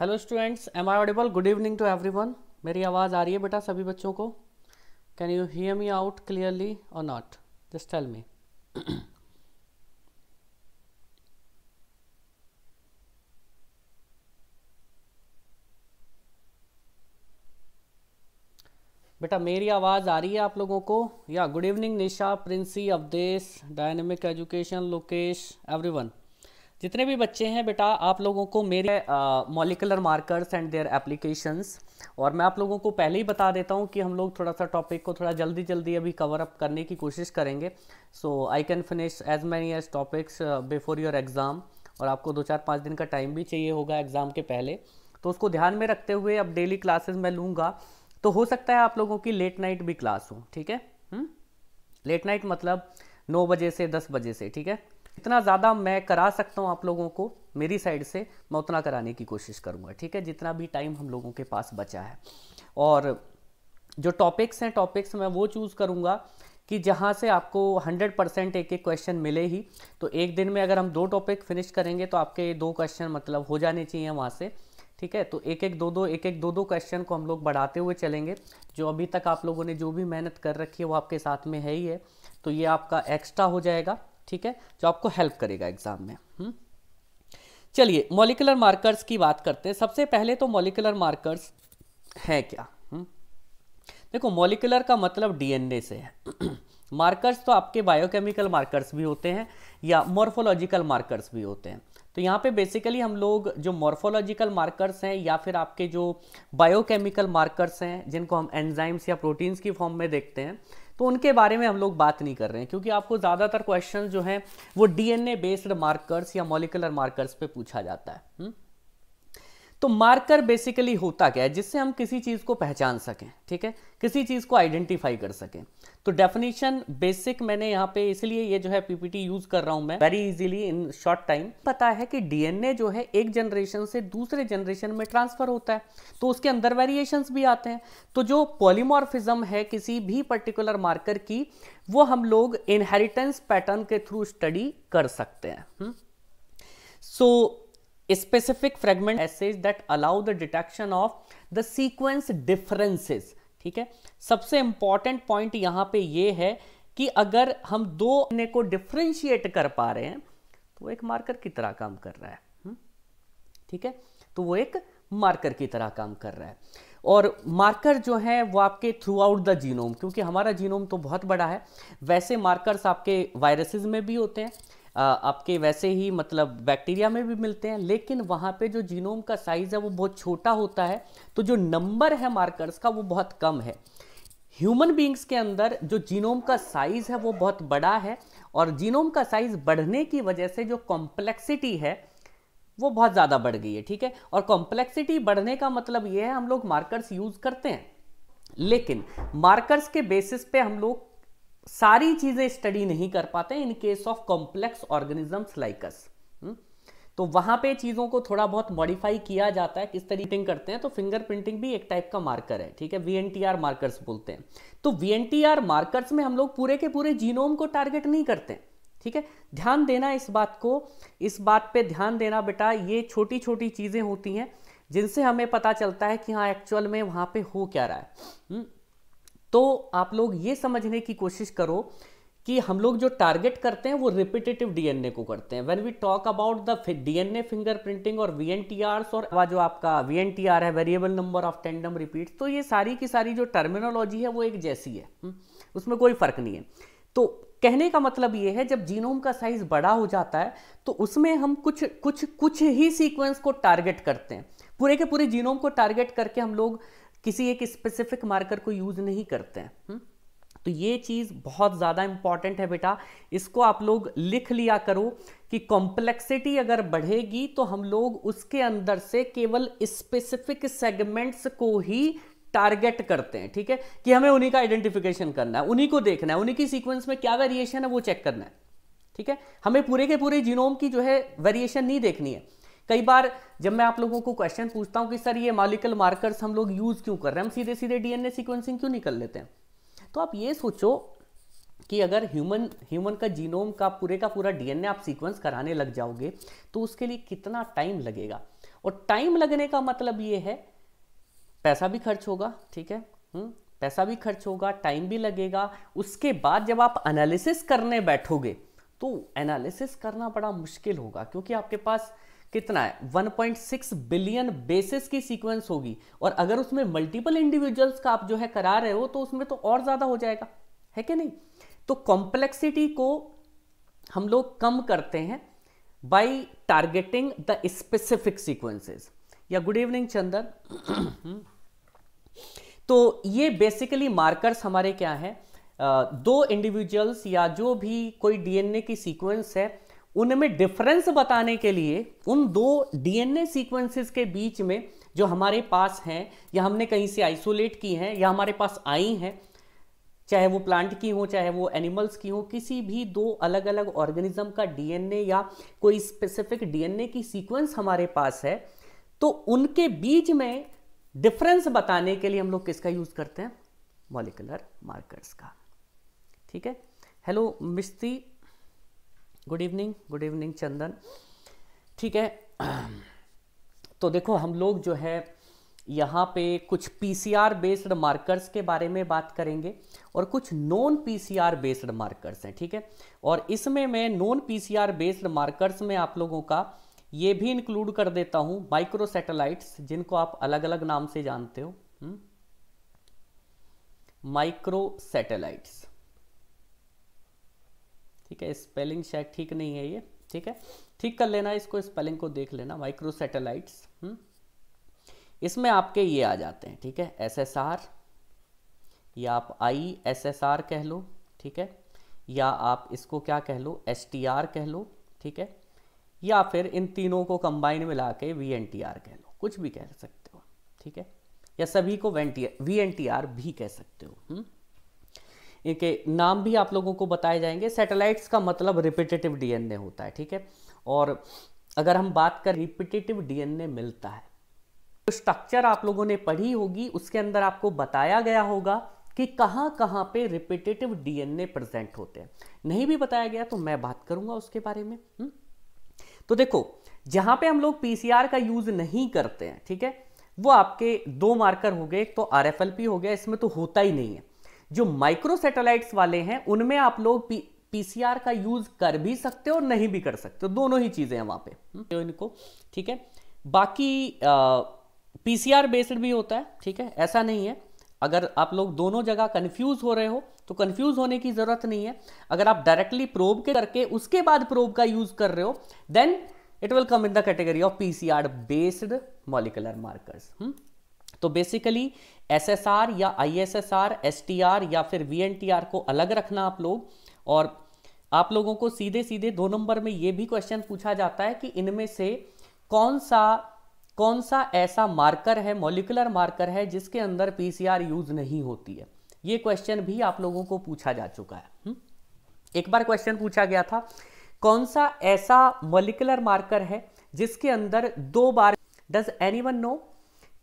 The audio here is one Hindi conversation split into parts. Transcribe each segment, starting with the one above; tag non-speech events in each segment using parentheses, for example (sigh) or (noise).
Hello students am I audible good evening to everyone मेरी आवाज़ आ रही है बेटा सभी बच्चों को can you hear me out clearly और नॉट जस्ट टेल मी बेटा मेरी आवाज़ आ रही है आप लोगों को या good evening Nisha Princy Awadhesh Dynamic Education Lokesh everyone जितने भी बच्चे हैं बेटा आप लोगों को मेरे molecular markers and their applications और मैं आप लोगों को पहले ही बता देता हूँ कि हम लोग थोड़ा सा टॉपिक को थोड़ा जल्दी जल्दी अभी कवर अप करने की कोशिश करेंगे so I can finish as many as topics before your exam और आपको दो चार पाँच दिन का टाइम भी चाहिए होगा एग्ज़ाम के पहले तो उसको ध्यान में रखते हुए अब डेली क्लासेज मैं लूँगा तो हो सकता है आप लोगों की लेट नाइट भी क्लास हो ठीक है लेट हम्म? नाइट मतलब नौ बजे से दस बजे से ठीक है इतना ज़्यादा मैं करा सकता हूँ आप लोगों को मेरी साइड से मैं उतना कराने की कोशिश करूँगा ठीक है जितना भी टाइम हम लोगों के पास बचा है और जो टॉपिक्स हैं टॉपिक्स मैं वो चूज़ करूँगा कि जहाँ से आपको 100 परसेंट एक एक क्वेश्चन मिले ही तो एक दिन में अगर हम दो टॉपिक फिनिश करेंगे तो आपके दो क्वेश्चन मतलब हो जाने चाहिए वहाँ से ठीक है तो एक एक दो दो एक एक दो दो क्वेश्चन को हम लोग बढ़ाते हुए चलेंगे जो अभी तक आप लोगों ने जो भी मेहनत कर रखी है वो आपके साथ में है ही है तो ये आपका एक्स्ट्रा हो जाएगा ठीक है जो आपको हेल्प करेगा एग्जाम में हम्म। चलिए मॉलिकुलर मार्कर्स की बात करते हैं सबसे पहले तो मॉलिकुलर मार्कर्स हैं क्या हुँ? हम्म। देखो मॉलिकुलर का मतलब डीएनए से है मार्कर्स (clears throat) तो आपके बायोकेमिकल मार्कर्स भी होते हैं या मॉर्फोलॉजिकल मार्कर्स भी होते हैं तो यहाँ पे बेसिकली हम लोग जो मॉर्फोलॉजिकल मार्कर्स हैं या फिर आपके जो बायोकेमिकल मार्कर्स हैं जिनको हम एंजाइम्स या प्रोटीन्स की फॉर्म में देखते हैं तो उनके बारे में हम लोग बात नहीं कर रहे हैं क्योंकि आपको ज़्यादातर क्वेश्चन जो हैं वो डीएनए बेस्ड मार्कर्स या मोलिकुलर मार्कर्स पे पूछा जाता है हुँ? हम्म? तो मार्कर बेसिकली होता क्या है जिससे हम किसी चीज़ को पहचान सकें ठीक है किसी चीज़ को आइडेंटिफाई कर सकें तो डेफिनेशन बेसिक मैंने यहाँ पे इसलिए ये जो है पीपीटी यूज़ कर रहा हूं मैं very easily in short time पता है कि डीएनए जो है एक जनरेशन से दूसरे जनरेशन में ट्रांसफ़र होता है तो उसके अंदर वेरिएशन भी आते हैं तो जो पॉलीमॉर्फिज्म है किसी भी पर्टिकुलर मार्कर की वो हम लोग इनहेरिटेंस पैटर्न के थ्रू स्टडी कर सकते हैं so hmm. so, specific fragment assays that allow the detection of the sequence differences ठीक है सबसे इंपॉर्टेंट पॉइंट यहां पे ये है कि अगर हम दो ने को डिफ्रेंशिएट कर पा रहे हैं तो वो एक मार्कर की तरह काम कर रहा है हम्म? ठीक है तो वो एक मार्कर की तरह काम कर रहा है और मार्कर जो है वो आपके थ्रू आउट द जीनोम क्योंकि हमारा जीनोम तो बहुत बड़ा है वैसे मार्कर्स आपके वायरसेस में भी होते हैं आपके वैसे ही मतलब बैक्टीरिया में भी मिलते हैं लेकिन वहाँ पे जो जीनोम का साइज़ है वो बहुत छोटा होता है तो जो नंबर है मार्कर्स का वो बहुत कम है ह्यूमन बींग्स के अंदर जो जीनोम का साइज़ है वो बहुत बड़ा है और जीनोम का साइज़ बढ़ने की वजह से जो कॉम्प्लेक्सिटी है वो बहुत ज़्यादा बढ़ गई है ठीक है और कॉम्प्लेक्सिटी बढ़ने का मतलब ये है हम लोग मार्कर्स यूज़ करते हैं लेकिन मार्कर्स के बेसिस पे हम लोग सारी चीज़ें स्टडी नहीं कर पाते in case of complex organisms like us तो वहां पे चीज़ों को थोड़ा बहुत मॉडिफाई किया जाता है किस तरीके करते हैं तो फिंगरप्रिंटिंग प्रिंटिंग भी एक टाइप का मार्कर है ठीक है वी मार्कर्स बोलते हैं तो वीएनटीआर मार्कर्स में हम लोग पूरे के पूरे जीनोम को टारगेट नहीं करते ठीक है ध्यान देना इस बात को इस बात पे ध्यान देना बेटा ये छोटी छोटी चीज़ें होती हैं जिनसे हमें पता चलता है कि हाँ एक्चुअल में वहां पे हो क्या रहा है हुँ? हम्म? तो आप लोग ये समझने की कोशिश करो कि हम लोग जो टारगेट करते हैं वो रिपीटेटिव डीएनए को करते हैं when we talk about the DNA fingerprinting और वी और जो आपका वीएनटीआर है variable number of tandem repeat तो ये सारी की सारी जो टर्मिनोलॉजी है वो एक जैसी है हम्म, उसमें कोई फर्क नहीं है तो कहने का मतलब ये है जब जीनोम का साइज बड़ा हो जाता है तो उसमें हम कुछ कुछ कुछ ही सीक्वेंस को टारगेट करते हैं पूरे के पूरे जीनोम को टारगेट करके हम लोग किसी एक स्पेसिफिक मार्कर को यूज़ नहीं करते हैं हम्म? तो ये चीज़ बहुत ज़्यादा इंपॉर्टेंट है बेटा इसको आप लोग लिख लिया करो कि कॉम्प्लेक्सिटी अगर बढ़ेगी तो हम लोग उसके अंदर से केवल स्पेसिफिक सेगमेंट्स को ही टारगेट करते हैं ठीक है कि हमें उन्हीं का आइडेंटिफिकेशन करना है उन्हीं को देखना है उन्हीं की सीक्वेंस में क्या वेरिएशन है वो चेक करना है ठीक है हमें पूरे के पूरे जीनोम की जो है वेरिएशन नहीं देखनी है कई बार जब मैं आप लोगों को क्वेश्चन पूछता हूँ कि सर ये मालिकल मार्कर्स हम लोग यूज़ क्यों कर रहे हैं हम सीधे सीधे डीएनए सीक्वेंसिंग क्यों निकल लेते हैं तो आप ये सोचो कि अगर ह्यूमन ह्यूमन का जीनोम का पूरे का पूरा डीएनए आप सीक्वेंस कराने लग जाओगे तो उसके लिए कितना टाइम लगेगा और टाइम लगने का मतलब ये है पैसा भी खर्च होगा ठीक है हुँ? हम्म, पैसा भी खर्च होगा टाइम भी लगेगा उसके बाद जब आप एनालिसिस करने बैठोगे तो एनालिसिस करना बड़ा मुश्किल होगा क्योंकि आपके पास कितना है 1.6 बिलियन बेसिस की सीक्वेंस होगी और अगर उसमें मल्टीपल इंडिविजुअल्स का आप जो है करा रहे हो तो उसमें तो और ज़्यादा हो जाएगा है कि नहीं तो कॉम्प्लेक्सिटी को हम लोग कम करते हैं by targeting the specific sequences या गुड इवनिंग चंदन (clears throat) तो ये बेसिकली मार्कर्स हमारे क्या हैं दो इंडिविजुअल्स या जो भी कोई डीएनए की सीक्वेंस है उनमें डिफरेंस बताने के लिए उन दो डीएनए सीक्वेंसेस के बीच में जो हमारे पास हैं या हमने कहीं से आइसोलेट की हैं या हमारे पास आई हैं चाहे वो प्लांट की हो चाहे वो एनिमल्स की हो किसी भी दो अलग अलग ऑर्गेनिज्म का डीएनए या कोई स्पेसिफिक डीएनए की सीक्वेंस हमारे पास है तो उनके बीच में डिफरेंस बताने के लिए हम लोग किसका यूज़ करते हैं मॉलिकुलर मार्कर्स का ठीक है hello Misti good evening good evening Chandan ठीक है (clears throat) तो देखो हम लोग जो है यहाँ पे कुछ पीसीआर बेस्ड मार्कर्स के बारे में बात करेंगे और कुछ नॉन पीसीआर बेस्ड मार्कर्स हैं ठीक है और इसमें मैं नॉन पीसीआर बेस्ड मार्कर्स में आप लोगों का ये भी इंक्लूड कर देता हूँ माइक्रो सैटेलाइट्स जिनको आप अलग अलग नाम से जानते हो माइक्रो हम्म? सैटेलाइट्स ठीक है स्पेलिंग शायद ठीक नहीं है ये ठीक है ठीक कर लेना इसको स्पेलिंग को देख लेना माइक्रो हम्म? सैटेलाइट्स इसमें आपके ये आ जाते हैं ठीक है एस एस आर या आप आई एस एस आर कह लो ठीक है या आप इसको क्या कह लो एस टी आर कह लो ठीक है या फिर इन तीनों को कंबाइन मिला के वी एन टी आर कह लो कुछ भी कह सकते हो ठीक है या सभी को वी एन टी आर भी कह सकते हो हुँ? हम्म? इनके नाम भी आप लोगों को बताए जाएंगे सैटेलाइट्स का मतलब रिपीटेटिव डीएनए होता है ठीक है और अगर हम बात करें रिपीटेटिव डीएनए मिलता है तो स्ट्रक्चर आप लोगों ने पढ़ी होगी उसके अंदर आपको बताया गया होगा कि कहाँ कहाँ पे रिपीटेटिव डीएनए प्रेजेंट होते हैं नहीं भी बताया गया तो मैं बात करूंगा उसके बारे में हुँ? हम्म? तो देखो जहां पे हम लोग पीसीआर का यूज नहीं करते हैं ठीक है वो आपके दो मार्कर हो गए एक तो आर हो गया इसमें तो होता ही नहीं है जो माइक्रो सैटेलाइट्स वाले हैं उनमें आप लोग पीसीआर का यूज कर भी सकते हो नहीं भी कर सकते हो दोनों ही चीजें हैं वहां पे तो इनको ठीक है बाकी पीसीआर बेस्ड भी होता है ठीक है ऐसा नहीं है अगर आप लोग दोनों जगह कंफ्यूज हो रहे हो तो कंफ्यूज होने की जरूरत नहीं है अगर आप डायरेक्टली प्रोब के करके उसके बाद प्रोब का यूज कर रहे हो then it will come in the category of PCR based molecular markers तो बेसिकली एसएसआर या आईएसएसआर एसटीआर या फिर वीएनटीआर को अलग रखना आप लोग और आप लोगों को सीधे सीधे दो नंबर में ये भी क्वेश्चन पूछा जाता है कि इनमें से कौन सा कौन सा ऐसा मार्कर है मोलिकुलर मार्कर है जिसके अंदर पीसीआर यूज नहीं होती है ये क्वेश्चन भी आप लोगों को पूछा जा चुका है हम्म? एक बार क्वेश्चन पूछा गया था कौन सा ऐसा मोलिकुलर मार्कर है जिसके अंदर दो बार डज एनी वन नो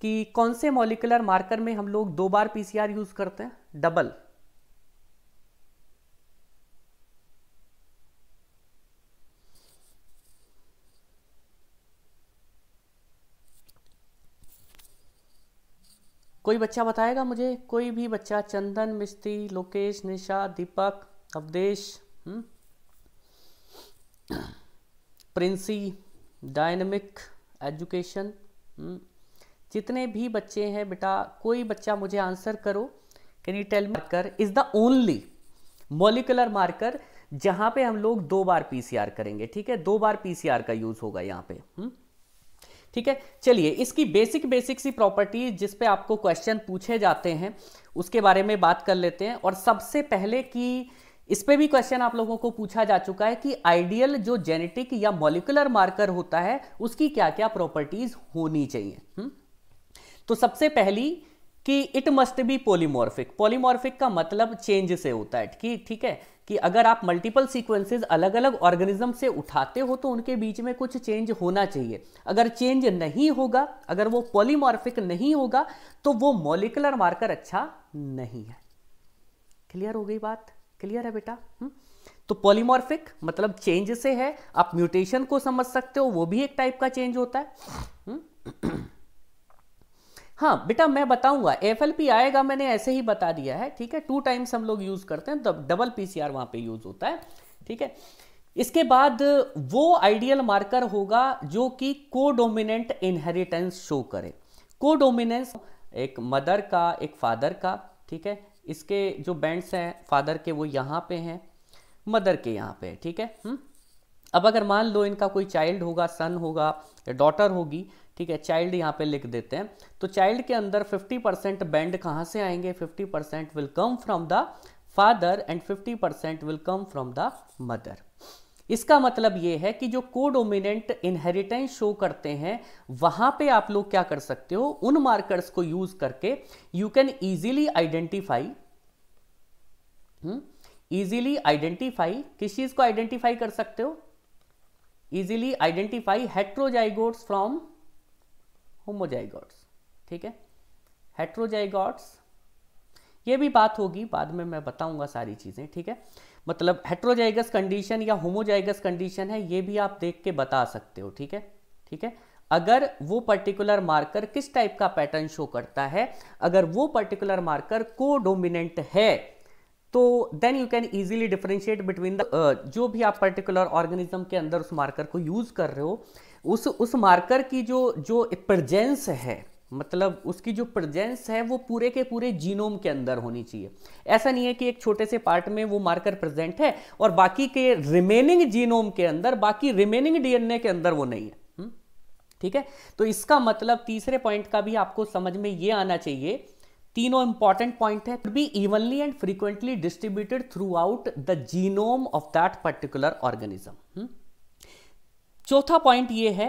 कि कौन से मॉलिकुलर मार्कर में हम लोग दो बार पीसीआर यूज करते हैं डबल कोई बच्चा बताएगा मुझे कोई भी बच्चा Chandan Mistri Lokesh Nisha Deepak Awadhesh hmm? (clears throat) Princy Dynamic hmm? Education जितने भी बच्चे हैं बेटा कोई बच्चा मुझे आंसर करो can you tell marker is the only molecular marker जहां पे हम लोग दो बार पीसीआर करेंगे ठीक है दो बार पीसीआर का यूज होगा यहाँ पे हम्म? ठीक है चलिए इसकी बेसिक बेसिक सी प्रॉपर्टी जिस पे आपको क्वेश्चन पूछे जाते हैं उसके बारे में बात कर लेते हैं और सबसे पहले कि इस पे भी क्वेश्चन आप लोगों को पूछा जा चुका है कि आइडियल जो जेनेटिक या मोलिकुलर मार्कर होता है उसकी क्या क्या प्रॉपर्टीज होनी चाहिए हुँ? हम्म? तो सबसे पहली कि it must be polymorphic polymorphic का मतलब चेंज से होता है ठीक ठीक है कि अगर आप मल्टीपल सीक्वेंसेस अलग अलग ऑर्गेनिज्म से उठाते हो तो उनके बीच में कुछ चेंज होना चाहिए अगर चेंज नहीं होगा अगर वो पॉलीमॉर्फिक नहीं होगा तो वो मोलिकुलर मार्कर अच्छा नहीं है क्लियर हो गई बात क्लियर है बेटा हम्म। तो पॉलीमॉर्फिक मतलब चेंज से है आप म्यूटेशन को समझ सकते हो वो भी एक टाइप का चेंज होता है हुँ? हम्म। हाँ बेटा मैं बताऊंगा एफ आएगा मैंने ऐसे ही बता दिया है ठीक है टू टाइम्स हम लोग यूज़ करते हैं तो डबल पी सी आर वहाँ पर यूज़ होता है ठीक है इसके बाद वो आइडियल मार्कर होगा जो कि कोडोमिनेंट इनहेरिटेंस शो करे कोडोमिनेंस एक मदर का एक फादर का ठीक है इसके जो बैंड्स हैं फादर के वो यहाँ पे हैं मदर के यहाँ पे ठीक है हुँ? हम्म? अब अगर मान लो इनका कोई चाइल्ड होगा सन होगा या डॉटर होगी ठीक है चाइल्ड यहाँ पे लिख देते हैं तो चाइल्ड के अंदर 50 परसेंट बैंड कहाँ से आएंगे 50 percent will come from the father and 50 percent will come from the mother इसका मतलब ये है कि जो कोडोमिनेंट इनहेरिटेंस शो करते हैं वहां पे आप लोग क्या कर सकते हो उन मार्कर्स को यूज करके you can easily identify easily identify किस चीज को आइडेंटिफाई कर सकते हो easily identify heterozygotes from homozygotes ठीक है हेट्रोजाइगॉट्स ये भी बात होगी बाद में मैं बताऊंगा सारी चीज़ें ठीक है मतलब हेट्रोजाइगस कंडीशन या होमोजाइगस कंडीशन है ये भी आप देख के बता सकते हो ठीक है ठीक है अगर वो पर्टिकुलर मार्कर किस टाइप का पैटर्न शो करता है अगर वो पर्टिकुलर मार्कर को डोमिनेंट है तो then you can easily differentiate between the जो भी आप पर्टिकुलर ऑर्गेनिज्म के अंदर उस मार्कर को यूज़ कर रहे हो उस उस मार्कर की जो जो प्रजेंस है मतलब उसकी जो प्रजेंस है वो पूरे के पूरे जीनोम के अंदर होनी चाहिए ऐसा नहीं है कि एक छोटे से पार्ट में वो मार्कर प्रेजेंट है और बाकी के रिमेनिंग जीनोम के अंदर बाकी रिमेनिंग डीएनए के अंदर वो नहीं है हम्म? ठीक है तो इसका मतलब तीसरे पॉइंट का भी आपको समझ में ये आना चाहिए तीनों इंपॉर्टेंट पॉइंट है be evenly and frequently distributed throughout the genome of that particular organism चौथा पॉइंट ये है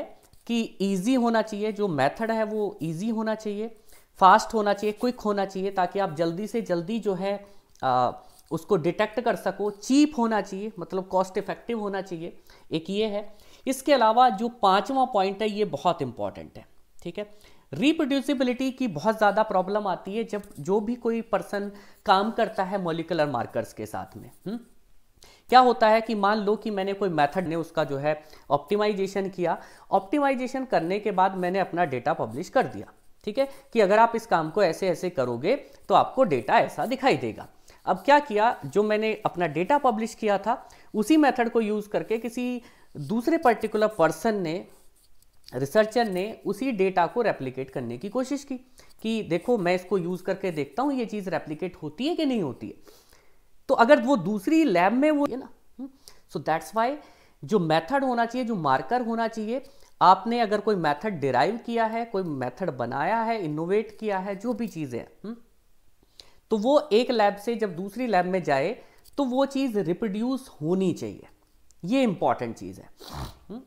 कि ईजी होना चाहिए जो मेथड है वो ईजी होना चाहिए फास्ट होना चाहिए क्विक होना चाहिए ताकि आप जल्दी से जल्दी जो है आ, उसको डिटेक्ट कर सको चीप होना चाहिए मतलब कॉस्ट इफेक्टिव होना चाहिए एक ये है इसके अलावा जो पांचवा पॉइंट है ये बहुत इंपॉर्टेंट है ठीक है रिप्रोड्यूसिबिलिटी की बहुत ज़्यादा प्रॉब्लम आती है जब जो भी कोई पर्सन काम करता है मोलिकुलर मार्कर्स के साथ में हुँ? हम्म? क्या होता है कि मान लो कि मैंने कोई मेथड ने उसका जो है ऑप्टिमाइजेशन किया ऑप्टिमाइजेशन करने के बाद मैंने अपना डेटा पब्लिश कर दिया ठीक है कि अगर आप इस काम को ऐसे ऐसे करोगे तो आपको डेटा ऐसा दिखाई देगा अब क्या किया जो मैंने अपना डेटा पब्लिश किया था उसी मेथड को यूज़ करके किसी दूसरे पर्टिकुलर पर्सन ने रिसर्चर ने उसी डेटा को रेप्लीकेट करने की कोशिश की कि देखो मैं इसको यूज़ करके देखता हूँ ये चीज़ रेप्लीकेट होती है कि नहीं होती है तो अगर वो दूसरी लैब में वो है ना सो दैट्स वाई जो मेथड होना चाहिए जो मार्कर होना चाहिए आपने अगर कोई मेथड डिराइव किया है कोई मेथड बनाया है इनोवेट किया है जो भी चीज़ें है हम्म, तो वो एक लैब से जब दूसरी लैब में जाए तो वो चीज़ रिप्रोड्यूस होनी चाहिए ये इंपॉर्टेंट चीज़ है हम्म,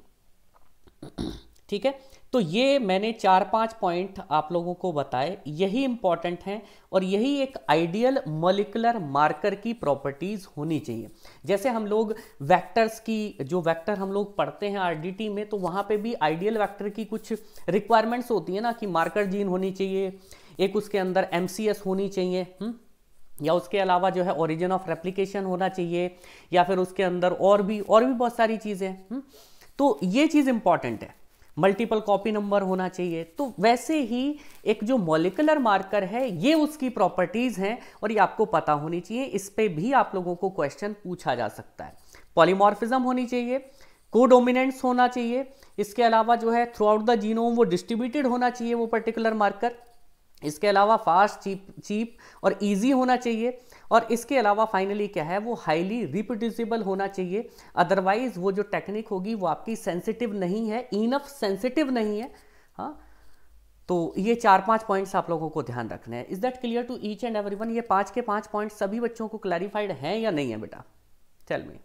ठीक है तो ये मैंने चार पांच पॉइंट आप लोगों को बताए यही इंपॉर्टेंट हैं और यही एक आइडियल मोलिकुलर मार्कर की प्रॉपर्टीज़ होनी चाहिए जैसे हम लोग वेक्टर्स की जो वेक्टर हम लोग पढ़ते हैं आरडीटी में तो वहाँ पे भी आइडियल वेक्टर की कुछ रिक्वायरमेंट्स होती है ना कि मार्कर जीन होनी चाहिए एक उसके अंदर एम होनी चाहिए हु? हम्म, या उसके अलावा जो है ओरिजिन ऑफ रेप्लीकेशन होना चाहिए या फिर उसके अंदर और भी और भी बहुत सारी चीज़ें हम्म। तो ये चीज़ इंपॉर्टेंट है मल्टीपल कॉपी नंबर होना चाहिए तो वैसे ही एक जो मोलिकुलर मार्कर है ये उसकी प्रॉपर्टीज़ हैं और ये आपको पता होनी चाहिए इस पर भी आप लोगों को क्वेश्चन पूछा जा सकता है पॉलीमॉर्फिज्म होनी चाहिए कोडोमिनेंस होना चाहिए इसके अलावा जो है थ्रू आउट द जीनोम वो डिस्ट्रीब्यूटेड होना चाहिए वो पर्टिकुलर मार्कर इसके अलावा फास्ट चीप चीप और इजी होना चाहिए और इसके अलावा फाइनली क्या है वो हाईली रिप्रोड्यूसिबल होना चाहिए अदरवाइज वो जो टेक्निक होगी वो आपकी सेंसिटिव नहीं है इनफ सेंसिटिव नहीं है हाँ तो ये चार पांच पॉइंट्स आप लोगों को ध्यान रखने हैं is that clear to each and everyone ये पांच के पांच पॉइंट सभी बच्चों को क्लैरिफाइड हैं या नहीं है बेटा tell me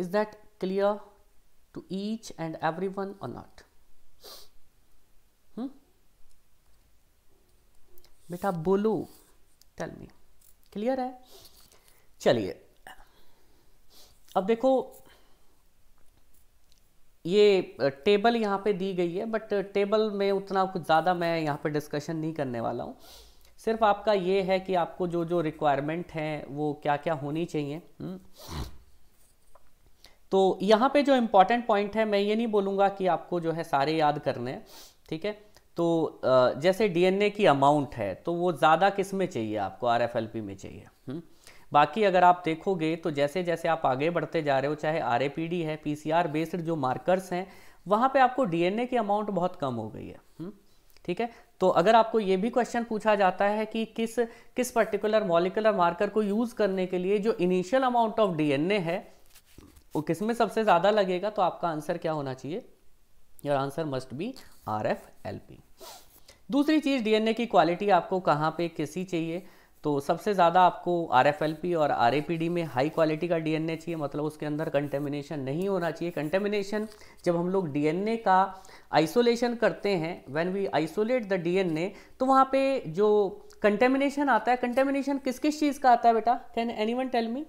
is that clear to each and everyone और नॉट बेटा बोलो टेल मी क्लियर है चलिए अब देखो ये टेबल यहाँ पे दी गई है बट टेबल में उतना कुछ ज़्यादा मैं यहाँ पे डिस्कशन नहीं करने वाला हूँ सिर्फ आपका ये है कि आपको जो जो रिक्वायरमेंट हैं वो क्या क्या होनी चाहिए हम्म। तो यहाँ पे जो इम्पोर्टेंट पॉइंट है मैं ये नहीं बोलूँगा कि आपको जो है सारे याद करने हैं ठीक है तो जैसे डीएनए की अमाउंट है तो वो ज़्यादा किस में चाहिए आपको आरएफएलपी में चाहिए हम्म? बाकी अगर आप देखोगे तो जैसे जैसे आप आगे बढ़ते जा रहे हो चाहे आर है पी बेस्ड जो मार्कर्स हैं वहाँ पर आपको डी की अमाउंट बहुत कम हो गई है हम्म? ठीक है तो अगर आपको ये भी क्वेश्चन पूछा जाता है कि किस किस पर्टिकुलर मॉलिकुलर मार्कर को यूज़ करने के लिए जो इनिशियल अमाउंट ऑफ डीएनए है वो किस में सबसे ज़्यादा लगेगा तो आपका आंसर क्या होना चाहिए your answer must be R F L P दूसरी चीज़ डीएनए की क्वालिटी आपको कहाँ पे कैसी चाहिए तो सबसे ज़्यादा आपको आर एफ एल पी और आर ए पी डी में हाई क्वालिटी का डी एन ए चाहिए मतलब उसके अंदर कंटेमिनेशन नहीं होना चाहिए कंटेमिनेशन जब हम लोग डी एन ए का आइसोलेशन करते हैं when we isolate the D N A तो वहाँ पे जो कंटेमिनेशन आता है कंटेमिनेशन किस किस चीज़ का आता है बेटा can anyone tell me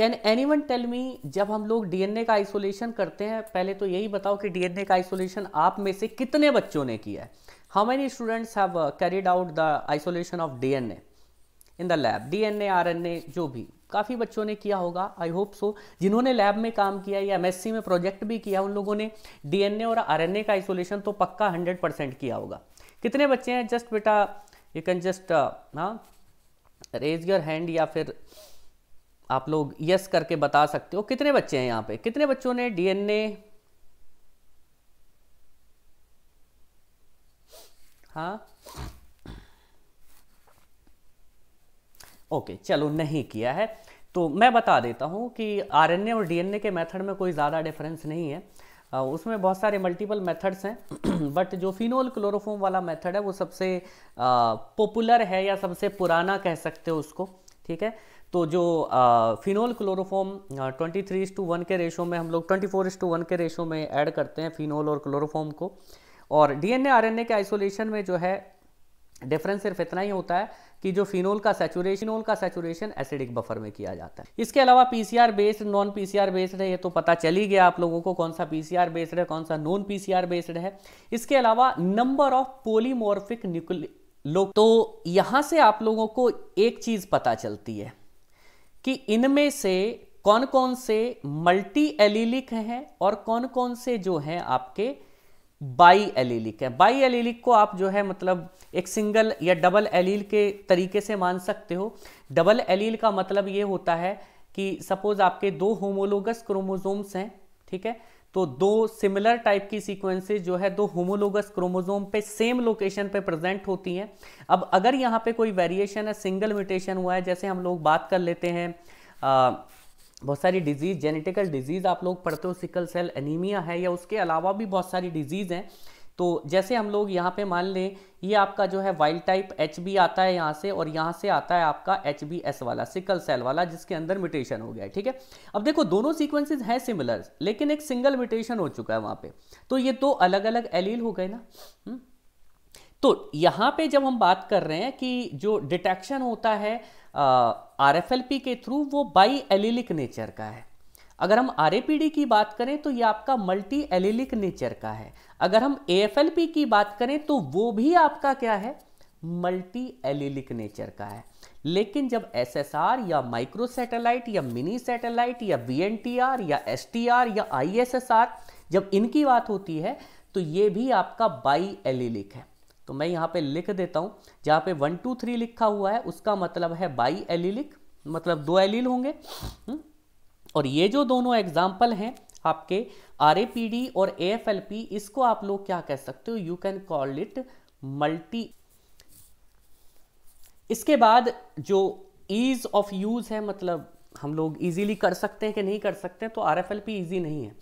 can anyone tell me जब हम लोग डीएनए का आइसोलेशन करते हैं पहले तो यही बताओ कि डीएनए का आइसोलेशन आप में से कितने बच्चों ने किया है how many students have carried out the isolation of DNA in the lab DNA RNA जो भी काफ़ी बच्चों ने किया होगा आई होप सो जिन्होंने लैब में काम किया या एमएससी में प्रोजेक्ट भी किया उन लोगों ने डीएनए और आरएनए का आइसोलेशन तो पक्का 100% किया होगा कितने बच्चे हैं जस्ट बेटा यू कैन जस्ट हाँ रेज योर हैंड या फिर uh, आप लोग यस करके बता सकते हो कितने बच्चे हैं यहाँ पे कितने बच्चों ने डीएनए हाँ ओके चलो नहीं किया है तो मैं बता देता हूं कि आरएनए और डीएनए के मेथड में कोई ज़्यादा डिफरेंस नहीं है उसमें बहुत सारे मल्टीपल मेथड्स हैं बट (clears throat) जो फिनोल क्लोरोफोम वाला मेथड है वो सबसे पॉपुलर है या सबसे पुराना कह सकते हो उसको ठीक है तो जो phenol chloroform twenty three to one के रेशो में हम लोग ट्वेंटी फोर टू वन के रेशो में ऐड करते हैं फिनोल और क्लोरोफॉम को और डीएनए आरएनए के आइसोलेशन में जो है डिफरेंस सिर्फ इतना ही होता है कि जो फिनोल का सेचुरेशनोल का सेचुरेशन एसिडिक बफर में किया जाता है इसके अलावा PCR based non PCR based है ये तो पता चल ही गया आप लोगों को कौन सा पीसीआर बेस्ड है कौन सा नॉन पीसीआर बेस्ड है इसके अलावा नंबर ऑफ पोलीमोर्फिक न्यूक् लोग तो यहाँ से आप लोगों को एक चीज़ पता चलती है कि इनमें से कौन कौन से मल्टी एलिलिक हैं और कौन कौन से जो हैं आपके बाई एलिलिक हैं बाई एलिलिक को आप जो है मतलब एक सिंगल या डबल एलील के तरीके से मान सकते हो डबल एलील का मतलब ये होता है कि सपोज आपके दो होमोलोगस क्रोमोजोम्स हैं ठीक है तो दो सिमिलर टाइप की सीक्वेंसेस जो है दो होमोलोगस क्रोमोजोम पे सेम लोकेशन पे प्रेजेंट होती हैं अब अगर यहाँ पे कोई वेरिएशन है सिंगल म्यूटेशन हुआ है जैसे हम लोग बात कर लेते हैं बहुत सारी डिजीज़ जेनेटिकल डिजीज़ आप लोग पढ़ते हो सिकल सेल एनीमिया है या उसके अलावा भी बहुत सारी डिजीज़ हैं तो जैसे हम लोग यहाँ पे मान लें ये आपका जो है वाइल्ड टाइप एच बी आता है यहाँ से और यहाँ से आता है आपका एच बी एस वाला सिकल सेल वाला जिसके अंदर म्यूटेशन हो गया है ठीक है अब देखो दोनों सीक्वेंसेज हैं सिमिलर लेकिन एक सिंगल म्यूटेशन हो चुका है वहाँ पे तो ये दो तो अलग अलग एलील हो गए ना हम्म? तो यहाँ पे जब हम बात कर रहे हैं कि जो डिटेक्शन होता है आर एफ एल पी के थ्रू वो बाई एलिलिक नेचर का है अगर हम आर की बात करें तो ये आपका मल्टी एलिलिक नेचर का है अगर हम ए की बात करें तो वो भी आपका क्या है मल्टी एलिलिक नेचर का है लेकिन जब एस या माइक्रो सैटेलाइट या मिनी सैटेलाइट या बी या एस या आई जब इनकी बात होती है तो ये भी आपका बाई एलिलिक है तो मैं यहाँ पे लिख देता हूँ जहाँ पे वन टू थ्री लिखा हुआ है उसका मतलब है बाई एलिलिक मतलब दो एलिल होंगे हुँ? हम्म, और ये जो दोनों एग्जाम्पल हैं आपके आर और ए इसको आप लोग क्या कह सकते हो you can call it multi इसके बाद जो ईज ऑफ यूज है मतलब हम लोग इजीली कर सकते हैं कि नहीं कर सकते तो आर एफ ईजी नहीं है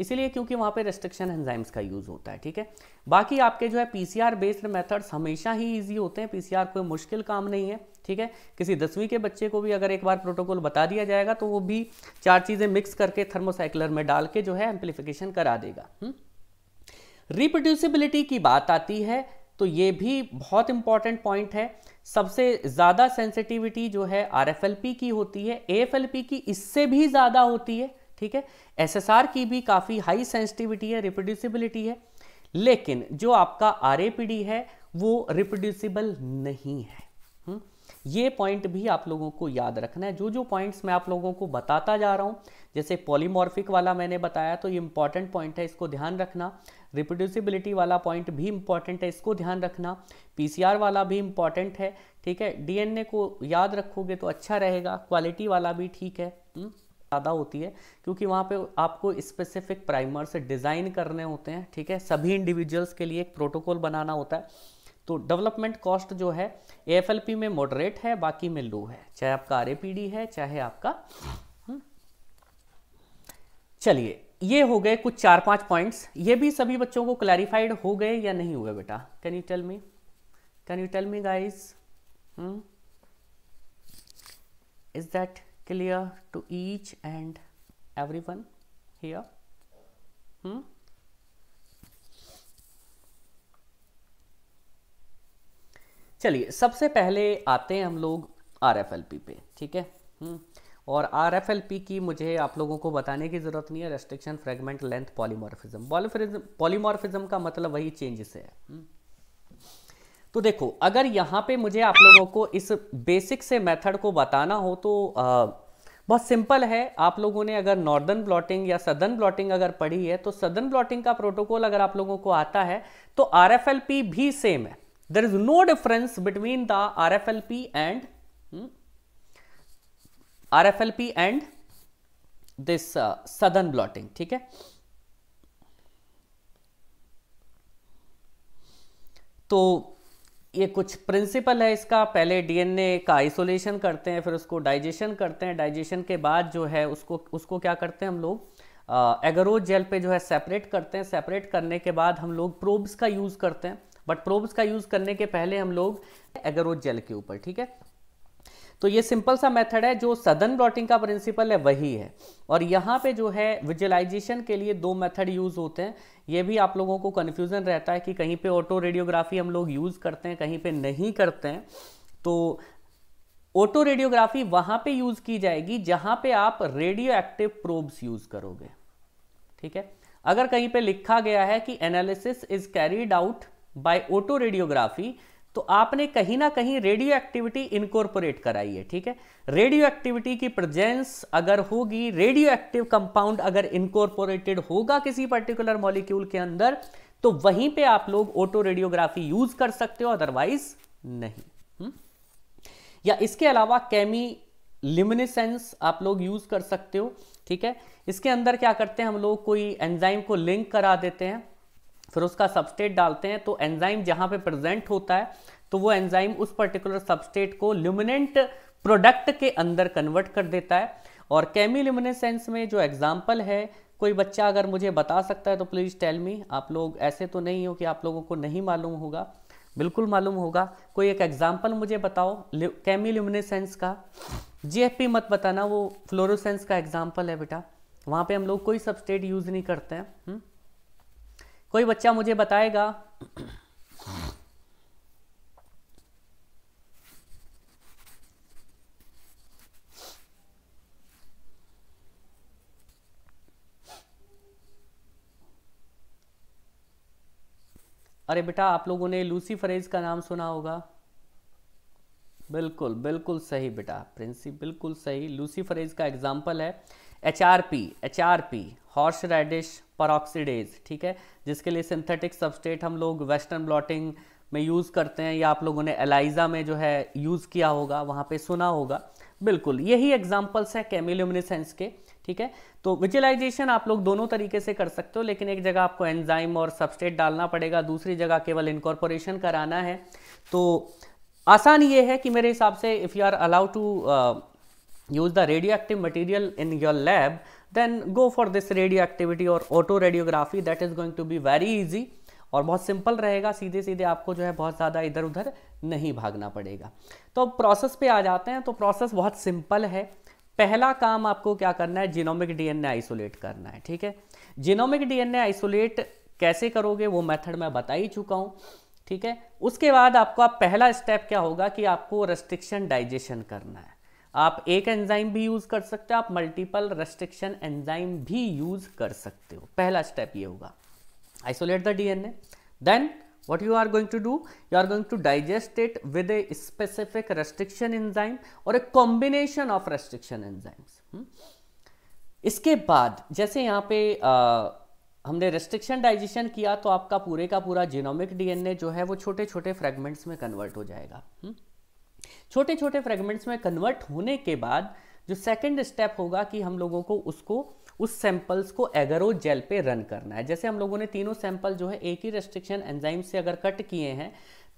इसीलिए क्योंकि वहां पे रेस्ट्रिक्शन एंजाइम्स का यूज़ होता है ठीक है बाकी आपके जो है पीसीआर बेस्ड मेथड्स हमेशा ही इजी होते हैं पीसीआर कोई मुश्किल काम नहीं है ठीक है किसी दसवीं के बच्चे को भी अगर एक बार प्रोटोकॉल बता दिया जाएगा तो वो भी चार चीज़ें मिक्स करके थर्मोसाइकलर में डाल के जो है एम्पलीफिकेशन करा देगा रिप्रोड्यूसिबिलिटी हम्म? की बात आती है तो ये भी बहुत इंपॉर्टेंट पॉइंट है सबसे ज़्यादा सेंसिटिविटी जो है आर की होती है ए की इससे भी ज़्यादा होती है ठीक है एस की भी काफ़ी हाई सेंसिटिविटी है रिप्रोड्यूसिबिलिटी है लेकिन जो आपका आर है वो रिप्रोड्यूसिबल नहीं है ये पॉइंट भी आप लोगों को याद रखना है जो जो पॉइंट्स मैं आप लोगों को बताता जा रहा हूँ जैसे पॉलीमॉर्फिक वाला मैंने बताया तो ये इंपॉर्टेंट पॉइंट है इसको ध्यान रखना रिप्रोड्यूसिबिलिटी वाला पॉइंट भी इंपॉर्टेंट है इसको ध्यान रखना पीसीआर वाला भी इंपॉर्टेंट है ठीक है डीएनए को याद रखोगे तो अच्छा रहेगा क्वालिटी वाला भी ठीक है हम्म, ज़्यादा होती है क्योंकि वहाँ पर आपको स्पेसिफिक प्राइमर से डिज़ाइन करने होते हैं ठीक है सभी इंडिविजुअल्स के लिए एक प्रोटोकॉल बनाना होता है तो डेवलपमेंट कॉस्ट जो है ए में मॉडरेट है बाकी में लो है चाहे आपका आर है चाहे आपका हम्म। चलिए ये हो गए कुछ चार पांच पॉइंट्स ये भी सभी बच्चों को क्लैरिफाइड हो गए या नहीं हुए बेटा can you tell me can you tell me guys is that clear to each and every one here चलिए सबसे पहले आते हैं हम लोग आर एफ एल पी पे ठीक है हम्म, और आर एफ एल पी की मुझे आप लोगों को बताने की ज़रूरत नहीं है restriction fragment length polymorphism polymorphism polymorphism का मतलब वही चेंजेस है हम्म। तो देखो अगर यहाँ पे मुझे आप लोगों को इस बेसिक से मेथड को बताना हो तो आ, बहुत सिंपल है आप लोगों ने अगर नॉर्दर्न ब्लॉटिंग या सदर्न ब्लॉटिंग अगर पढ़ी है तो सदर्न ब्लॉटिंग का प्रोटोकॉल अगर आप लोगों को आता है तो आर भी सेम है there is no difference between the RFLP and hmm, RFLP and this uh, southern blotting ठीक है तो ये कुछ प्रिंसिपल है इसका पहले डीएनए का आइसोलेशन करते हैं फिर उसको डाइजेशन करते हैं डाइजेशन के बाद जो है उसको उसको क्या करते हैं हम लोग एगरोज जेल पे जो है सेपरेट करते हैं सेपरेट करने के बाद हम लोग प्रोब्स का यूज़ करते हैं बट प्रोब्स का यूज़ करने के पहले हम लोग एगरोज जेल के ऊपर ठीक है तो ये सिंपल सा मेथड है जो सदन ब्लॉटिंग का प्रिंसिपल है वही है और यहाँ पे जो है विजुअलाइजेशन के लिए दो मेथड यूज़ होते हैं ये भी आप लोगों को कन्फ्यूज़न रहता है कि कहीं पे ऑटो रेडियोग्राफी हम लोग यूज़ करते हैं कहीं पे नहीं करते हैं तो ऑटो रेडियोग्राफी वहां पे यूज़ की जाएगी जहां पे आप रेडियो एक्टिव प्रोब्स यूज़ करोगे ठीक है अगर कहीं पे लिखा गया है कि analysis is carried out by autoradiography तो आपने कहीं ना कहीं रेडियो एक्टिविटी इनकॉर्पोरेट कराई है ठीक है रेडियो एक्टिविटी की प्रेजेंस अगर होगी रेडियो एक्टिव कंपाउंड अगर इनकॉर्पोरेटेड होगा किसी पर्टिकुलर मॉलिक्यूल के अंदर तो वहीं पे आप लोग ऑटो रेडियोग्राफी यूज कर सकते हो अदरवाइज नहीं हुँ? हम्म? या इसके अलावा केमी लिमिनेसेंस आप लोग यूज कर सकते हो ठीक है इसके अंदर क्या करते हैं हम लोग कोई एंजाइम को लिंक करा देते हैं फिर उसका सबस्टेट डालते हैं तो एंजाइम जहां पे प्रेजेंट होता है तो वो एंजाइम उस पर्टिकुलर सबस्टेट को ल्यूमिनेंट प्रोडक्ट के अंदर कन्वर्ट कर देता है और केमिल्यूमिनेसेंस में जो एग्जाम्पल है कोई बच्चा अगर मुझे बता सकता है तो प्लीज़ टेल मी आप लोग ऐसे तो नहीं हो कि आप लोगों को नहीं मालूम होगा बिल्कुल मालूम होगा कोई एक एग्जाम्पल मुझे बताओ केमिल्यूमिनेसेंस का जीएफपी मत बताना वो फ्लोरोसेंस का एग्जाम्पल है बेटा वहाँ पे हम लोग कोई सबस्टेट यूज़ नहीं करते हैं हु? हम्म। कोई बच्चा मुझे बताएगा अरे बेटा आप लोगों ने लूसी फरेज का नाम सुना होगा बिल्कुल बिल्कुल सही बेटा प्रिंसिप बिल्कुल सही लूसी फरेज का एग्जाम्पल है H R P H R P horseradish peroxidase ठीक है जिसके लिए सिंथेटिक सबस्टेट हम लोग वेस्टर्न ब्लॉटिंग में यूज़ करते हैं या आप लोगों ने एलाइजा में जो है यूज़ किया होगा वहाँ पे सुना होगा बिल्कुल यही एग्जाम्पल्स हैं केमिल्यूमिनेसेंस के ठीक है तो विजुअलाइजेशन आप लोग दोनों तरीके से कर सकते हो लेकिन एक जगह आपको एंजाइम और सबस्टेट डालना पड़ेगा दूसरी जगह केवल इनकॉर्पोरेशन कराना है तो आसान ये है कि मेरे हिसाब से if you are allow to use the radioactive material in your lab then go for this और or radiography that is going to be very easy और बहुत सिंपल रहेगा सीधे सीधे आपको जो है बहुत ज़्यादा इधर उधर नहीं भागना पड़ेगा तो प्रोसेस पे आ जाते हैं तो प्रोसेस बहुत सिंपल है पहला काम आपको क्या करना है जीनोमिक डीएनए आइसोलेट करना है ठीक है जीनोमिक डीएनए आइसोलेट कैसे करोगे वो मेथड मैं बता ही चुका हूँ ठीक है उसके बाद आपका पहला स्टेप क्या होगा कि आपको रेस्ट्रिक्शन डाइजेशन करना है आप एक एंजाइम भी यूज़ कर सकते हो आप मल्टीपल रेस्ट्रिक्शन एंजाइम भी यूज़ कर सकते हो पहला स्टेप ये होगा isolate the DNA then what you are going to do you are going to digest it with a specific restriction enzyme और a combination of restriction enzymes hmm? इसके बाद जैसे यहाँ पे आ, हमने रेस्ट्रिक्शन डाइजेशन किया तो आपका पूरे का पूरा जीनोमिक डीएनए जो है वो छोटे छोटे फ्रेगमेंट्स में कन्वर्ट हो जाएगा हुँ? Hmm? छोटे छोटे फ्रेगमेंट्स में कन्वर्ट होने के बाद जो सेकेंड स्टेप होगा कि हम लोगों को उसको उस सैंपल्स को एगरो जेल पे रन करना है जैसे हम लोगों ने तीनों सैंपल जो है एक ही रेस्ट्रिक्शन एंजाइम से अगर कट किए हैं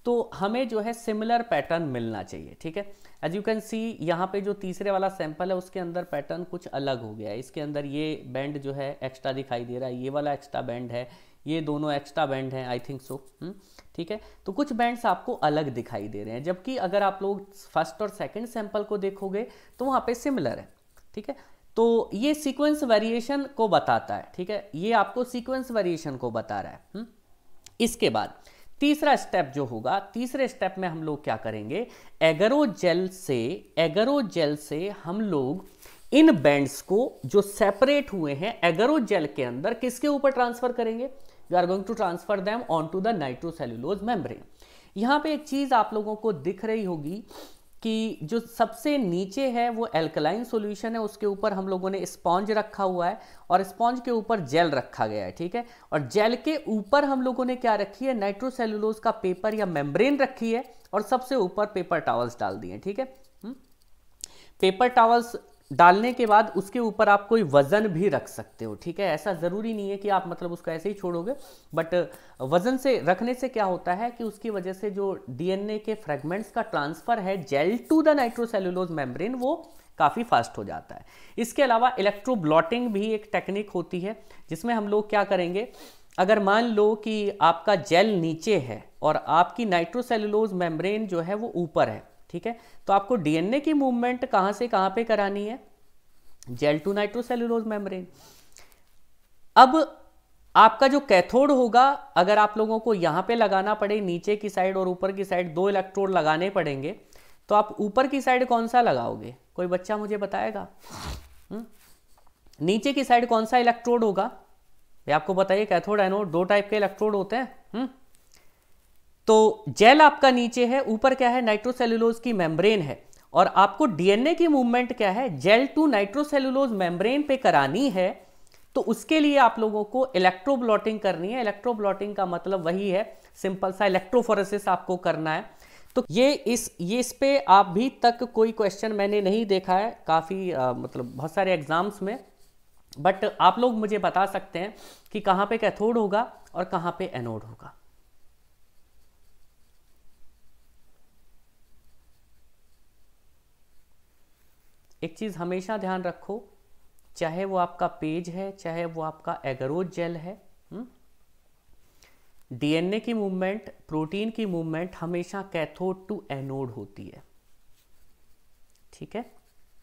तो हमें जो है सिमिलर पैटर्न मिलना चाहिए ठीक है एज यू कैन सी यहाँ पे जो तीसरे वाला सैंपल है उसके अंदर पैटर्न कुछ अलग हो गया है इसके अंदर ये बैंड जो है एक्स्ट्रा दिखाई दे रहा है ये वाला एक्स्ट्रा बैंड है ये दोनों एक्स्ट्रा बैंड हैं आई थिंक सो ठीक है तो कुछ बैंड्स आपको अलग दिखाई दे रहे हैं जबकि अगर आप लोग फर्स्ट और सेकंड सैंपल को देखोगे तो वहाँ पे सिमिलर है ठीक है तो ये सीक्वेंस वेरिएशन को बताता है ठीक है ये आपको सीक्वेंस वेरिएशन को बता रहा है हम्म? इसके बाद तीसरा स्टेप जो होगा तीसरे स्टेप में हम लोग क्या करेंगे जेल से एगरोजेल से हम लोग इन बैंड्स को जो सेपरेट हुए हैं जेल के अंदर किसके ऊपर ट्रांसफर करेंगे you are going to transfer them on to the nitrocellulose membrane यहाँ पे एक चीज़ आप लोगों को दिख रही होगी कि जो सबसे नीचे है वो एल्कलाइन सॉल्यूशन है उसके ऊपर हम लोगों ने स्पॉन्ज रखा हुआ है और स्पॉन्ज के ऊपर जेल रखा गया है ठीक है और जेल के ऊपर हम लोगों ने क्या रखी है नाइट्रोसेलुलोज का पेपर या मेम्ब्रेन रखी है और सबसे ऊपर पेपर टावल्स डाल दिए ठीक है पेपर हम्म? टावल्स डालने के बाद उसके ऊपर आप कोई वज़न भी रख सकते हो ठीक है ऐसा ज़रूरी नहीं है कि आप मतलब उसको ऐसे ही छोड़ोगे बट वज़न से रखने से क्या होता है कि उसकी वजह से जो डीएनए के फ्रेगमेंट्स का ट्रांसफ़र है gel to the nitrocellulose membrane वो काफ़ी फास्ट हो जाता है इसके अलावा इलेक्ट्रो ब्लॉटिंग भी एक टेक्निक होती है जिसमें हम लोग क्या करेंगे अगर मान लो कि आपका जेल नीचे है और आपकी नाइट्रोसेलुलोज मेम्ब्रेन जो है वो ऊपर है ठीक है तो आपको डीएनए की मूवमेंट कहां से कहां पे करानी है जेल टू नाइट्रोसेल्यूलोज मेम्ब्रेन अब आपका जो कैथोड होगा अगर आप लोगों को यहां पे लगाना पड़े नीचे की साइड और ऊपर की साइड दो इलेक्ट्रोड लगाने पड़ेंगे तो आप ऊपर की साइड कौन सा लगाओगे कोई बच्चा मुझे बताएगा हुँ? हम्म? नीचे की साइड कौन सा इलेक्ट्रोड होगा ये आपको बताइए कैथोड एनोड दो टाइप के इलेक्ट्रोड होते हैं हुँ? हम्म? तो जेल आपका नीचे है ऊपर क्या है नाइट्रोसेलुलोज की मेम्ब्रेन है और आपको डीएनए की मूवमेंट क्या है जेल टू नाइट्रोसेलुलोज मेम्ब्रेन पे करानी है तो उसके लिए आप लोगों को इलेक्ट्रोब्लॉटिंग करनी है इलेक्ट्रोब्लॉटिंग का मतलब वही है सिंपल सा इलेक्ट्रोफोरेसिस आपको करना है तो ये इस ये इस पे आप भी तक कोई क्वेश्चन मैंने नहीं देखा है काफ़ी मतलब बहुत सारे एग्जाम्स में बट आप लोग मुझे बता सकते हैं कि कहाँ पे कैथोड होगा और कहाँ पे एनोड होगा एक चीज़ हमेशा ध्यान रखो चाहे वो आपका पेज है चाहे वो आपका एगरोज जेल है डीएनए हम्म? की मूवमेंट प्रोटीन की मूवमेंट हमेशा कैथोड टू एनोड होती है ठीक है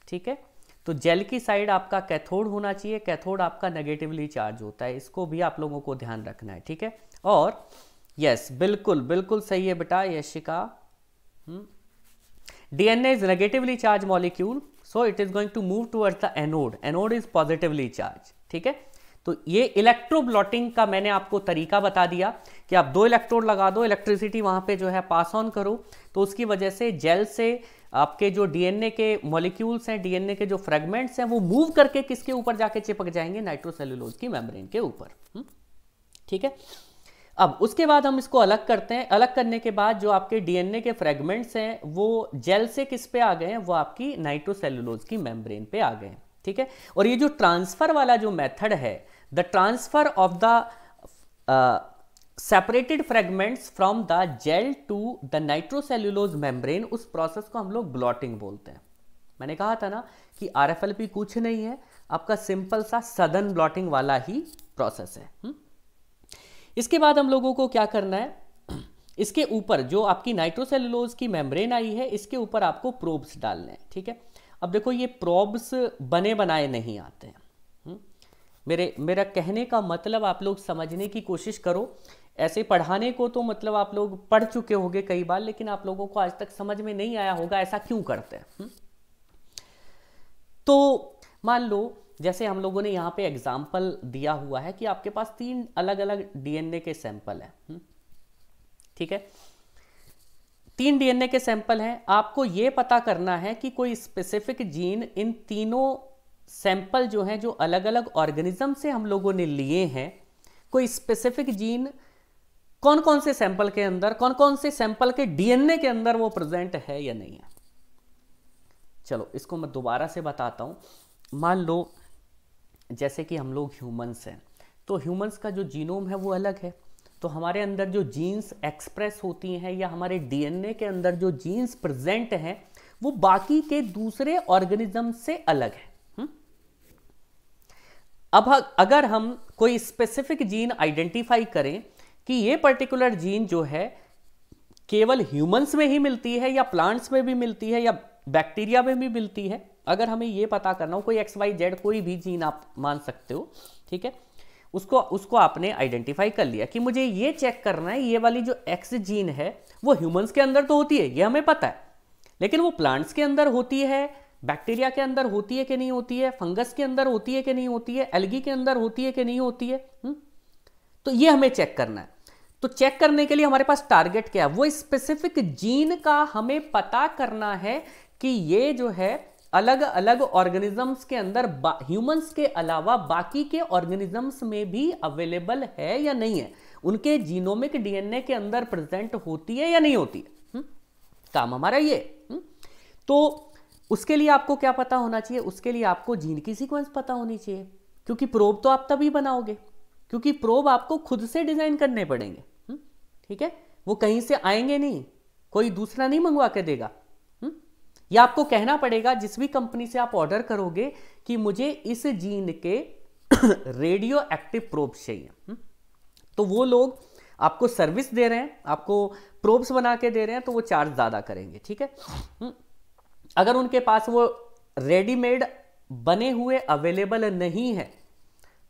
ठीक है तो जेल की साइड आपका कैथोड होना चाहिए कैथोड आपका नेगेटिवली चार्ज होता है इसको भी आप लोगों को ध्यान रखना है ठीक है और यस बिल्कुल बिल्कुल सही है बेटा Yashika DNA is negatively charge molecule so it is going to move towards the anode anode is positively charge ठीक है तो ये इलेक्ट्रोब्लॉटिंग का मैंने आपको तरीका बता दिया कि आप दो इलेक्ट्रोड लगा दो इलेक्ट्रिसिटी वहां पे जो है पास ऑन करो तो उसकी वजह से जेल से आपके जो डीएनए के मॉलिक्यूल्स हैं डीएनए के जो फ्रेगमेंट्स हैं वो मूव करके किसके ऊपर जाके चिपक जाएंगे नाइट्रोसेलुलोज की मेम्ब्रेन के ऊपर हम्म? ठीक है अब उसके बाद हम इसको अलग करते हैं अलग करने के बाद जो आपके डीएनए के फ्रेगमेंट्स हैं वो जेल से किस पे आ गए हैं वो आपकी नाइट्रोसेलुलोज की मेम्ब्रेन पे आ गए हैं ठीक है और ये जो ट्रांसफर वाला जो मेथड है the transfer of the separated fragments from the gel to the nitrocellulose membrane उस प्रोसेस को हम लोग ब्लॉटिंग बोलते हैं मैंने कहा था ना कि आर कुछ नहीं है आपका सिंपल सा सदन ब्लॉटिंग वाला ही प्रोसेस है हुँ? हम्म? इसके बाद हम लोगों को क्या करना है इसके ऊपर जो आपकी नाइट्रोसेलुलोज की मेम्ब्रेन आई है इसके ऊपर आपको प्रोब्स डालने हैं ठीक है अब देखो ये प्रोब्स बने बनाए नहीं आते हैं हम्म? मेरे मेरा कहने का मतलब आप लोग समझने की कोशिश करो ऐसे पढ़ाने को तो मतलब आप लोग पढ़ चुके होंगे कई बार लेकिन आप लोगों को आज तक समझ में नहीं आया होगा ऐसा क्यों करते हैं हम्म? तो मान लो जैसे हम लोगों ने यहाँ पे एग्जाम्पल दिया हुआ है कि आपके पास तीन अलग अलग डीएनए के सैंपल हैं हम्म, ठीक है तीन डीएनए के सैंपल हैं आपको ये पता करना है कि कोई स्पेसिफिक जीन इन तीनों सैंपल जो हैं जो अलग अलग ऑर्गेनिज्म से हम लोगों ने लिए हैं कोई स्पेसिफिक जीन कौन कौन से सैंपल के अंदर कौन कौन से सैंपल के डीएनए के अंदर वो प्रेजेंट है या नहीं है चलो इसको मैं दोबारा से बताता हूं मान लो जैसे कि हम लोग ह्यूमन्स हैं तो ह्यूमन्स का जो जीनोम है वो अलग है तो हमारे अंदर जो जीन्स एक्सप्रेस होती हैं या हमारे डीएनए के अंदर जो जीन्स प्रेजेंट हैं वो बाकी के दूसरे ऑर्गेनिज्म से अलग है हम्म? अब अगर हम कोई स्पेसिफिक जीन आइडेंटिफाई करें कि ये पर्टिकुलर जीन जो है केवल ह्यूमंस में ही मिलती है या प्लांट्स में भी मिलती है या बैक्टीरिया में भी मिलती है अगर हमें ये पता करना हो कोई एक्स वाई जेड कोई भी जीन आप मान सकते हो ठीक है उसको उसको आपने आइडेंटिफाई कर लिया कि मुझे ये चेक करना है ये वाली जो एक्स जीन है वो ह्यूमंस के अंदर तो होती है ये हमें पता है लेकिन वो प्लांट्स के अंदर होती है बैक्टीरिया के अंदर होती है कि नहीं होती है फंगस के अंदर होती है कि नहीं होती है एल्गी के अंदर होती है कि नहीं होती है हम्म? तो ये हमें चेक करना है तो चेक करने के लिए हमारे पास टारगेट क्या है वो स्पेसिफिक जीन का हमें पता करना है कि ये जो है अलग अलग ऑर्गेनिजम्स के अंदर ह्यूमंस के अलावा बाकी के ऑर्गेनिजम्स में भी अवेलेबल है या नहीं है उनके जीनोमिक डीएनए के अंदर प्रेजेंट होती है या नहीं होती है हम्म? काम हमारा ये हम्म? तो उसके लिए आपको क्या पता होना चाहिए उसके लिए आपको जीन की सीक्वेंस पता होनी चाहिए क्योंकि प्रोब तो आप तभी बनाओगे क्योंकि प्रोब आपको खुद से डिजाइन करने पड़ेंगे हम्म? ठीक है वो कहीं से आएंगे नहीं कोई दूसरा नहीं मंगवा के देगा या आपको कहना पड़ेगा जिस भी कंपनी से आप ऑर्डर करोगे कि मुझे इस जीन के रेडियो एक्टिव प्रोब्स चाहिए हम्म? तो वो लोग आपको सर्विस दे रहे हैं आपको प्रोब्स बना के दे रहे हैं तो वो चार्ज ज़्यादा करेंगे ठीक है हम्म? अगर उनके पास वो रेडीमेड बने हुए अवेलेबल नहीं है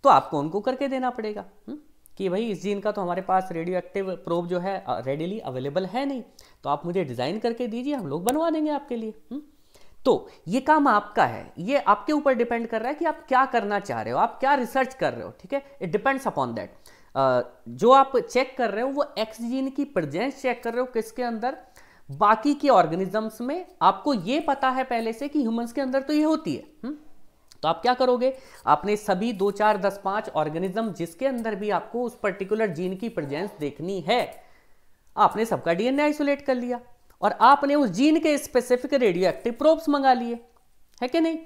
तो आपको उनको करके देना पड़ेगा हुँ? हम्म? कि भाई इस जीन का तो हमारे पास रेडियो एक्टिव प्रोब जो है रेडीली अवेलेबल है नहीं तो आप मुझे डिज़ाइन करके दीजिए हम लोग बनवा देंगे आपके लिए हम्म? तो ये काम आपका है ये आपके ऊपर डिपेंड कर रहा है कि आप क्या करना चाह रहे हो आप क्या रिसर्च कर रहे हो ठीक है इट डिपेंड्स अपॉन दैट जो आप चेक कर रहे हो वो एक्स जीन की प्रजेंस चेक कर रहे हो किसके अंदर बाकी के ऑर्गेनिजम्स में आपको ये पता है पहले से कि ह्यूमंस के अंदर तो ये होती है हुँ? हम्म? तो आप क्या करोगे आपने सभी दो चार दस पांच ऑर्गेनिज्म जिसके अंदर भी आपको उस पर्टिकुलर जीन की प्रेजेंस देखनी है आपने सबका डीएनए आइसोलेट कर लिया और आपने उस जीन के स्पेसिफिक रेडियो एक्टिव प्रोब्स मंगा लिए है कि नहीं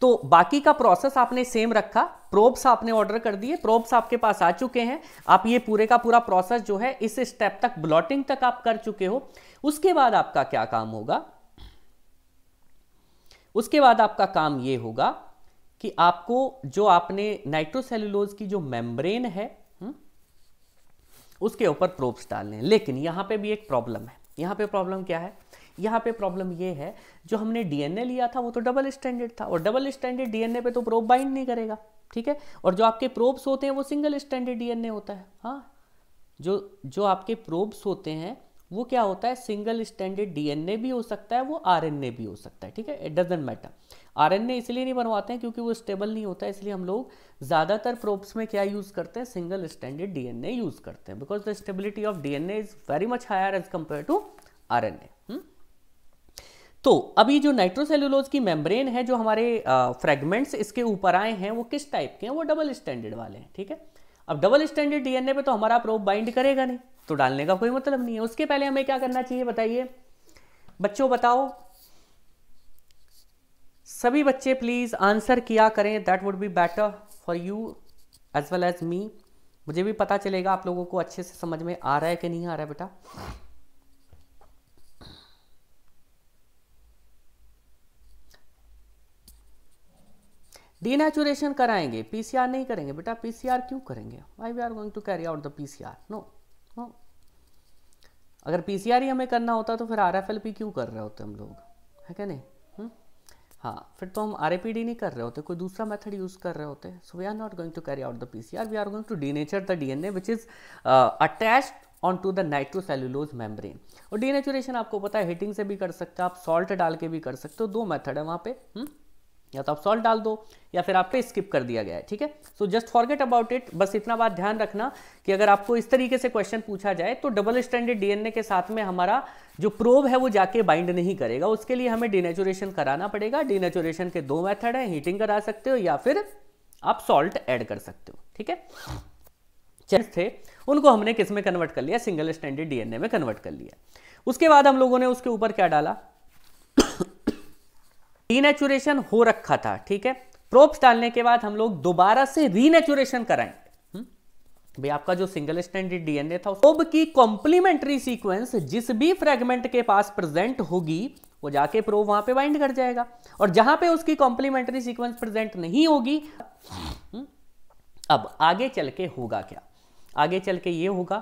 तो बाकी का प्रोसेस आपने सेम रखा प्रोब्स आपने ऑर्डर कर दिए प्रोब्स आपके पास आ चुके हैं आप ये पूरे का पूरा प्रोसेस जो है इस स्टेप तक ब्लॉटिंग तक आप कर चुके हो उसके बाद आपका क्या काम होगा उसके बाद आपका काम ये होगा कि आपको जो आपने नाइट्रोसेलुलोज की जो मेम्ब्रेन है हम्म, उसके ऊपर प्रोब्स डालने लेकिन यहां पे भी एक प्रॉब्लम है यहां पे प्रॉब्लम क्या है यहां पे प्रॉब्लम ये है जो हमने डीएनए लिया था वो तो डबल स्टैंडर्ड था और डबल स्टैंडर्ड डीएनए पे तो प्रोब बाइंड नहीं करेगा ठीक है और जो आपके प्रोब्स होते हैं वो सिंगल स्टैंडर्ड डीएनए होता है हाँ जो जो आपके प्रोब्स होते हैं वो क्या होता है सिंगल स्टैंडर्ड डीएनए भी हो सकता है वो आरएनए भी हो सकता है ठीक है इट डजेंट मैटर आरएनए इसलिए नहीं बनवाते हैं क्योंकि वो स्टेबल नहीं होता है इसलिए हम लोग ज़्यादातर प्रोप्स में क्या यूज़ करते हैं सिंगल स्टैंडर्ड डीएनए यूज़ करते हैं because the stability of DNA is very much higher as compare to R तो अभी जो नाइट्रोसेलुलोज की मेम्ब्रेन है जो हमारे फ्रेगमेंट्स इसके ऊपर आए हैं वो किस टाइप के हैं वो डबल स्टैंडर्ड वाले हैं ठीक है अब डबल स्टैंडर्ड डीएनए पे तो हमारा प्रोब बाइंड करेगा नहीं तो डालने का कोई मतलब नहीं है उसके पहले हमें क्या करना चाहिए बताइए बच्चों बताओ सभी बच्चे प्लीज़ आंसर किया करें that would be better for you as well as me मुझे भी पता चलेगा आप लोगों को अच्छे से समझ में आ रहा है कि नहीं आ रहा है बेटा डीनेचुरेशन कराएंगे पीसीआर नहीं करेंगे बेटा पीसीआर क्यों करेंगे why we are going to carry out the PCR no अगर पी ही e हमें करना होता तो फिर आर क्यों कर रहे होते हम लोग है क्या नहीं हम्म? हाँ फिर तो हम आर नहीं कर रहे होते कोई दूसरा मेथड यूज़ कर रहे होते so we are not going to carry out the P C R we are going to denature the D N A which is attach on to the nitrocellulose membrane और डीनेचुरेशन आपको पता है हीटिंग से भी कर सकते हैं आप सॉल्ट डाल के भी कर सकते हो दो मेथड है वहाँ पे हुँ? हम्म? या तो आप सॉल्ट डाल दो या फिर आपको स्किप कर दिया गया है ठीक है so just forget about it बस इतना बात ध्यान रखना कि अगर आपको इस तरीके से क्वेश्चन पूछा जाए तो डबल स्टैंडर्ड डीएनए के साथ में हमारा जो प्रोब है वो जाके बाइंड नहीं करेगा उसके लिए हमें डिनेचुरेशन कराना पड़ेगा डिनेचुरेशन के दो मैथड है हीटिंग करा सकते हो या फिर आप सॉल्ट एड कर सकते हो ठीक है चेस थे उनको हमने किसमें कन्वर्ट कर लिया सिंगल स्टैंडर्ड डीएनए में कन्वर्ट कर लिया उसके बाद हम लोगों ने उसके ऊपर क्या डाला डीनेचुरेशन हो रखा था ठीक है प्रोप्स डालने के बाद हम लोग दोबारा से रीनेचुरेशन कराएंगे हम्म? भाई आपका जो सिंगल स्टैंडर्ड डीएनए था प्रोब की कॉम्प्लीमेंट्री सीक्वेंस जिस भी फ्रेगमेंट के पास प्रेजेंट होगी वो जाके प्रोब वहां पे बाइंड कर जाएगा और जहां पे उसकी कॉम्प्लीमेंट्री सीक्वेंस प्रेजेंट नहीं होगी हम्म? अब आगे चल के होगा क्या आगे चल के ये होगा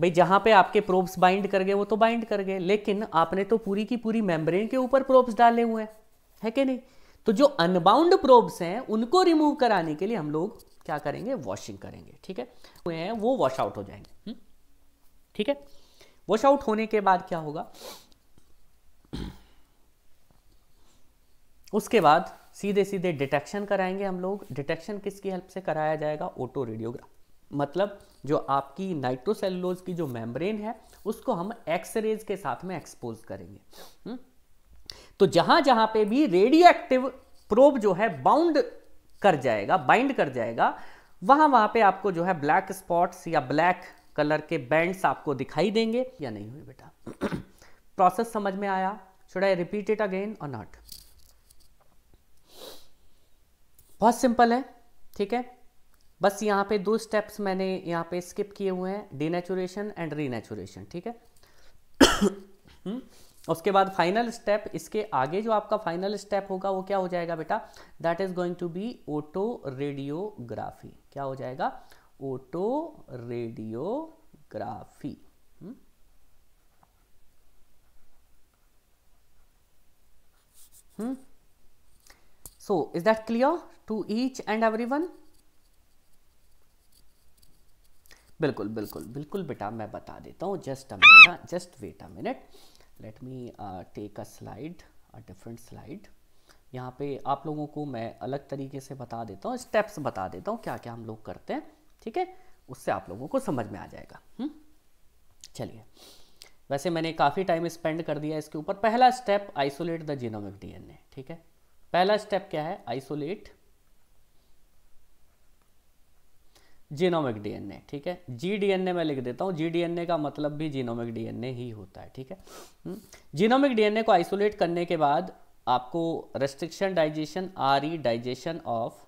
भाई जहां पे आपके प्रोब्स बाइंड कर गए वो तो बाइंड कर गए लेकिन आपने तो पूरी की पूरी मेम्ब्रेन के ऊपर प्रोब्स डाले हुए हैं है कि नहीं तो जो अनबाउंड प्रोब्स हैं उनको रिमूव कराने के लिए हम लोग क्या करेंगे वॉशिंग करेंगे ठीक है वो वॉश आउट हो जाएंगे हम्म? ठीक है वॉश आउट होने के बाद क्या होगा उसके बाद सीधे सीधे डिटेक्शन कराएंगे हम लोग डिटेक्शन किसकी हेल्प से कराया जाएगा ऑटो रेडियोग्राफ मतलब जो आपकी नाइट्रोसेलुलोज की जो मेम्ब्रेन है उसको हम एक्सरेज के साथ में एक्सपोज करेंगे हुँ? हम्म? तो जहां जहां पे भी रेडियो एक्टिव प्रोब जो है बाउंड कर जाएगा बाइंड कर जाएगा वहां वहां पे आपको जो है ब्लैक स्पॉट्स या ब्लैक कलर के बैंड्स आपको दिखाई देंगे या नहीं हुई बेटा प्रोसेस (clears throat) समझ में आया should I repeat it again और नॉट बहुत सिंपल है ठीक है बस यहां पे दो स्टेप्स मैंने यहां पे स्किप किए हुए हैं डीनेचुरेशन एंड रीनेचुरेशन ठीक है (clears throat) हम्म? उसके बाद फाइनल स्टेप इसके आगे जो आपका फाइनल स्टेप होगा वो क्या हो जाएगा बेटा that is going to be autoradiography क्या हो जाएगा autoradiography is that clear to each and every one बिल्कुल बिल्कुल बिल्कुल बेटा मैं बता देता हूँ just a minute just wait a minute let me take a slide a different slide यहाँ पे आप लोगों को मैं अलग तरीके से बता देता हूँ स्टेप्स बता देता हूँ क्या क्या हम लोग करते हैं ठीक है उससे आप लोगों को समझ में आ जाएगा हम्म? चलिए वैसे मैंने काफ़ी टाइम स्पेंड कर दिया इसके ऊपर पहला step isolate the genomic DNA ठीक है पहला स्टेप क्या है आइसोलेट जीनोमिक डीएनए ठीक है जी डीएनए मैं लिख देता हूँ जी डीएनए का मतलब भी जीनोमिक डीएनए ही होता है ठीक है हम्म। जीनोमिक डीएनए को आइसोलेट करने के बाद आपको restriction digestion R E digestion of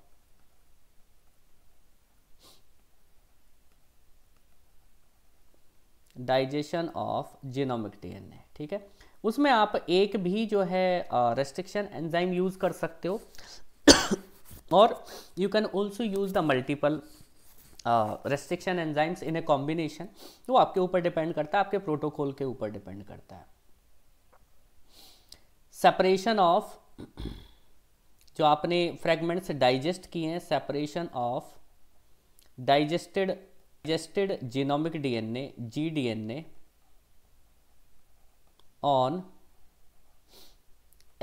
digestion of genomic DNA ठीक है उसमें आप एक भी जो है रेस्ट्रिक्शन एंजाइम यूज कर सकते हो और you can also use the multiple restriction enzymes in a combination वो आपके ऊपर डिपेंड करता है आपके प्रोटोकॉल के ऊपर डिपेंड करता है सेपरेशन ऑफ जो आपने फ्रेगमेंट्स डाइजेस्ट किए हैं separation of digested digested genomic DNA G DNA on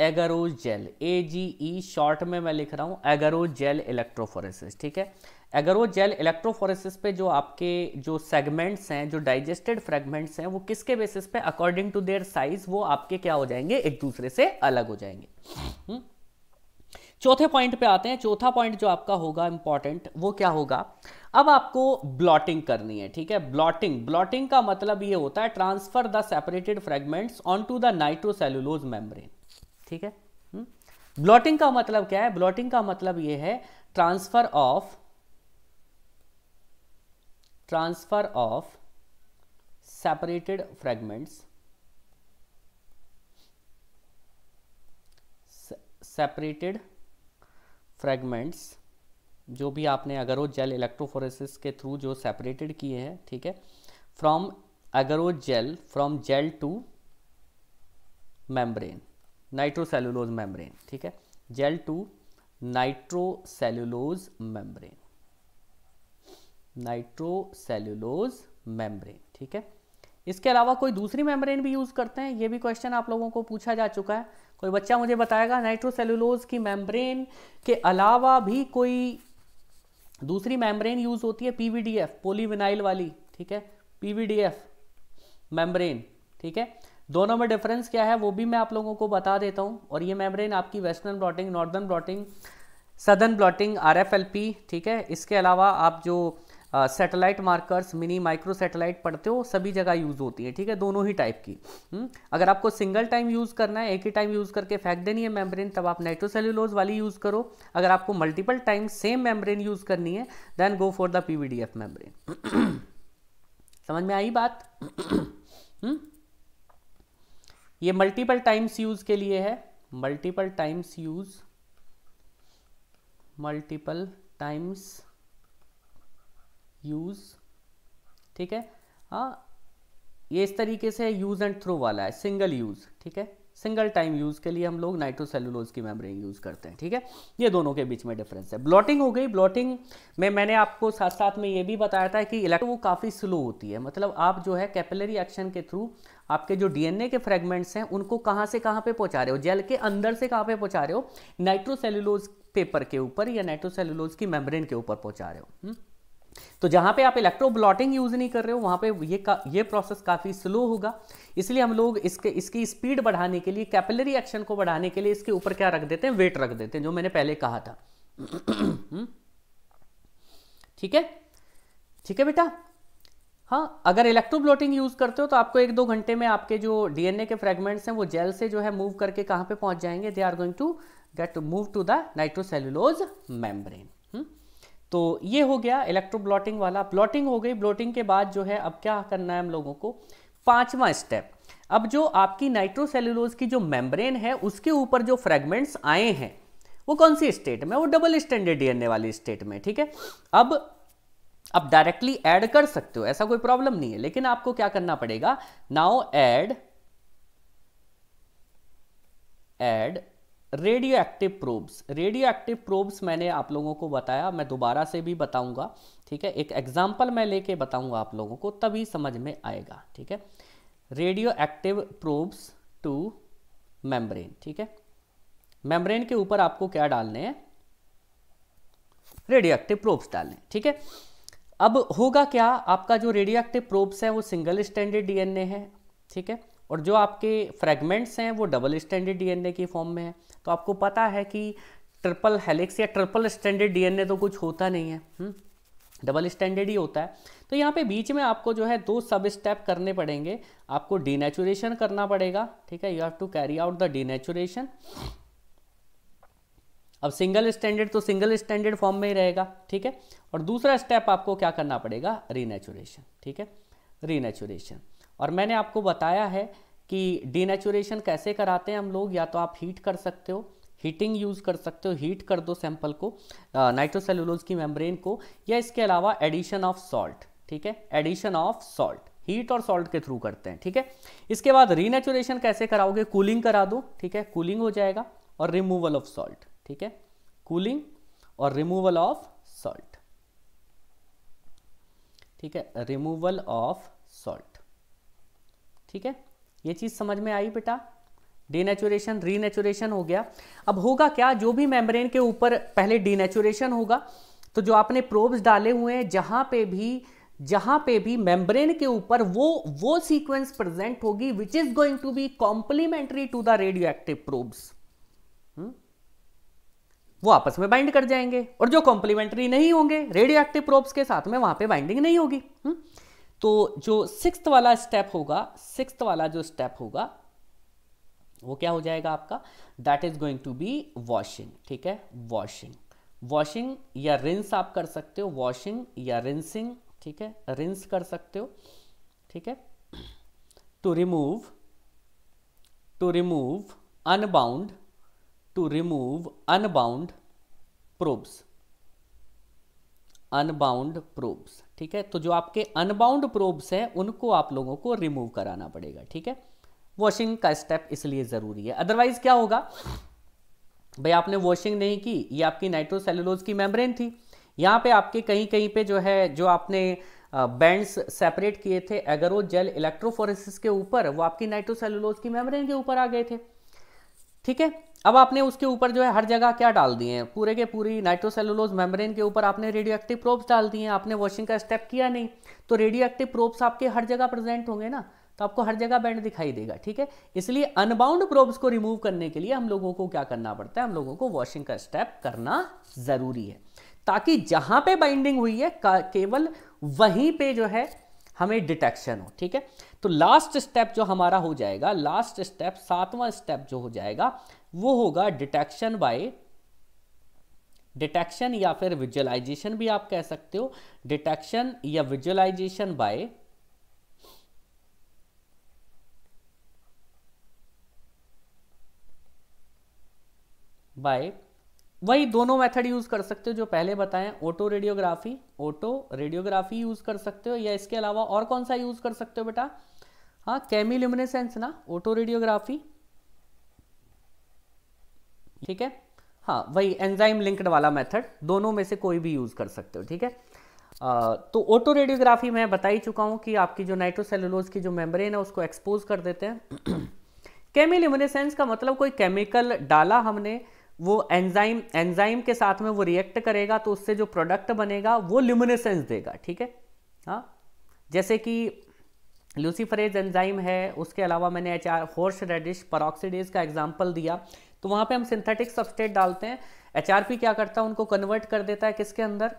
agarose gel A G E e, short में मैं लिख रहा हूँ एगरोज जेल इलेक्ट्रोफोरेसिस ठीक है एगरोज जेल इलेक्ट्रोफोरेसिस पे जो आपके जो सेगमेंट्स हैं जो डाइजेस्टेड फ्रेगमेंट्स हैं वो किसके बेसिस पे अकॉर्डिंग टू देयर साइज वो आपके क्या हो जाएंगे एक दूसरे से अलग हो जाएंगे हम्म? चौथे पॉइंट पे आते हैं चौथा पॉइंट जो आपका होगा इंपॉर्टेंट वो क्या होगा अब आपको ब्लॉटिंग करनी है ठीक है ब्लॉटिंग ब्लॉटिंग का मतलब ये होता है transfer the separated fragments on to the nitrocellulose membrane ठीक है ब्लॉटिंग हम्म? का मतलब क्या है ब्लॉटिंग का मतलब यह है transfer of transfer of separated fragments separated fragments जो भी आपने अगर जेल इलेक्ट्रोफोरेसिस के थ्रू जो सेपरेटेड किए हैं ठीक है from agarose gel from gel to membrane nitrocellulose membrane ठीक है gel to nitrocellulose membrane nitrocellulose membrane ठीक है इसके अलावा कोई दूसरी मेम्ब्रेन भी यूज़ करते हैं ये भी क्वेश्चन आप लोगों को पूछा जा चुका है कोई बच्चा मुझे बताएगा नाइट्रोसेलुलोज की मेम्ब्रेन के अलावा भी कोई दूसरी मेम्ब्रेन यूज़ होती है पीवीडीएफ पोलीविनाइल वाली ठीक है पीवीडीएफ मेम्ब्रेन ठीक है दोनों में डिफरेंस क्या है वो भी मैं आप लोगों को बता देता हूँ और ये मेम्ब्रेन आपकी western blotting northern blotting southern blotting are ठीक है इसके अलावा आप जो satellite markers mini microsatellite पढ़ते हो सभी जगह यूज़ होती है ठीक है दोनों ही टाइप की हुँ? हम्म? अगर आपको सिंगल टाइम यूज़ करना है एक ही टाइम यूज़ करके फेंक देनी है मेम्ब्रेन तब आप नाइट्रोसेल्यूलोज वाली यूज़ करो अगर आपको multiple time same membrane use करनी है then go for the P membrane समझ में आई बात (clears throat) हुँ? हम्म? ये मल्टीपल टाइम्स यूज के लिए है multiple times use multiple times use ठीक है हाँ ये इस तरीके से यूज एंड थ्रो वाला है सिंगल यूज ठीक है सिंगल टाइम यूज़ के लिए हम लोग नाइट्रोसेलुलोज की मेम्ब्रेन यूज़ करते हैं ठीक है ये दोनों के बीच में डिफरेंस है ब्लॉटिंग हो गई ब्लॉटिंग में मैंने आपको साथ साथ में ये भी बताया था कि इलेक्ट्रो वो काफ़ी स्लो होती है मतलब आप जो है कैपिलरी एक्शन के थ्रू आपके जो डीएनए के फ्रेगमेंट्स हैं उनको कहाँ से कहाँ पे पहुँचा रहे हो जेल के अंदर से कहाँ पे पहुँचा रहे हो नाइट्रोसेलुलोज पेपर के ऊपर या नाइट्रोसेलुलोज की मेम्ब्रेन के ऊपर पहुँचा रहे हो हु? हम्म? तो जहाँ पे आप इलेक्ट्रो ब्लॉटिंग यूज़ नहीं कर रहे हो वहाँ पे ये का ये प्रोसेस काफ़ी स्लो होगा इसलिए हम लोग इसके इसकी स्पीड बढ़ाने के लिए कैपिलरी एक्शन को बढ़ाने के लिए इसके ऊपर क्या रख देते हैं वेट रख देते हैं जो मैंने पहले कहा था हम्म। ठीक है ठीक है बेटा हाँ अगर इलेक्ट्रो ब्लॉटिंग यूज़ करते हो तो आपको एक दो घंटे में आपके जो डीएनए के फ्रेगमेंट्स हैं वो जेल से जो है मूव करके कहाँ पे पहुंच जाएंगे they are going to get move to the nitrocellulose membrane तो ये हो गया इलेक्ट्रो ब्लॉटिंग वाला ब्लॉटिंग हो गई ब्लॉटिंग के बाद जो है अब क्या करना है हम लोगों को पांचवा स्टेप अब जो आपकी नाइट्रोसेलुलोज की जो मेम्ब्रेन है उसके ऊपर जो फ्रेगमेंट्स आए हैं वो कौन सी स्टेट में वो डबल स्टैंडर्ड डीएनए वाली स्टेट में ठीक है अब आप डायरेक्टली ऐड कर सकते हो ऐसा कोई प्रॉब्लम नहीं है लेकिन आपको क्या करना पड़ेगा now add add radio active probes radio active probes मैंने आप लोगों को बताया मैं दोबारा से भी बताऊंगा ठीक है एक एग्जाम्पल मैं लेके बताऊंगा आप लोगों को तभी समझ में आएगा ठीक है radio active probes to membrane ठीक है मेम्ब्रेन के ऊपर आपको क्या डालने हैं रेडियो एक्टिव प्रोब्स डालने ठीक है अब होगा क्या आपका जो रेडियो एक्टिव प्रोब्स है वो सिंगल स्टैंडर्ड डीएनए है ठीक है और जो आपके फ्रेगमेंट्स हैं वो डबल स्टैंडर्ड डीएनए की फॉर्म में है तो आपको पता है कि ट्रिपल हेलिक्स या ट्रिपल स्टैंडर्ड डीएनए तो कुछ होता नहीं है डबल हम्म? स्टैंडर्ड ही होता है तो यहाँ पे बीच में आपको जो है दो सब स्टेप करने पड़ेंगे आपको डीनेचुरेशन करना पड़ेगा ठीक है you have to carry out the denaturation अब सिंगल स्टैंडर्ड तो सिंगल स्टैंडर्ड फॉर्म में ही रहेगा ठीक है और दूसरा स्टेप आपको क्या करना पड़ेगा रीनेचुरेशन ठीक है रीनेचुरेशन और मैंने आपको बताया है कि डीनेचुरेशन कैसे कराते हैं हम लोग या तो आप हीट कर सकते हो हीटिंग यूज़ कर सकते हो हीट कर दो सैंपल को नाइट्रोसेलुलोज की मेम्ब्रेन को या इसके अलावा एडिशन ऑफ सॉल्ट ठीक है एडिशन ऑफ सॉल्ट हीट और सॉल्ट के थ्रू करते हैं ठीक है इसके बाद रीनेचुरेशन कैसे कराओगे कूलिंग करा दो ठीक है कूलिंग हो जाएगा और रिमूवल ऑफ सॉल्ट ठीक है कूलिंग और रिमूवल ऑफ सॉल्ट ठीक है रिमूवल ऑफ ठीक है ये चीज़ समझ में आई बेटा डीनेचुरेशन रीनेचुरेशन हो गया अब होगा क्या जो भी मेम्ब्रेन के ऊपर पहले डीनेचुरेशन होगा तो जो आपने प्रोब्स डाले हुए हैं जहाँ पे भी जहाँ पे भी मेम्ब्रेन के ऊपर वो वो सीक्वेंस प्रेजेंट होगी which is going to be complementary to the radio active probes वो आपस में बाइंड कर जाएंगे और जो कॉम्प्लीमेंट्री नहीं होंगे रेडियो एक्टिव प्रोब्स के साथ में वहां पे बाइंडिंग नहीं होगी हुँ? हम्म? तो जो सिक्स वाला स्टेप होगा सिक्स वाला जो स्टेप होगा वो क्या हो जाएगा आपका that is going to be washing ठीक है वॉशिंग वॉशिंग या रिंस आप कर सकते हो वॉशिंग या रिंसिंग ठीक है रिंस कर सकते हो ठीक है to remove to remove unbound to remove unbound probes unbound probes ठीक है तो जो आपके अनबाउंड प्रोब्स हैं उनको आप लोगों को रिमूव कराना पड़ेगा ठीक है वॉशिंग का स्टेप इसलिए ज़रूरी है अदरवाइज क्या होगा भाई आपने वॉशिंग नहीं की ये आपकी नाइट्रोसेलुलोज की मेम्ब्रेन थी यहाँ पे आपके कहीं कहीं पे जो है जो आपने बैंड्स सेपरेट किए थे एगरो जेल इलेक्ट्रोफोरेसिस के ऊपर वो आपकी नाइट्रोसेलुलोज की मेम्ब्रेन के ऊपर आ गए थे ठीक है अब आपने उसके ऊपर जो है हर जगह क्या डाल दिए हैं पूरे के पूरी नाइट्रोसेलुलोज मेम्ब्रेन के ऊपर आपने रेडियो एक्टिव प्रोब्स डाल दिए हैं आपने वॉशिंग का स्टेप किया नहीं तो रेडियो एक्टिव प्रोब्स आपके हर जगह प्रेजेंट होंगे ना तो आपको हर जगह बैंड दिखाई देगा ठीक है इसलिए अनबाउंड प्रोब्स को रिमूव करने के लिए हम लोगों को क्या करना पड़ता है हम लोगों को वॉशिंग का स्टेप करना ज़रूरी है ताकि जहां पे बाइंडिंग हुई है केवल वहीं पे जो है हमें डिटेक्शन हो ठीक है तो लास्ट स्टेप जो हमारा हो जाएगा लास्ट स्टेप सातवां स्टेप जो हो जाएगा वो होगा डिटेक्शन बाय डिटेक्शन या फिर विजुअलाइजेशन भी आप कह सकते हो डिटेक्शन या विजुअलाइजेशन बाय बाय वही दोनों मेथड यूज कर सकते हो जो पहले बताएं autoradiography autoradiography use कर सकते हो या इसके अलावा और कौन सा यूज कर सकते हो बेटा हाँ कैमिल्यूमिनेसेंस ना ऑटो रेडियोग्राफी ठीक है हाँ वही एंजाइम लिंक्ड वाला मेथड दोनों में से कोई भी यूज़ कर सकते हो ठीक है आ, तो ऑटो रेडियोग्राफी मैं बता ही चुका हूँ कि आपकी जो नाइट्रोसेलुलोज की जो मेम्ब्रेन है उसको एक्सपोज कर देते हैं केमिल (clears throat) इम्यूनेसेंस का मतलब कोई केमिकल डाला हमने वो एंजाइम एंजाइम के साथ में वो रिएक्ट करेगा तो उससे जो प्रोडक्ट बनेगा वो ल्यूमिनेसेंस देगा ठीक है हाँ जैसे कि लूसीफरेज एंजाइम है उसके अलावा मैंने H R horseradish peroxidase का एग्जाम्पल दिया तो वहां पे हम सिंथेटिक सबस्टेट डालते हैं एच क्या करता है उनको कन्वर्ट कर देता है किसके अंदर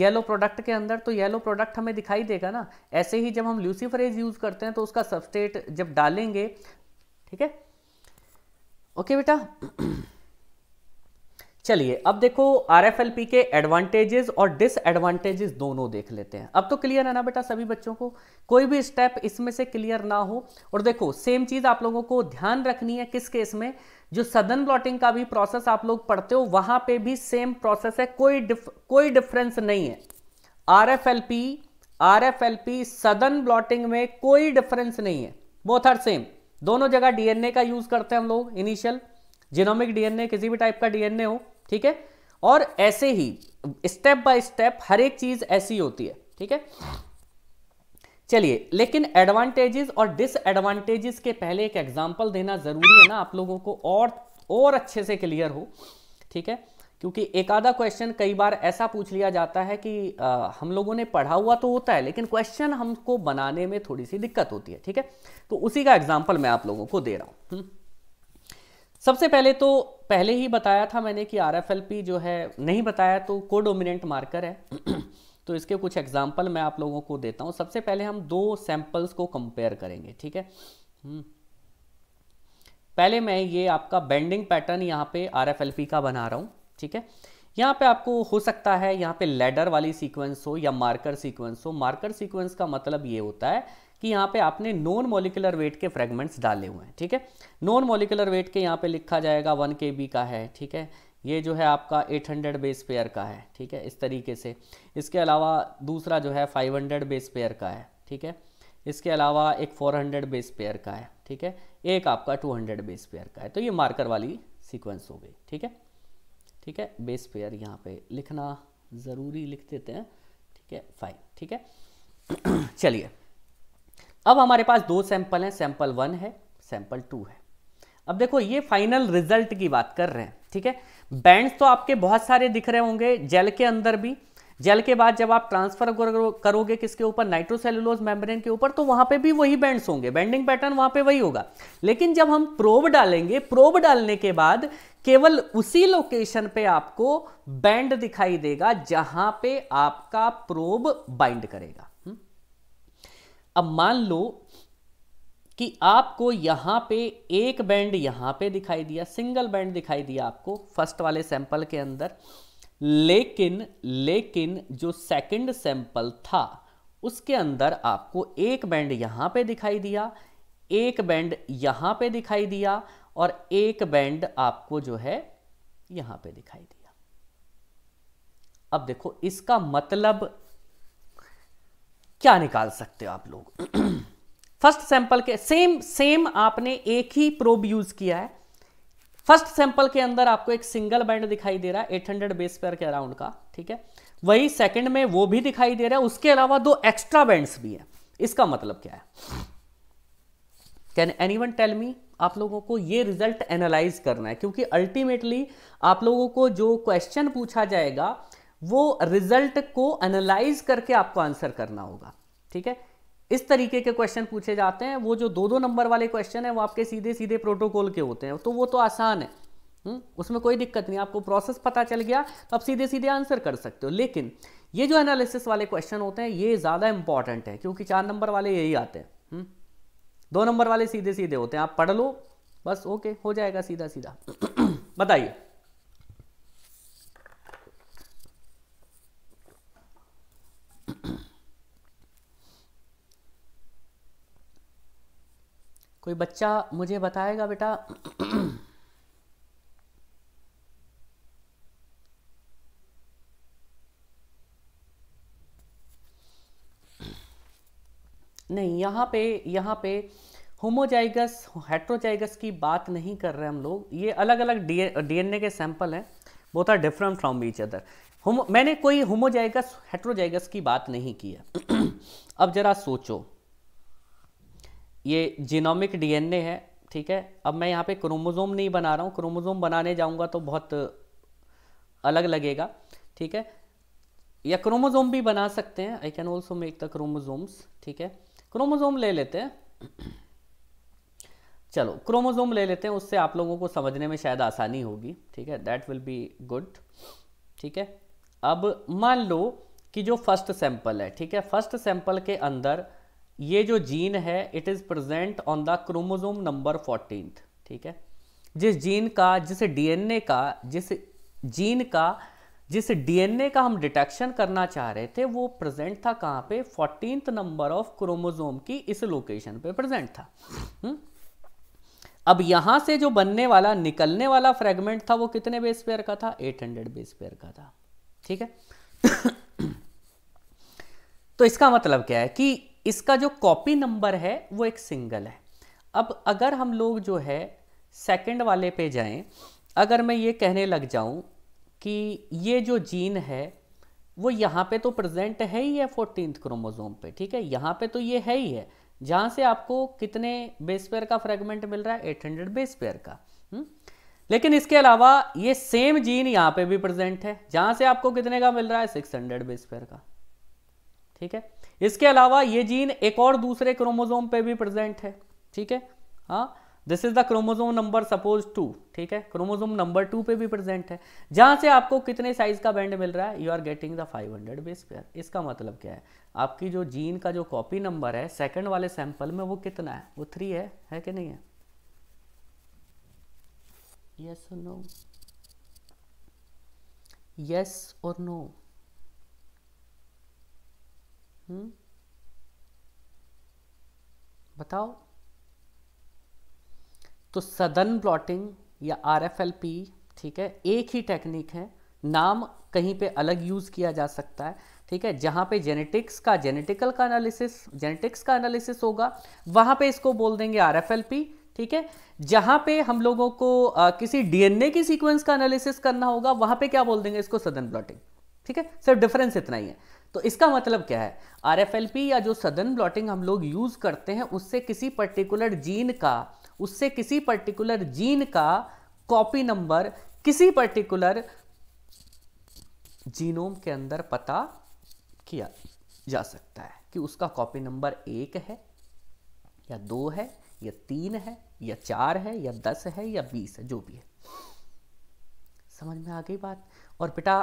येलो uh, प्रोडक्ट के अंदर तो येलो प्रोडक्ट हमें दिखाई देगा ना ऐसे ही जब हम ल्यूसीफरेज यूज़ करते हैं तो उसका सबस्टेट जब डालेंगे ठीक है ओके बेटा चलिए अब देखो आर के एडवांटेजेस और डिसएडवांटेजेस दोनों देख लेते हैं अब तो क्लियर है ना बेटा सभी बच्चों को कोई भी स्टेप इसमें से क्लियर ना हो और देखो सेम चीज़ आप लोगों को ध्यान रखनी है किस केस में जो सदन प्लॉटिंग का भी प्रोसेस आप लोग पढ़ते हो वहां पे भी सेम प्रोसेस है कोई डिफ, कोई डिफरेंस नहीं है R F L P R F L P southern blotting में कोई डिफरेंस नहीं है बोथ आर सेम दोनों जगह डीएनए का यूज करते हैं हम लोग इनिशियल जीनोमिक डीएनए किसी भी टाइप का डीएनए हो ठीक है और ऐसे ही स्टेप बाय स्टेप हर एक चीज ऐसी होती है ठीक है चलिए लेकिन एडवांटेजेस और डिसएडवांटेजेस के पहले एक एग्जाम्पल देना जरूरी है ना आप लोगों को और और अच्छे से क्लियर हो ठीक है क्योंकि एक आधा क्वेश्चन कई बार ऐसा पूछ लिया जाता है कि आ, हम लोगों ने पढ़ा हुआ तो होता है लेकिन क्वेश्चन हमको बनाने में थोड़ी सी दिक्कत होती है ठीक है तो उसी का एग्जाम्पल मैं आप लोगों को दे रहा हूँ हम्म। सबसे पहले तो पहले ही बताया था मैंने कि आर जो है नहीं बताया तो कोडोमिनेंट मार्कर है (clears throat) तो इसके कुछ एग्जाम्पल मैं आप लोगों को देता हूँ सबसे पहले हम दो सैंपल्स को कंपेयर करेंगे ठीक है हम्म। पहले मैं ये आपका बेंडिंग पैटर्न यहाँ पे आर का बना रहा हूँ ठीक है यहाँ पे आपको हो सकता है यहाँ पे लेडर वाली सीक्वेंस हो या मार्कर सीक्वेंस हो मार्कर सीक्वेंस का मतलब ये होता है कि यहाँ पे आपने नॉन मोलिकुलर वेट के फ्रेगमेंट्स डाले हुए हैं ठीक है नॉन मोलिकुलर वेट के यहाँ पे लिखा जाएगा वन के बी का है ठीक है ये जो है आपका 800 बेस पेयर का है ठीक है इस तरीके से इसके अलावा दूसरा जो है 500 बेस पेयर का है ठीक है इसके अलावा एक 400 बेस पेयर का है ठीक है एक आपका 200 बेस पेयर का है तो ये मार्कर वाली सीक्वेंस हो गई ठीक है ठीक है बेस पेयर यहाँ पे लिखना ज़रूरी लिख देते हैं ठीक है फाइन ठीक है (clears throat) चलिए अब हमारे पास दो सैंपल हैं सैंपल वन है सैंपल टू है अब देखो ये फाइनल रिजल्ट की बात कर रहे हैं ठीक है बैंड्स तो आपके बहुत सारे दिख रहे होंगे जेल के अंदर भी जेल के बाद जब आप ट्रांसफर करोगे किसके ऊपर नाइट्रोसेलुलोज मेम्ब्रेन के ऊपर तो वहां पे भी वही बैंड्स होंगे बैंडिंग पैटर्न वहां पे वही होगा लेकिन जब हम प्रोब डालेंगे प्रोब डालने के बाद केवल उसी लोकेशन पे आपको बैंड दिखाई देगा जहां पे आपका प्रोब बाइंड करेगा अब मान लो कि आपको यहाँ पे एक बैंड यहाँ पे दिखाई दिया सिंगल बैंड दिखाई दिया आपको फर्स्ट वाले सैंपल के अंदर लेकिन लेकिन जो सेकंड सैंपल था उसके अंदर आपको एक बैंड यहाँ पे दिखाई दिया एक बैंड यहाँ पे दिखाई दिया और एक बैंड आपको जो है यहाँ पे दिखाई दिया अब देखो इसका मतलब क्या निकाल सकते हो आप लोग फर्स्ट सैंपल के सेम सेम आपने एक ही प्रोब यूज किया है फर्स्ट सैंपल के अंदर आपको एक सिंगल बैंड दिखाई दे रहा है 800 बेस पेयर के अराउंड का ठीक है वही सेकंड में वो भी दिखाई दे रहा है उसके अलावा दो एक्स्ट्रा बैंड्स भी हैं इसका मतलब क्या है can anyone tell me आप लोगों को ये रिजल्ट एनालाइज करना है क्योंकि अल्टीमेटली आप लोगों को जो क्वेश्चन पूछा जाएगा वो रिजल्ट को एनालाइज करके आपको आंसर करना होगा ठीक है इस तरीके के क्वेश्चन पूछे जाते हैं वो जो दो दो नंबर वाले क्वेश्चन है वो आपके सीधे सीधे प्रोटोकॉल के होते हैं तो वो तो आसान है हुँ? हम्म? उसमें कोई दिक्कत नहीं आपको प्रोसेस पता चल गया तो आप सीधे सीधे आंसर कर सकते हो लेकिन ये जो एनालिसिस वाले क्वेश्चन होते हैं ये ज़्यादा इंपॉर्टेंट है क्योंकि चार नंबर वाले यही आते हैं हुँ? हम्म? दो नंबर वाले सीधे सीधे होते हैं आप पढ़ लो बस ओके हो जाएगा सीधा सीधा (coughs) बताइए कोई बच्चा मुझे बताएगा बेटा नहीं यहाँ पे यहाँ पे होमोजाइगस हेट्रोजाइगस की बात नहीं कर रहे हम लोग ये अलग अलग डीएनए के सैंपल हैं बहुत are different from each other homo मैंने कोई होमोजाइगस हेट्रोजाइगस की बात नहीं की है (clears throat) अब ज़रा सोचो ये जीनोमिक डीएनए है ठीक है अब मैं यहाँ पे क्रोमोज़ोम नहीं बना रहा हूँ क्रोमोज़ोम बनाने जाऊँगा तो बहुत अलग लगेगा ठीक है या क्रोमोज़ोम भी बना सकते हैं I can also make the chromosomes ठीक है क्रोमोज़ोम ले लेते हैं चलो क्रोमोज़ोम ले लेते हैं उससे आप लोगों को समझने में शायद आसानी होगी ठीक है दैट विल बी गुड ठीक है अब मान लो कि जो फर्स्ट सैंपल है ठीक है फर्स्ट सैंपल के अंदर ये जो जीन है it is present on the chromosome number fourteen ठीक है जिस जीन का जिस डीएनए का जिस जीन का जिस डीएनए का हम डिटेक्शन करना चाह रहे थे वो प्रेजेंट था कहाँ पे फोर्टीन नंबर ऑफ क्रोमोजोम की इस लोकेशन पे प्रेजेंट था हुँ? हम्म? अब यहां से जो बनने वाला निकलने वाला फ्रेगमेंट था वो कितने बेस पेयर का था 800 बेस पेयर का था ठीक है (coughs) तो इसका मतलब क्या है कि इसका जो कॉपी नंबर है वो एक सिंगल है अब अगर हम लोग जो है सेकंड वाले पे जाएं अगर मैं ये कहने लग जाऊं कि ये जो जीन है वो यहाँ पे तो प्रेजेंट है ही है फोर्टीन क्रोमोजोम पे ठीक है यहाँ पे तो ये है ही है जहाँ से आपको कितने बेस पेयर का फ्रेगमेंट मिल रहा है एट बेस पेयर का हुँ? हम्म? लेकिन इसके अलावा ये सेम जीन यहाँ पे भी प्रेजेंट है जहाँ से आपको कितने का मिल रहा है सिक्स बेस पेयर का ठीक है इसके अलावा ये जीन एक और दूसरे क्रोमोजोम पे भी प्रेजेंट है ठीक है हाँ this is the chromosome number suppose two ठीक है क्रोमोजोम नंबर टू पे भी प्रेजेंट है जहां से आपको कितने साइज का बैंड मिल रहा है you are getting the 500 hundred base pair इसका मतलब क्या है आपकी जो जीन का जो कॉपी नंबर है सेकंड वाले सैंपल में वो कितना है वो थ्री है है कि नहीं है यस नो यस और नो हम्म? बताओ तो सदन प्लॉटिंग या आर एफ एल पी ठीक है एक ही टेक्निक है नाम कहीं पे अलग यूज़ किया जा सकता है ठीक है जहां पे जेनेटिक्स का जेनेटिकल का एनालिसिस जेनेटिक्स का एनालिसिस होगा वहां पे इसको बोल देंगे आर एफ एल पी ठीक है जहां पे हम लोगों को आ, किसी डीएनए की सीक्वेंस का एनालिसिस करना होगा वहां पे क्या बोल देंगे इसको सदन प्लॉटिंग ठीक है सिर्फ डिफरेंस इतना ही है तो इसका मतलब क्या है आर या जो सदन ब्लॉटिंग हम लोग यूज़ करते हैं उससे किसी पर्टिकुलर जीन का उससे किसी पर्टिकुलर जीन का कॉपी नंबर किसी पर्टिकुलर जीनोम के अंदर पता किया जा सकता है कि उसका कॉपी नंबर एक है या दो है या तीन है या चार है या दस है या बीस है जो भी है समझ में आ गई बात और बेटा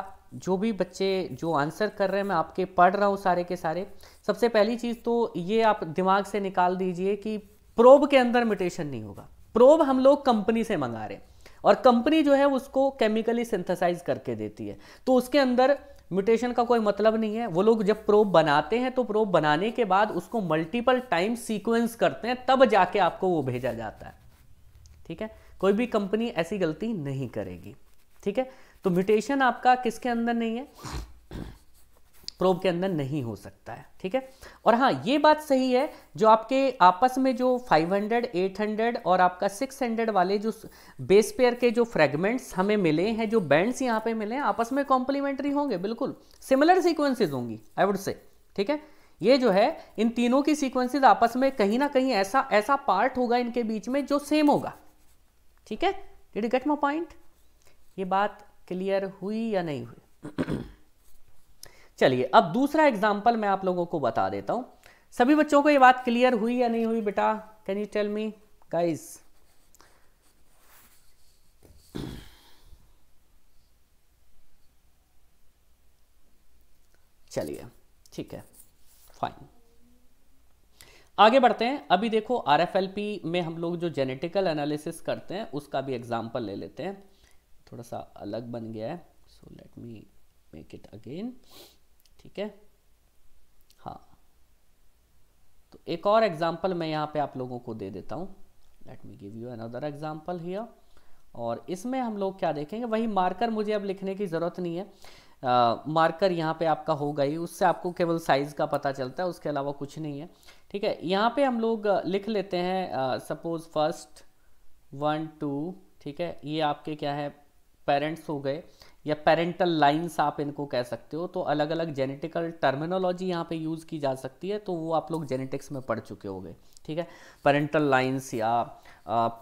जो भी बच्चे जो आंसर कर रहे हैं मैं आपके पढ़ रहा हूँ सारे के सारे सबसे पहली चीज़ तो ये आप दिमाग से निकाल दीजिए कि प्रोब के अंदर म्यूटेशन नहीं होगा प्रोब हम लोग कंपनी से मंगा रहे हैं और कंपनी जो है उसको केमिकली सिंथेसाइज करके देती है तो उसके अंदर म्यूटेशन का कोई मतलब नहीं है वो लोग जब प्रोब बनाते हैं तो प्रोब बनाने के बाद उसको मल्टीपल टाइम सीक्वेंस करते हैं तब जाके आपको वो भेजा जाता है ठीक है कोई भी कंपनी ऐसी गलती नहीं करेगी ठीक है तो म्यूटेशन आपका किसके अंदर नहीं है प्रोब के अंदर नहीं हो सकता है ठीक है और हाँ ये बात सही है जो आपके आपस में जो 500, 800 और आपका 600 वाले जो बेस पेयर के जो फ्रेगमेंट्स हमें मिले हैं जो बैंड्स यहाँ पे मिले हैं आपस में कॉम्प्लीमेंट्री होंगे बिल्कुल सिमिलर सीक्वेंसेज होंगी आई वुड से ठीक है ये जो है इन तीनों की सीक्वेंसेज आपस में कहीं ना कहीं ऐसा ऐसा पार्ट होगा इनके बीच में जो सेम होगा ठीक है डिड गेट माई पॉइंट ये बात क्लियर हुई या नहीं हुई (clears throat) चलिए अब दूसरा एग्जाम्पल मैं आप लोगों को बता देता हूं सभी बच्चों को ये बात क्लियर हुई या नहीं हुई बेटा can you tell me guys चलिए ठीक है फाइन आगे बढ़ते हैं अभी देखो आरएफएलपी में हम लोग जो जेनेटिकल एनालिसिस करते हैं उसका भी एग्जाम्पल ले लेते हैं थोड़ा सा अलग बन गया है so let me make it again ठीक है हाँ तो एक और एग्जाम्पल मैं यहाँ पे आप लोगों को दे देता हूँ let me give you another example here और इसमें हम लोग क्या देखेंगे वही मार्कर मुझे अब लिखने की ज़रूरत नहीं है मार्कर uh, यहाँ पे आपका होगा ही उससे आपको केवल साइज़ का पता चलता है उसके अलावा कुछ नहीं है ठीक है यहाँ पे हम लोग लिख लेते हैं सपोज फर्स्ट वन टू ठीक है ये आपके क्या है पेरेंट्स हो गए या पेरेंटल लाइंस आप इनको कह सकते हो तो अलग अलग जेनेटिकल टर्मिनोलॉजी यहाँ पे यूज़ की जा सकती है तो वो आप लोग जेनेटिक्स में पढ़ चुके होंगे ठीक है पेरेंटल लाइंस या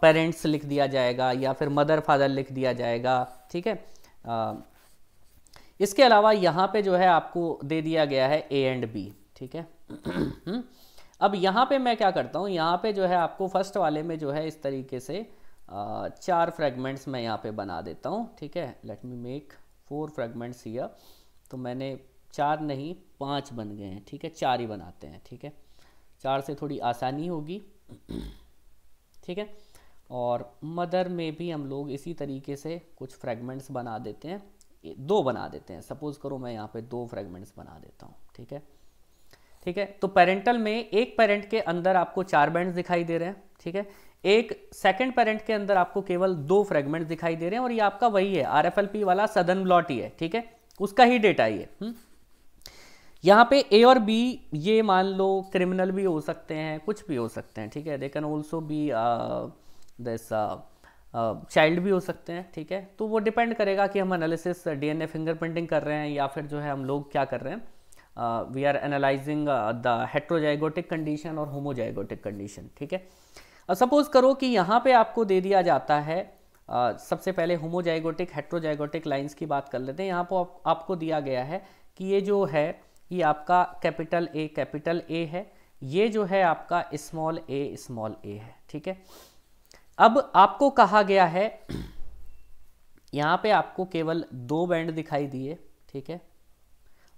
पेरेंट्स लिख दिया जाएगा या फिर मदर फादर लिख दिया जाएगा ठीक है आ, इसके अलावा यहाँ पे जो है आपको दे दिया गया है ए एंड बी ठीक है (clears throat) अब यहाँ पे मैं क्या करता हूँ यहाँ पे जो है आपको फर्स्ट वाले में जो है इस तरीके से चार फ्रेगमेंट्स मैं यहाँ पे बना देता हूँ ठीक है let me make four fragments या तो मैंने चार नहीं पांच बन गए हैं ठीक है चार ही बनाते हैं ठीक है चार से थोड़ी आसानी होगी ठीक है और मदर में भी हम लोग इसी तरीके से कुछ फ्रेगमेंट्स बना देते हैं दो बना देते हैं सपोज़ करो मैं यहाँ पे दो फ्रेगमेंट्स बना देता हूँ ठीक है ठीक है तो पेरेंटल में एक पेरेंट के अंदर आपको चार बैंड दिखाई दे रहे हैं ठीक है एक सेकंड पेरेंट के अंदर आपको केवल दो फ्रेगमेंट दिखाई दे रहे हैं और ये आपका वही है पी वाला सदन ब्लॉट ही है ठीक है उसका ही डेटा ये हम्म? यहाँ पे ए और बी ये मान लो क्रिमिनल भी हो सकते हैं कुछ भी हो सकते हैं ठीक है they can also be this child भी हो सकते हैं ठीक है तो वो डिपेंड करेगा कि हम एनालिसिस डीएनए फिंगरप्रिंटिंग कर रहे हैं या फिर जो है हम लोग क्या कर रहे हैं we are analysing the heterozygotic condition और होमोजाइगोटिक कंडीशन ठीक है सपोज uh, करो कि यहाँ पे आपको दे दिया जाता है uh, सबसे पहले होमोजाइगोटिक हेट्रोजाइगोटिक लाइंस की बात कर लेते हैं यहाँ पर आप, आपको दिया गया है कि ये जो है ये आपका कैपिटल ए कैपिटल ए है ये जो है आपका स्मॉल ए स्मॉल ए है ठीक है अब आपको कहा गया है यहाँ पे आपको केवल दो बैंड दिखाई दिए ठीक है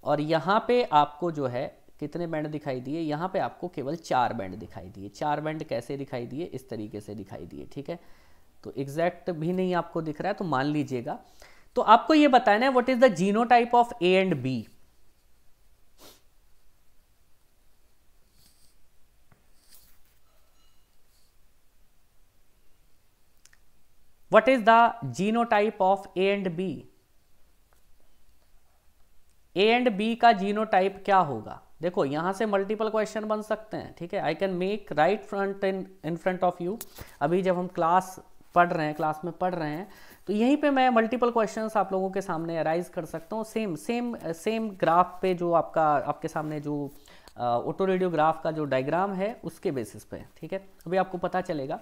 और यहाँ पे आपको जो है कितने बैंड दिखाई दिए यहाँ पे आपको केवल चार बैंड दिखाई दिए चार बैंड कैसे दिखाई दिए इस तरीके से दिखाई दिए ठीक है तो एग्जैक्ट भी नहीं आपको दिख रहा है तो मान लीजिएगा तो आपको ये बताना है what is the genotype of A and B is the genotype of A and B A and B का जीनोटाइप क्या होगा देखो यहाँ से मल्टीपल क्वेश्चन बन सकते हैं ठीक है I can make right front in in front of you अभी जब हम क्लास पढ़ रहे हैं क्लास में पढ़ रहे हैं तो यहीं पे मैं मल्टीपल क्वेश्चंस आप लोगों के सामने अराइज कर सकता हूँ सेम सेम सेम ग्राफ पे जो आपका आपके सामने जो ऑटो रेडियोग्राफ का जो डायग्राम है उसके बेसिस पे ठीक है अभी आपको पता चलेगा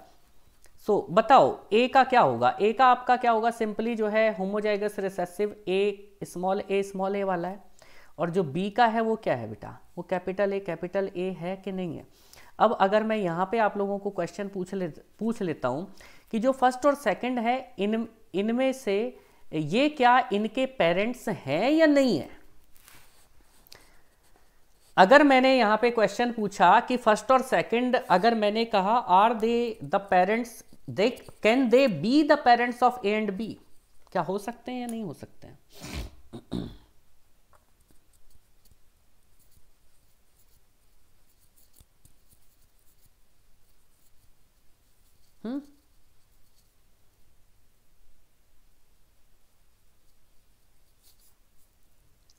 सो so, बताओ ए का क्या होगा ए का आपका क्या होगा सिंपली जो है homozygous recessive a small a small a वाला है और जो बी का है वो क्या है बेटा वो कैपिटल ए कैपिटल ए है कि नहीं है अब अगर मैं यहाँ पे आप लोगों को क्वेश्चन पूछ ले पूछ लेता हूँ कि जो फर्स्ट और सेकंड है इन इनमें से ये क्या इनके पेरेंट्स हैं या नहीं है अगर मैंने यहाँ पे क्वेश्चन पूछा कि फर्स्ट और सेकंड अगर मैंने कहा are they the parents they can they be the parents of A and B क्या हो सकते हैं या नहीं हो सकते हैं hmm?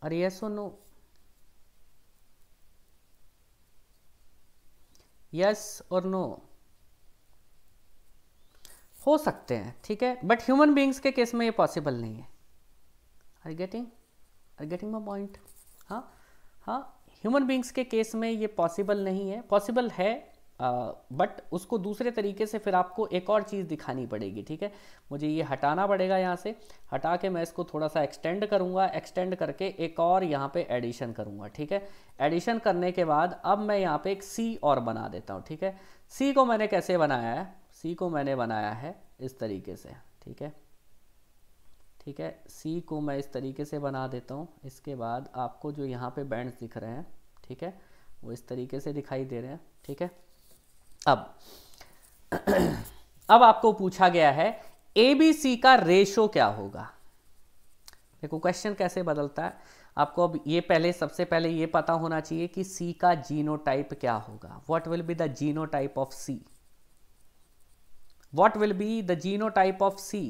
अरे यस और नो यस और नो हो सकते हैं ठीक है बट ह्यूमन बींग्स के केस में ये पॉसिबल नहीं है are getting are getting my point हाँ हाँ ह्यूमन बींग्स के केस में ये पॉसिबल नहीं है पॉसिबल है बट उसको दूसरे तरीके से फिर आपको एक और चीज़ दिखानी पड़ेगी ठीक है मुझे ये हटाना पड़ेगा यहाँ से हटा के मैं इसको थोड़ा सा एक्सटेंड करूँगा एक्सटेंड करके एक और यहाँ पे एडिशन करूँगा ठीक है एडिशन करने के बाद अब मैं यहाँ पे एक सी और बना देता हूँ ठीक है सी को मैंने कैसे बनाया है सी को मैंने बनाया है इस तरीके से ठीक है ठीक है सी को मैं इस तरीके से बना देता हूँ इसके बाद आपको जो यहाँ पे बैंड्स दिख रहे हैं ठीक है वो इस तरीके से दिखाई दे रहे हैं ठीक है अब (clears throat) अब आपको पूछा गया है ए बी सी का रेशो क्या होगा देखो क्वेश्चन कैसे बदलता है आपको अब ये पहले सबसे पहले ये पता होना चाहिए कि सी का जीनोटाइप क्या होगा what will be the genotype of C what will be the genotype of C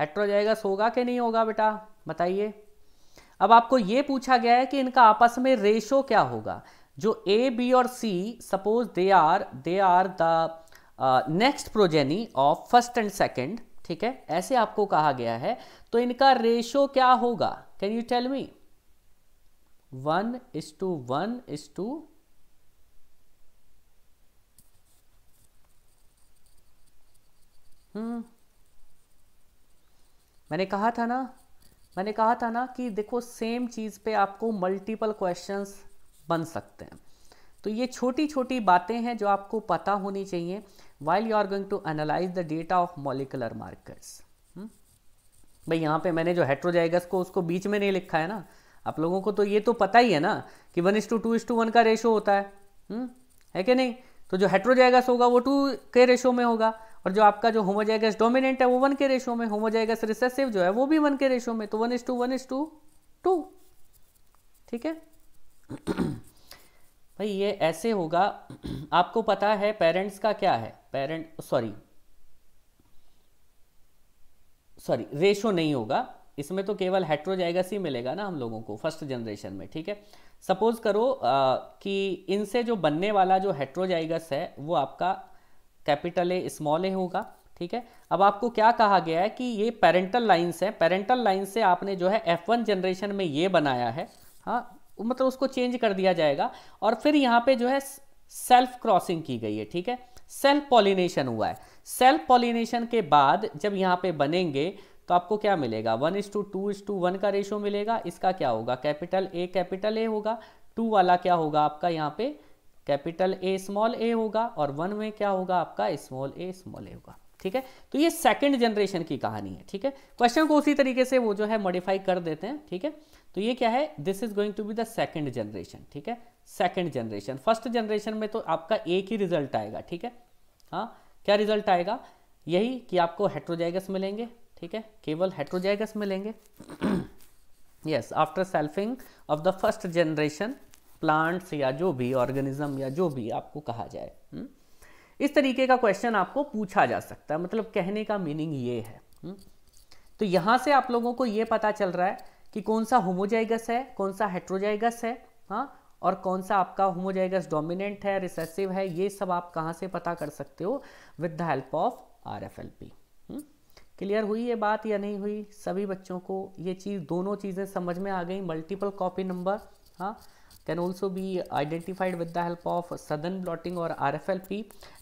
heterozygous होगा कि नहीं होगा बेटा बताइए अब आपको यह पूछा गया है कि इनका आपस में रेशो क्या होगा जो ए बी और C suppose they are they are the next progeny of first and second ठीक है ऐसे आपको कहा गया है तो इनका रेशो क्या होगा can you tell me one is two one is two hmm. मैंने कहा था ना मैंने कहा था ना कि देखो सेम चीज़ पे आपको मल्टीपल क्वेश्चंस बन सकते हैं तो ये छोटी छोटी बातें हैं जो आपको पता होनी चाहिए while you are going to analyse the data of molecular markers भाई यहाँ पे मैंने जो हेट्रोजाइगस को उसको बीच में नहीं लिखा है ना आप लोगों को तो ये तो पता ही है ना कि one is two two is two one का रेशो होता है हुँ? हम्म। है कि नहीं तो जो हेट्रोजाइगस होगा वो टू के रेशो में होगा और जो आपका जो होमोजाइगस डोमिनेंट है वो वन के रेशो में होमोजाइगस रिसेसिव जो है वो भी वन के रेशो में तो one is two one is two two ठीक है (clears throat) भाई ये ऐसे होगा (clears throat) आपको पता है पेरेंट्स का क्या है पेरेंट सॉरी सॉरी रेशो नहीं होगा इसमें तो केवल हेट्रोजाइगस ही मिलेगा ना हम लोगों को फर्स्ट जनरेशन में ठीक है सपोज करो आ, कि इनसे जो बनने वाला जो हेट्रोजाइगस है वो आपका कैपिटल ए स्मॉल ए होगा ठीक है अब आपको क्या कहा गया है कि ये पेरेंटल लाइन्स हैं पेरेंटल लाइन से आपने जो है एफ वन जनरेशन में ये बनाया है हाँ मतलब उसको चेंज कर दिया जाएगा और फिर यहाँ पे जो है सेल्फ क्रॉसिंग की गई है ठीक है सेल्फ पॉलिनेशन हुआ है सेल्फ पॉलिनेशन के बाद जब यहाँ पे बनेंगे तो आपको क्या मिलेगा one is two two is two one का रेशो मिलेगा इसका क्या होगा कैपिटल ए कैपिटल ए होगा टू वाला क्या होगा आपका यहाँ पे कैपिटल ए स्मॉल ए होगा और वन में क्या होगा आपका स्मॉल ए स्मॉल ए होगा ठीक है तो ये सेकंड जनरेशन की कहानी है ठीक है क्वेश्चन को उसी तरीके से वो जो है मॉडिफाई कर देते हैं ठीक है तो ये क्या है this is going to be the second generation ठीक है सेकंड जनरेशन फर्स्ट जनरेशन में तो आपका एक ही रिजल्ट आएगा ठीक है हाँ क्या रिजल्ट आएगा यही कि आपको हेट्रोजाइगस मिलेंगे ठीक है केवल हेट्रोजाइगस मिलेंगे yes after selfing of the first generation plants या जो भी ऑर्गेनिज्म या जो भी आपको कहा जाए हम्म, इस तरीके का क्वेश्चन आपको पूछा जा सकता है मतलब कहने का मीनिंग ये है हम्म। तो यहां से आप लोगों को ये पता चल रहा है कि कौन सा होमोजाइगस है कौन सा हेट्रोजाइगस है हाँ और कौन सा आपका होमोजाइगस डोमिनेंट है रिसेसिव है ये सब आप कहाँ से पता कर सकते हो with the help of R F L P clear हुई ये बात या नहीं हुई सभी बच्चों को ये चीज़ दोनों चीज़ें समझ में आ गई मल्टीपल कॉपी नंबर हाँ can also be identified with the help of southern blotting or RFLP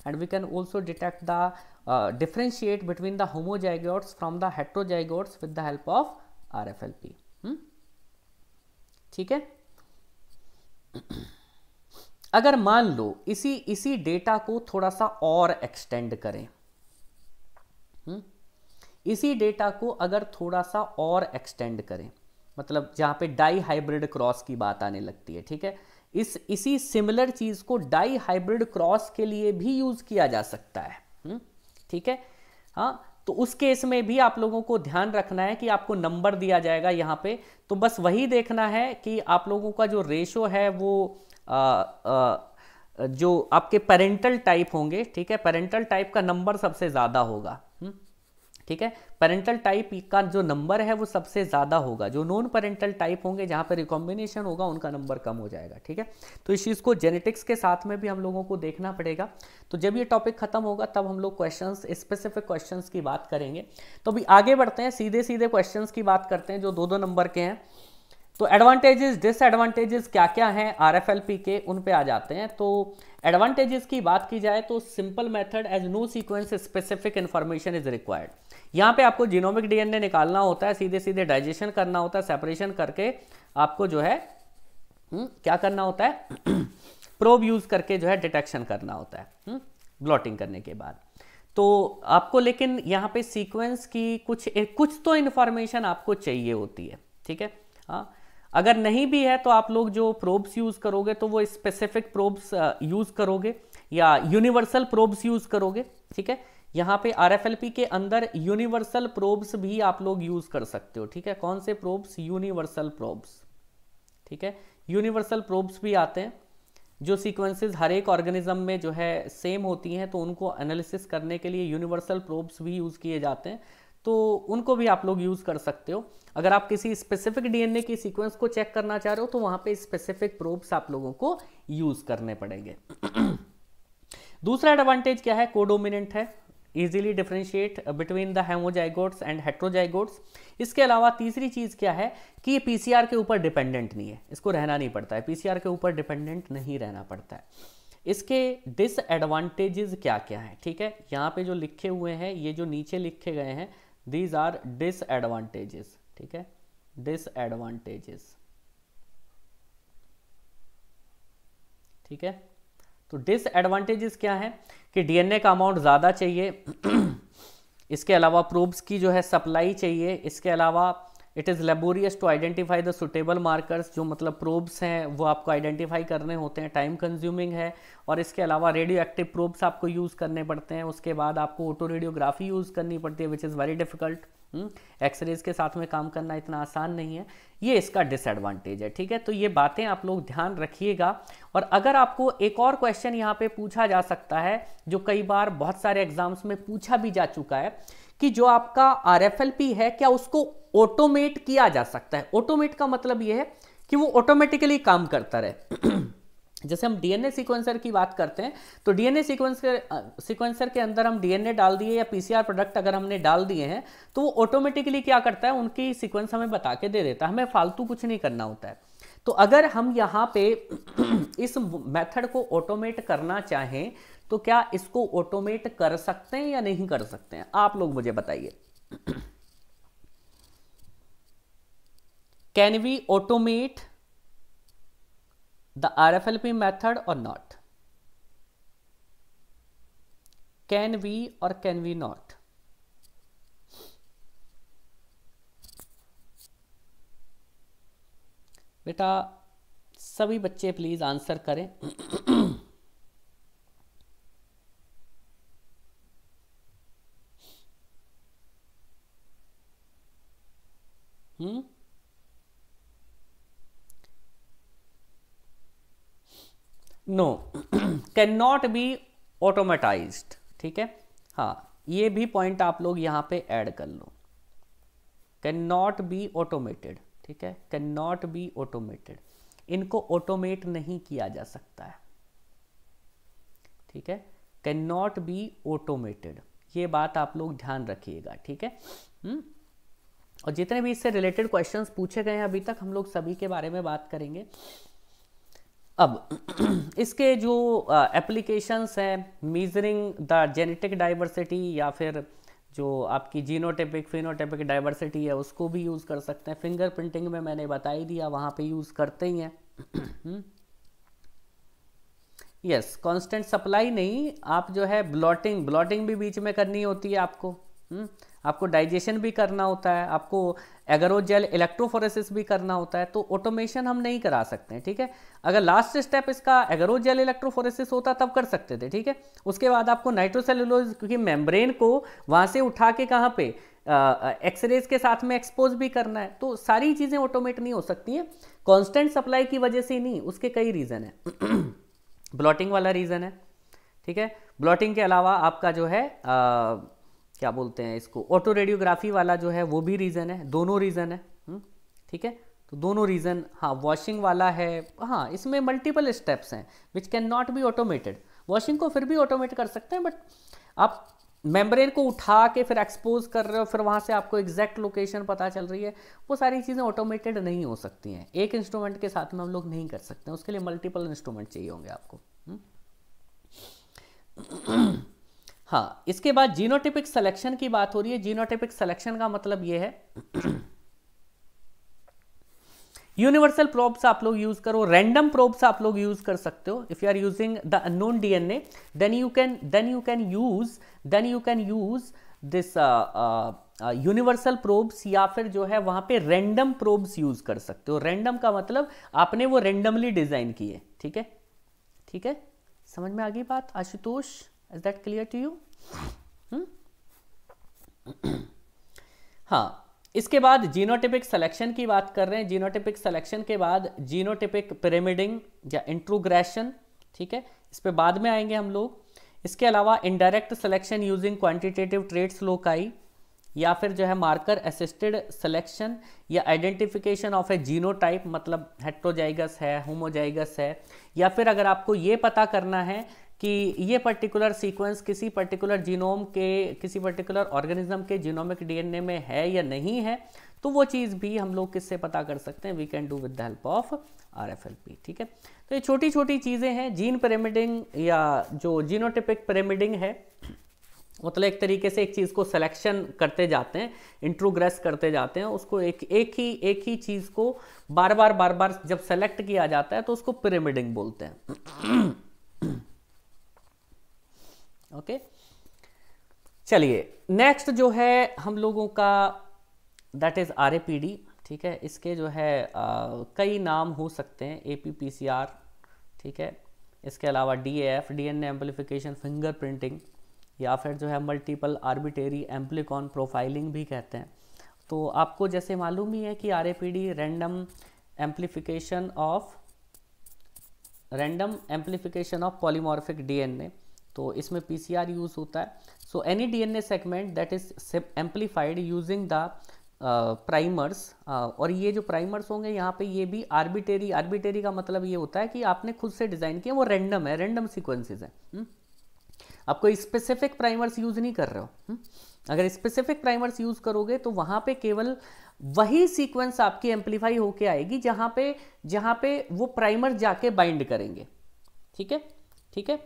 and we can also detect the uh, differentiate between the homozygotes from the heterozygotes with the help of RFLP. ठीक hmm? है अगर मान लो इसी इसी डेटा को थोड़ा सा और एक्सटेंड करें हुँ? इसी डेटा को अगर थोड़ा सा और एक्सटेंड करें मतलब जहाँ पे डाई हाइब्रिड क्रॉस की बात आने लगती है ठीक है इस इसी सिमिलर चीज़ को डाई हाइब्रिड क्रॉस के लिए भी यूज़ किया जा सकता है हम्म, ठीक है हाँ तो उस केस में भी आप लोगों को ध्यान रखना है कि आपको नंबर दिया जाएगा यहाँ पे तो बस वही देखना है कि आप लोगों का जो रेशो है वो आ, आ, जो आपके पेरेंटल टाइप होंगे ठीक है पेरेंटल टाइप का नंबर सबसे ज़्यादा होगा ठीक है पेरेंटल टाइप का जो नंबर है वो सबसे ज़्यादा होगा जो नॉन पेरेंटल टाइप होंगे जहां पर रिकॉम्बिनेशन होगा उनका नंबर कम हो जाएगा ठीक है तो इस चीज़ को जेनेटिक्स के साथ में भी हम लोगों को देखना पड़ेगा तो जब ये टॉपिक खत्म होगा तब हम लोग क्वेश्चन स्पेसिफिक क्वेश्चन की बात करेंगे तो अभी आगे बढ़ते हैं सीधे सीधे क्वेश्चन की बात करते हैं जो दो दो नंबर के हैं तो एडवांटेजेस डिसएडवांटेजेस क्या क्या हैं आर के उन पे आ जाते हैं तो एडवांटेजेस की बात की जाए तो simple method as no sequence specific information is required यहाँ पे आपको जीनोमिक डीएनए निकालना होता है सीधे सीधे डाइजेशन करना होता है सेपरेशन करके आपको जो है हुँ? हम्म, क्या करना होता है प्रोब (clears throat) यूज करके जो है डिटेक्शन करना होता है ब्लॉटिंग हम्म, करने के बाद तो आपको लेकिन यहाँ पे सीक्वेंस की कुछ कुछ तो इन्फॉर्मेशन आपको चाहिए होती है ठीक है हाँ अगर नहीं भी है तो आप लोग जो प्रोब्स यूज़ करोगे तो वो स्पेसिफिक प्रोब्स यूज़ करोगे या यूनिवर्सल प्रोब्स यूज़ करोगे ठीक है यहाँ पे आर के अंदर यूनिवर्सल प्रोब्स भी आप लोग यूज़ कर सकते हो ठीक है कौन से प्रोब्स यूनिवर्सल प्रोब्स ठीक है यूनिवर्सल प्रोब्स भी आते हैं जो सीक्वेंसेस हर एक ऑर्गेनिज्म में जो है सेम होती हैं तो उनको एनालिसिस करने के लिए यूनिवर्सल प्रोब्स भी यूज़ किए जाते हैं तो उनको भी आप लोग यूज़ कर सकते हो अगर आप किसी स्पेसिफिक डीएनए की सीक्वेंस को चेक करना चाह रहे हो तो वहाँ पे स्पेसिफिक प्रोब्स आप लोगों को यूज़ करने पड़ेंगे (clears throat) दूसरा एडवांटेज क्या है कोडोमिनेंट है easily differentiate between the homozygotes and heterozygotes इसके अलावा तीसरी चीज़ क्या है कि ये पीसीआर के ऊपर डिपेंडेंट नहीं है इसको रहना नहीं पड़ता है पीसीआर के ऊपर डिपेंडेंट नहीं रहना पड़ता है इसके डिसएडवांटेजेस क्या क्या हैं ठीक है यहाँ पे जो लिखे हुए हैं ये जो नीचे लिखे गए हैं दीज आर डिसएडवांटेजेस ठीक है डिसएडवांटेजेस ठीक है तो डिसएडवांटेजेस क्या (clears throat) है कि डीएनए का अमाउंट ज़्यादा चाहिए इसके अलावा प्रोब्स की जो है सप्लाई चाहिए इसके अलावा it is laborious to identify the suitable markers जो मतलब प्रोब्स हैं वो आपको आइडेंटिफाई करने होते हैं टाइम कंज्यूमिंग है और इसके अलावा रेडियो एक्टिव प्रोब्स आपको यूज़ करने पड़ते हैं उसके बाद आपको ऑटो रेडियोग्राफी यूज़ करनी पड़ती है which is very difficult X rays के साथ में काम करना इतना आसान नहीं है ये इसका डिसएडवांटेज है ठीक है तो ये बातें आप लोग ध्यान रखिएगा और अगर आपको एक और क्वेश्चन यहाँ पे पूछा जा सकता है जो कई बार बहुत सारे एग्जाम्स में पूछा भी जा चुका है कि जो आपका आर है क्या उसको ऑटोमेट किया जा सकता है ऑटोमेट का मतलब यह है कि वो ऑटोमेटिकली काम करता रहे (clears throat) जैसे हम डीएनए सीक्वेंसर की बात करते हैं तो डीएनए सीक्वेंसर के सीक्वेंसर के अंदर हम डीएनए डाल दिए या पीसीआर प्रोडक्ट अगर हमने डाल दिए हैं तो वो ऑटोमेटिकली क्या करता है उनकी सीक्वेंस हमें बता के दे देता है हमें फालतू कुछ नहीं करना होता है तो अगर हम यहाँ पे (clears throat) इस मेथड को ऑटोमेट करना चाहें तो क्या इसको ऑटोमेट कर सकते हैं या नहीं कर सकते हैं आप लोग मुझे बताइए (clears throat) can we automate the R F L P method or not can we or can we not बेटा सभी बच्चे प्लीज आंसर करें (clears throat) hmm hmm? No can not be automatize ठीक है हाँ ये भी पॉइंट आप लोग यहाँ पे ऐड कर लो कैन नॉट बी ऑटोमेटेड ठीक है कैन नॉट बी ऑटोमेटेड इनको ऑटोमेट नहीं किया जा सकता है ठीक है कैन नॉट बी ऑटोमेटेड ये बात आप लोग ध्यान रखिएगा ठीक है हुँ? हम्म? और जितने भी इससे रिलेटेड क्वेश्चंस पूछे गए हैं अभी तक हम लोग सभी के बारे में बात करेंगे अब (clears throat) इसके जो एप्लीकेशंस हैं मीजरिंग द जेनेटिक डाइवर्सिटी या फिर जो आपकी जीनोटेपिक फिनोटेपिक डाइवर्सिटी है उसको भी यूज़ कर सकते हैं फिंगर प्रिंटिंग में मैंने बता ही दिया वहाँ पे यूज़ करते ही हैं यस कांस्टेंट सप्लाई नहीं आप जो है ब्लॉटिंग ब्लॉटिंग भी बीच में करनी होती है आपको हम्म? आपको डाइजेशन भी करना होता है आपको एगरोजेल इलेक्ट्रोफोरेसिस भी करना होता है तो ऑटोमेशन हम नहीं करा सकते हैं ठीक है अगर लास्ट स्टेप इसका एगरोजेल इलेक्ट्रोफोरेसिस होता तब कर सकते थे ठीक है उसके बाद आपको नाइट्रोसेलुलोज क्योंकि मेम्ब्रेन को वहाँ से उठा के कहाँ पे एक्सरेज के साथ में एक्सपोज भी करना है तो सारी चीज़ें ऑटोमेट नहीं हो सकती हैं कॉन्स्टेंट सप्लाई की वजह से नहीं उसके कई रीज़न है ब्लॉटिंग वाला रीज़न है ठीक है ब्लॉटिंग के अलावा आपका जो है आ, क्या बोलते हैं इसको ऑटो रेडियोग्राफी वाला जो है वो भी रीज़न है दोनों रीज़न है हम्म, ठीक है तो दोनों रीज़न हाँ वॉशिंग वाला है हाँ इसमें मल्टीपल स्टेप्स हैं which can not be automated washing को फिर भी ऑटोमेट कर सकते हैं बट आप मेम्ब्रेन को उठा के फिर एक्सपोज कर रहे हो फिर वहाँ से आपको एग्जैक्ट लोकेशन पता चल रही है वो सारी चीज़ें ऑटोमेटेड नहीं हो सकती हैं एक इंस्ट्रूमेंट के साथ में हम लोग नहीं कर सकते उसके लिए मल्टीपल इंस्ट्रूमेंट चाहिए होंगे आपको हम्म। हाँ इसके बाद जीनोटिपिक सिलेक्शन की बात हो रही है जीनोटिपिक सिलेक्शन का मतलब ये है यूनिवर्सल प्रोब्स आप लोग यूज करो रैंडम प्रोब्स आप लोग यूज कर सकते हो if you are using the unknown DNA then you can then you can use then you can use this universal probes या फिर जो है वहां पे रैंडम प्रोब्स यूज कर सकते हो रैंडम का मतलब आपने वो रैंडमली डिजाइन किए ठीक है ठीक है समझ में आ गई बात Ashutosh is that clear to you हाँ इसके बाद जीनोटिपिक सिलेक्शन की बात कर रहे हैं जीनोटिपिक सिलेक्शन के बाद जीनोटिपिक पिरामिडिंग या इंट्रोग्रेशन ठीक है इस पर बाद में आएंगे हम लोग इसके अलावा indirect selection using quantitative traits loci या फिर जो है marker assisted selection or identification of a genotype मतलब हेट्रोजाइगस है होमोजाइगस है या फिर अगर आपको ये पता करना है कि ये पर्टिकुलर सीक्वेंस किसी पर्टिकुलर जीनोम के किसी पर्टिकुलर ऑर्गेनिज्म के जीनोमिक डीएनए में है या नहीं है तो वो चीज़ भी हम लोग किससे पता कर सकते हैं we can do with the help of R F L P ठीक है तो ये छोटी छोटी चीज़ें हैं जीन पिरामिडिंग या जो जीनोटिपिक पिरामिडिंग है मतलब एक तरीके से एक चीज़ को सिलेक्शन करते जाते हैं इंट्रोग्रेस करते जाते हैं उसको एक एक ही एक ही चीज़ को बार बार बार बार जब सेलेक्ट किया जाता है तो उसको पिरामिडिंग बोलते हैं ओके चलिए नेक्स्ट जो है हम लोगों का दैट इज आर ठीक है इसके जो है आ, कई नाम हो सकते हैं A P P C R ठीक है इसके अलावा D A F D N amplification fingerprinting या फिर जो है मल्टीपल आर्बिटेरी एम्पलिकॉन प्रोफाइलिंग भी कहते हैं तो आपको जैसे मालूम ही है कि R A P D random amplification of random amplification of polymorphic A तो इसमें पी यूज़ होता है so any D segment that is amplified using the primers और ये जो प्राइमर्स होंगे यहाँ पे ये भी आर्बिटेरी आर्बिटेरी का मतलब ये होता है कि आपने खुद से डिज़ाइन किया वो रैंडम है रेंडम सिक्वेंसेज है आप कोई स्पेसिफिक प्राइमर्स यूज़ नहीं कर रहे हो हम्म? अगर स्पेसिफिक प्राइमर्स यूज़ करोगे तो वहां पे केवल वही सीक्वेंस आपकी एम्पलीफाई होके आएगी जहां पे जहां पे वो प्राइमर जाके बाइंड करेंगे ठीक है ठीक है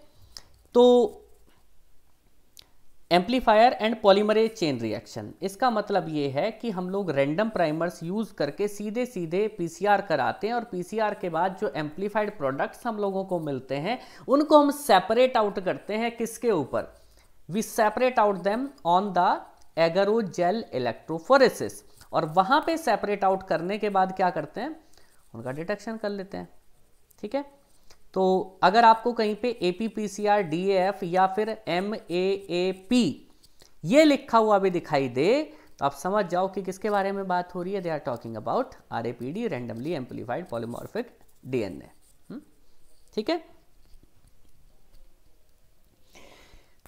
तो amplifier and polymerase chain reaction इसका मतलब ये है कि हम लोग रैंडम प्राइमर्स यूज करके सीधे सीधे पीसीआर कराते हैं और पीसीआर के बाद जो एम्पलीफाइड प्रोडक्ट्स हम लोगों को मिलते हैं उनको हम सेपरेट आउट करते हैं किसके ऊपर we separate out them on the agarose gel electrophoresis और वहां पे सेपरेट आउट करने के बाद क्या करते हैं उनका डिटेक्शन कर लेते हैं ठीक है तो अगर आपको कहीं पे A P P C R D F या फिर एम ए ए पी ये लिखा हुआ भी दिखाई दे तो आप समझ जाओ कि किसके बारे में बात हो रही है they are talking about R A P D randomly amplified polymorphic D N A ठीक है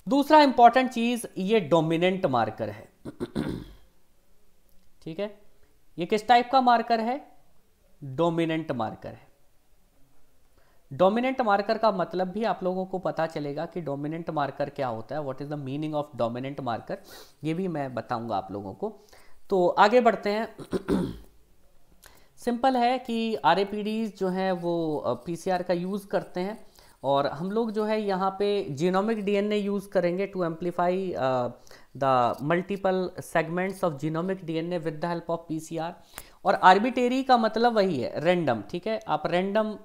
दूसरा इंपॉर्टेंट चीज ये डोमिनेंट मार्कर है (clears throat) ठीक है ये किस टाइप का मार्कर है डोमिनेंट मार्कर है डोमिनेंट मार्कर का मतलब भी आप लोगों को पता चलेगा कि डोमिनेंट मार्कर क्या होता है what is the meaning of dominant marker ये भी मैं बताऊंगा आप लोगों को तो आगे बढ़ते हैं सिंपल है कि आर जो हैं वो पी का यूज़ करते हैं और हम लोग जो है यहाँ पे जीनोमिक डीएनए यूज़ करेंगे to amplify the multiple segments of genomic DNA with the help of PCR और आर्बिटेरी का मतलब वही है रैंडम ठीक है आप रैंडम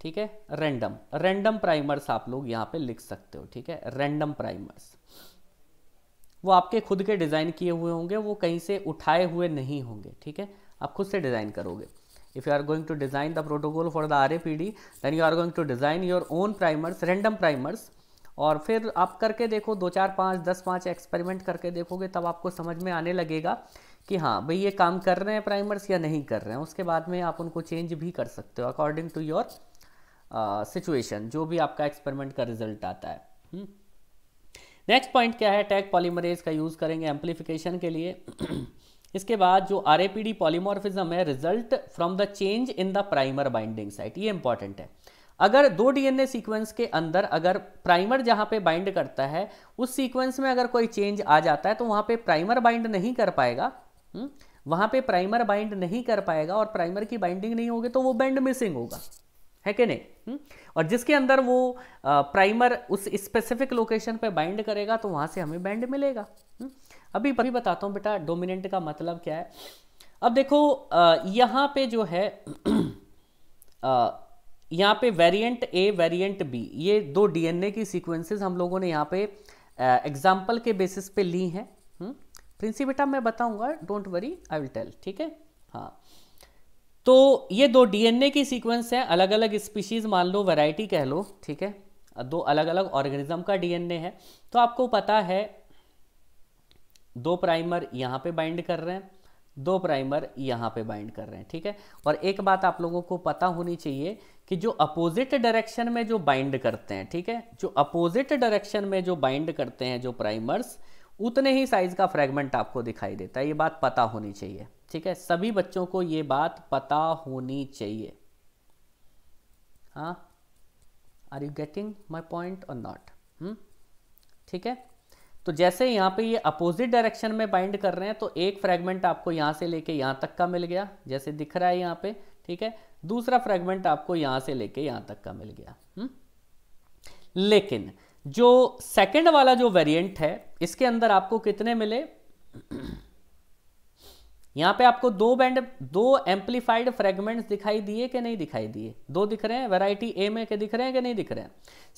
ठीक है रैंडम रैंडम प्राइमर्स आप लोग यहाँ पे लिख सकते हो ठीक है रैंडम प्राइमर्स वो आपके खुद के डिज़ाइन किए हुए होंगे वो कहीं से उठाए हुए नहीं होंगे ठीक है आप खुद से डिज़ाइन करोगे if you are going to design the protocol for the R A P D then you are going to design your own primers random primers और फिर आप करके देखो दो चार पाँच दस पाँच एक्सपेरिमेंट करके देखोगे तब आपको समझ में आने लगेगा कि हाँ भाई ये काम कर रहे हैं प्राइमर्स या नहीं कर रहे हैं उसके बाद में आप उनको चेंज भी कर सकते हो अकॉर्डिंग टू योर सिचुएशन जो भी आपका एक्सपेरिमेंट का रिजल्ट आता है हम्म। नेक्स्ट पॉइंट क्या है टैग पॉलीमरेज का यूज़ करेंगे एम्पलीफिकेशन के लिए (clears throat) इसके बाद जो आर एपीडी पॉलीमोरफिज्म है result from the change in the primer binding site ये इंपॉर्टेंट है अगर दो डीएनए सीक्वेंस के अंदर अगर प्राइमर जहां पे बाइंड करता है उस सीक्वेंस में अगर कोई चेंज आ जाता है तो वहां पे प्राइमर बाइंड नहीं कर पाएगा हम्म। वहां पे प्राइमर बाइंड नहीं कर पाएगा और प्राइमर की बाइंडिंग नहीं होगी तो वो बैंड मिसिंग होगा है कि नहीं हम्म? और जिसके अंदर वो प्राइमर उस स्पेसिफिक लोकेशन पे बाइंड करेगा तो वहां से हमें बैंड मिलेगा हम्म? अभी अभी बताता हूँ बेटा डोमिनेंट का मतलब क्या है अब देखो यहाँ पे जो है (clears throat) यहाँ पे वेरिएंट ए वेरिएंट बी ये दो डीएनए की सीक्वेंसेस हम लोगों ने यहाँ पे एग्जाम्पल के बेसिस पे ली हैं हम्म? प्रिंसी बेटा मैं बताऊंगा don't worry I will tell ठीक है हाँ तो ये दो डीएनए की सीक्वेंस है अलग अलग स्पीशीज मान लो वैरायटी कह लो ठीक है दो अलग अलग ऑर्गेनिज्म का डीएनए है तो आपको पता है दो प्राइमर यहां पे बाइंड कर रहे हैं दो प्राइमर यहां पे बाइंड कर रहे हैं ठीक है और एक बात आप लोगों को पता होनी चाहिए कि जो अपोजिट डायरेक्शन में जो बाइंड करते हैं ठीक है जो अपोजिट डायरेक्शन में जो बाइंड करते हैं जो प्राइमर्स उतने ही साइज का फ्रेगमेंट आपको दिखाई देता है ये बात पता होनी चाहिए ठीक है सभी बच्चों को ये बात पता होनी चाहिए हाँ are you getting my point or not ठीक है तो जैसे यहां पे ये अपोजिट डायरेक्शन में बाइंड कर रहे हैं तो एक फ्रेगमेंट आपको यहां से लेके यहां तक का मिल गया जैसे दिख रहा है यहां पे ठीक है दूसरा फ्रेगमेंट आपको यहां से लेके यहां तक का मिल गया हुँ? हम्म? लेकिन जो सेकंड वाला जो वेरिएंट है इसके अंदर आपको कितने मिले यहां पे आपको दो बैंड दो एम्पलीफाइड फ्रेगमेंट दिखाई दिए कि नहीं दिखाई दिए दो दिख रहे हैं वैरायटी ए में के दिख रहे हैं कि नहीं दिख रहे हैं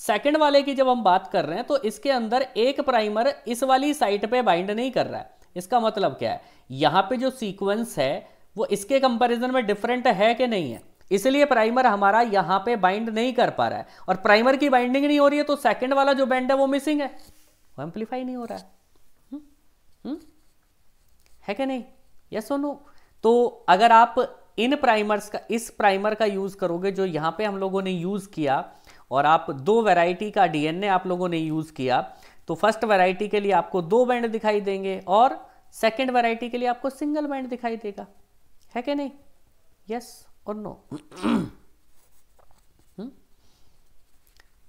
सेकंड वाले की जब हम बात कर रहे हैं तो इसके अंदर एक प्राइमर इस वाली साइट पे बाइंड नहीं कर रहा है इसका मतलब क्या है यहां पे जो सीक्वेंस है वो इसके कंपैरिजन में डिफरेंट है कि नहीं है इसलिए प्राइमर हमारा यहां पे बाइंड नहीं कर पा रहा है और प्राइमर की बाइंडिंग नहीं हो रही है तो सेकंड वाला जो बैंड है वो मिसिंग है वो एम्पलीफाई नहीं हो रहा है हुँ? हम्म? हम्म? है क्या नहीं यस और नो तो अगर आप इन प्राइमर्स का इस प्राइमर का यूज करोगे जो यहां पे हम लोगों ने यूज किया और आप दो वेराइटी का डीएनए आप लोगों ने यूज किया तो फर्स्ट वेराइटी के लिए आपको दो बैंड दिखाई देंगे और सेकेंड वेराइटी के लिए आपको सिंगल बैंड दिखाई देगा है क्या नहीं yes yes. Or no hmm?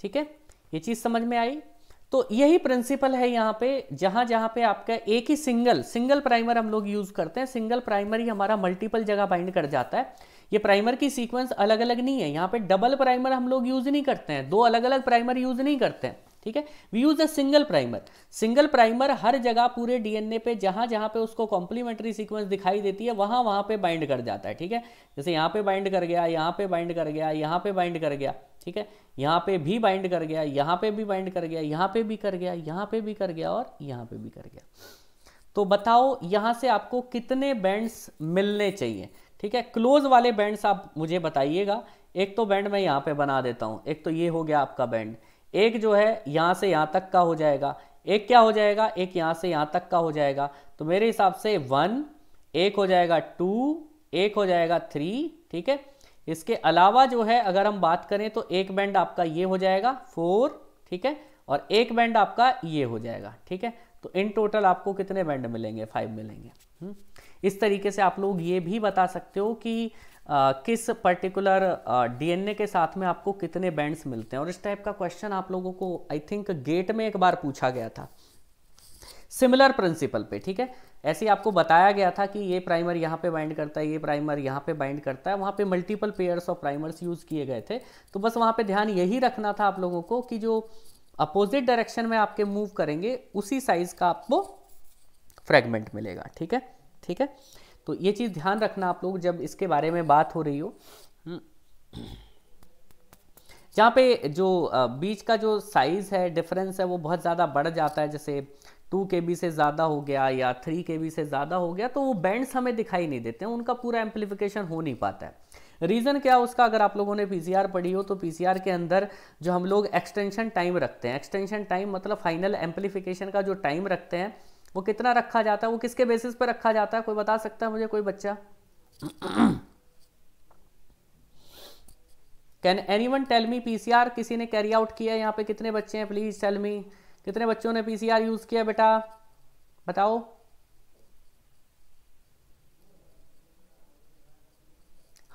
ठीक है ये चीज समझ में आई तो यही प्रिंसिपल है यहां पे जहां जहां पे आपका एक ही सिंगल सिंगल प्राइमर हम लोग यूज करते हैं सिंगल प्राइमर ही हमारा मल्टीपल जगह बाइंड कर जाता है ये प्राइमर की सीक्वेंस अलग अलग नहीं है यहां पे डबल प्राइमर हम लोग यूज नहीं करते हैं दो अलग अलग प्राइमर यूज नहीं करते हैं ठीक है we use a single primer single primer हर जगह पूरे डीएनए पे जहां जहां पे उसको कॉम्प्लीमेंट्री सीक्वेंस दिखाई देती है वहां वहां पे बाइंड कर जाता है ठीक है जैसे यहां पे बाइंड कर गया यहां पे बाइंड कर गया यहां पे बाइंड कर गया ठीक है यहां पे भी बाइंड कर गया यहां पे भी बाइंड कर गया यहां पे भी कर गया यहां पे भी कर गया और यहां पे भी कर गया तो बताओ यहां से आपको कितने बैंड्स मिलने चाहिए ठीक है क्लोज वाले बैंड्स आप मुझे बताइएगा एक तो बैंड मैं यहां पे बना देता हूं एक तो ये हो गया आपका बैंड एक जो है यहाँ से यहाँ तक का हो जाएगा एक क्या हो जाएगा एक यहाँ से यहाँ तक का हो जाएगा तो मेरे हिसाब से वन एक हो जाएगा टू एक हो जाएगा थ्री ठीक है इसके अलावा जो है अगर हम बात करें तो एक बैंड आपका ये हो जाएगा फोर ठीक है और एक बैंड आपका ये हो जाएगा ठीक है तो इन टोटल आपको कितने बैंड मिलेंगे फाइव मिलेंगे हुँ? हम्म। इस तरीके से आप लोग ये भी बता सकते हो कि किस पर्टिकुलर डीएनए के साथ में आपको कितने बैंड्स मिलते हैं और इस टाइप का क्वेश्चन आप लोगों को आई थिंक गेट में एक बार पूछा गया था सिमिलर प्रिंसिपल पे ठीक है ऐसे ही आपको बताया गया था कि ये प्राइमर यहाँ पे बाइंड करता है ये प्राइमर यहाँ पे बाइंड करता है वहाँ पे multiple pairs of primers use किए गए थे तो बस वहाँ पे ध्यान यही रखना था आप लोगों को कि जो अपोजिट डायरेक्शन में आपके मूव करेंगे उसी साइज़ का आपको फ्रेगमेंट मिलेगा ठीक है ठीक है तो ये चीज़ ध्यान रखना आप लोग जब इसके बारे में बात हो रही हो यहाँ हम्म। पे जो बीच का जो साइज़ है डिफरेंस है वो बहुत ज़्यादा बढ़ जाता है जैसे टू के बी से ज़्यादा हो गया या थ्री के बी से ज़्यादा हो गया तो वो बैंड्स हमें दिखाई नहीं देते हैं उनका पूरा एम्पलीफिकेशन हो नहीं पाता है रीज़न क्या उसका अगर आप लोगों ने पीसीआर पढ़ी हो तो पीसीआर के अंदर जो हम लोग एक्सटेंशन टाइम रखते हैं एक्सटेंशन टाइम मतलब फाइनल एम्पलीफिकेशन का जो टाइम रखते हैं वो कितना रखा जाता है वो किसके बेसिस पर रखा जाता है कोई बता सकता है मुझे कोई बच्चा can anyone tell me P किसी ने कैरी आउट किया यहाँ पे कितने बच्चे हैं प्लीज मी कितने बच्चों ने पी यूज़ किया बेटा बताओ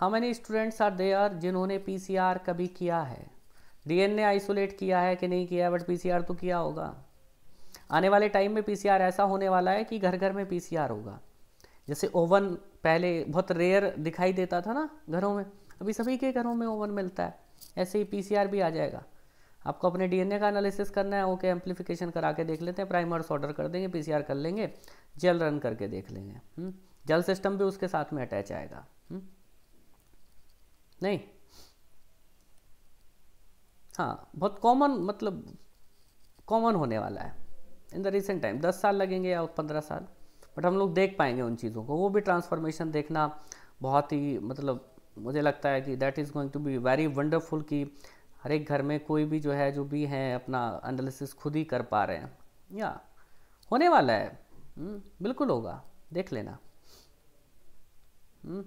how many students are there जिन्होंने पी कभी किया है डीएनए आइसोलेट किया है कि नहीं किया बट पी तो किया होगा आने वाले टाइम में पीसीआर ऐसा होने वाला है कि घर घर में पीसीआर होगा जैसे ओवन पहले बहुत रेयर दिखाई देता था ना घरों में अभी सभी के घरों में ओवन मिलता है ऐसे ही पीसीआर भी आ जाएगा आपको अपने डीएनए का एनालिसिस करना है ओके एम्प्लीफिकेशन करा के देख लेते हैं प्राइमर्स ऑर्डर कर देंगे पीसीआर कर लेंगे जेल रन करके देख लेंगे जल सिस्टम हम्म, भी उसके साथ में अटैच आएगा हम्म। नहीं हाँ बहुत कॉमन मतलब कॉमन होने वाला है इन द रिसेंट टाइम दस साल लगेंगे या पंद्रह साल बट हम लोग देख पाएंगे उन चीज़ों को वो भी ट्रांसफॉर्मेशन देखना बहुत ही मतलब मुझे लगता है कि that is going to be very wonderful कि हर एक घर में कोई भी जो है जो भी हैं अपना एनालिसिस खुद ही कर पा रहे हैं या होने वाला है हम्म, बिल्कुल होगा देख लेना हम्म,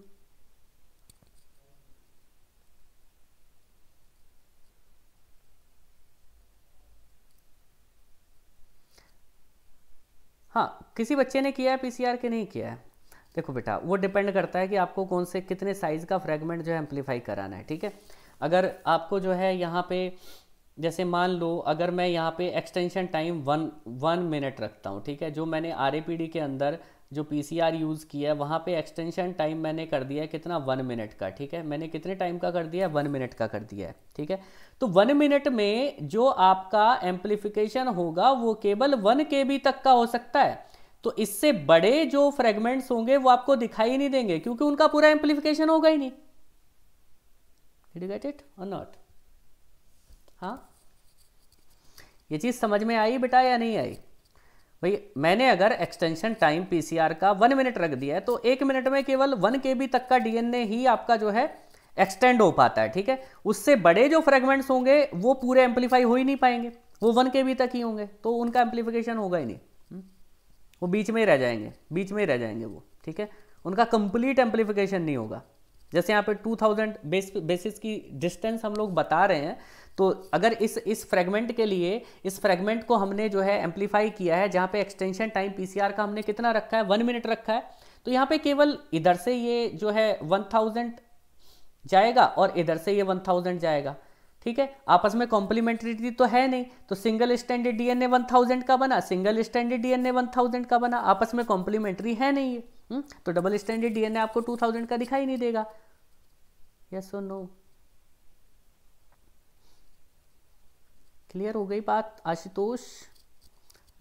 हाँ किसी बच्चे ने किया है पीसीआर के नहीं किया है देखो बेटा वो डिपेंड करता है कि आपको कौन से कितने साइज़ का फ्रेगमेंट जो है एम्पलीफाई कराना है ठीक है अगर आपको जो है यहाँ पे जैसे मान लो अगर मैं यहाँ पे extension time one one minute रखता हूँ ठीक है जो मैंने आर के अंदर जो पी यूज़ किया है वहाँ पे एक्सटेंशन टाइम मैंने कर दिया है कितना वन मिनट का ठीक है मैंने कितने टाइम का कर दिया है वन मिनट का कर दिया है ठीक है तो वन मिनट में जो आपका एम्पलीफिकेशन होगा वो केवल वन के तक का हो सकता है तो इससे बड़े जो फ्रेगमेंट्स होंगे वो आपको दिखाई नहीं देंगे क्योंकि उनका पूरा एम्पलीफिकेशन होगा ही नहीं did get it or not हाँ ये चीज़ समझ में आई बेटा या नहीं आई भाई मैंने अगर एक्सटेंशन टाइम पीसीआर का वन मिनट रख दिया है तो एक मिनट में केवल वन के बी तक का डीएनए ही आपका जो है एक्सटेंड हो पाता है ठीक है उससे बड़े जो फ्रेगमेंट्स होंगे वो पूरे एम्पलीफाई हो ही नहीं पाएंगे वो वन के बी तक ही होंगे तो उनका एम्पलीफिकेशन होगा ही नहीं हम्म? वो बीच में ही रह जाएंगे बीच में ही रह जाएंगे वो ठीक है उनका कंप्लीट एम्पलीफिकेशन नहीं होगा जैसे यहाँ पे 2000 बेस बेसिस की डिस्टेंस हम लोग बता रहे हैं तो अगर इस इस फ्रेगमेंट के लिए इस फ्रेगमेंट को हमने जो है एम्पलीफाई किया है जहाँ पे एक्सटेंशन टाइम पीसीआर का हमने कितना रखा है वन मिनट रखा है तो यहाँ पे केवल इधर से ये जो है वन थाउजेंड जाएगा और इधर से ये वन थाउजेंड जाएगा ठीक है आपस में कॉम्प्लीमेंट्रिटी तो है नहीं तो सिंगल स्टैंडर्ड डीएनए थाउजेंड का बना सिंगल स्टैंडर्ड डीएनए थाउजेंड का बना आपस में कॉम्प्लीमेंट्री है नहीं है हम्म? तो डबल स्टैंडर्ड डीएनए आपको टू थाउजेंड का दिखाई नहीं देगा यस और नो क्लियर हो गई बात आशुतोष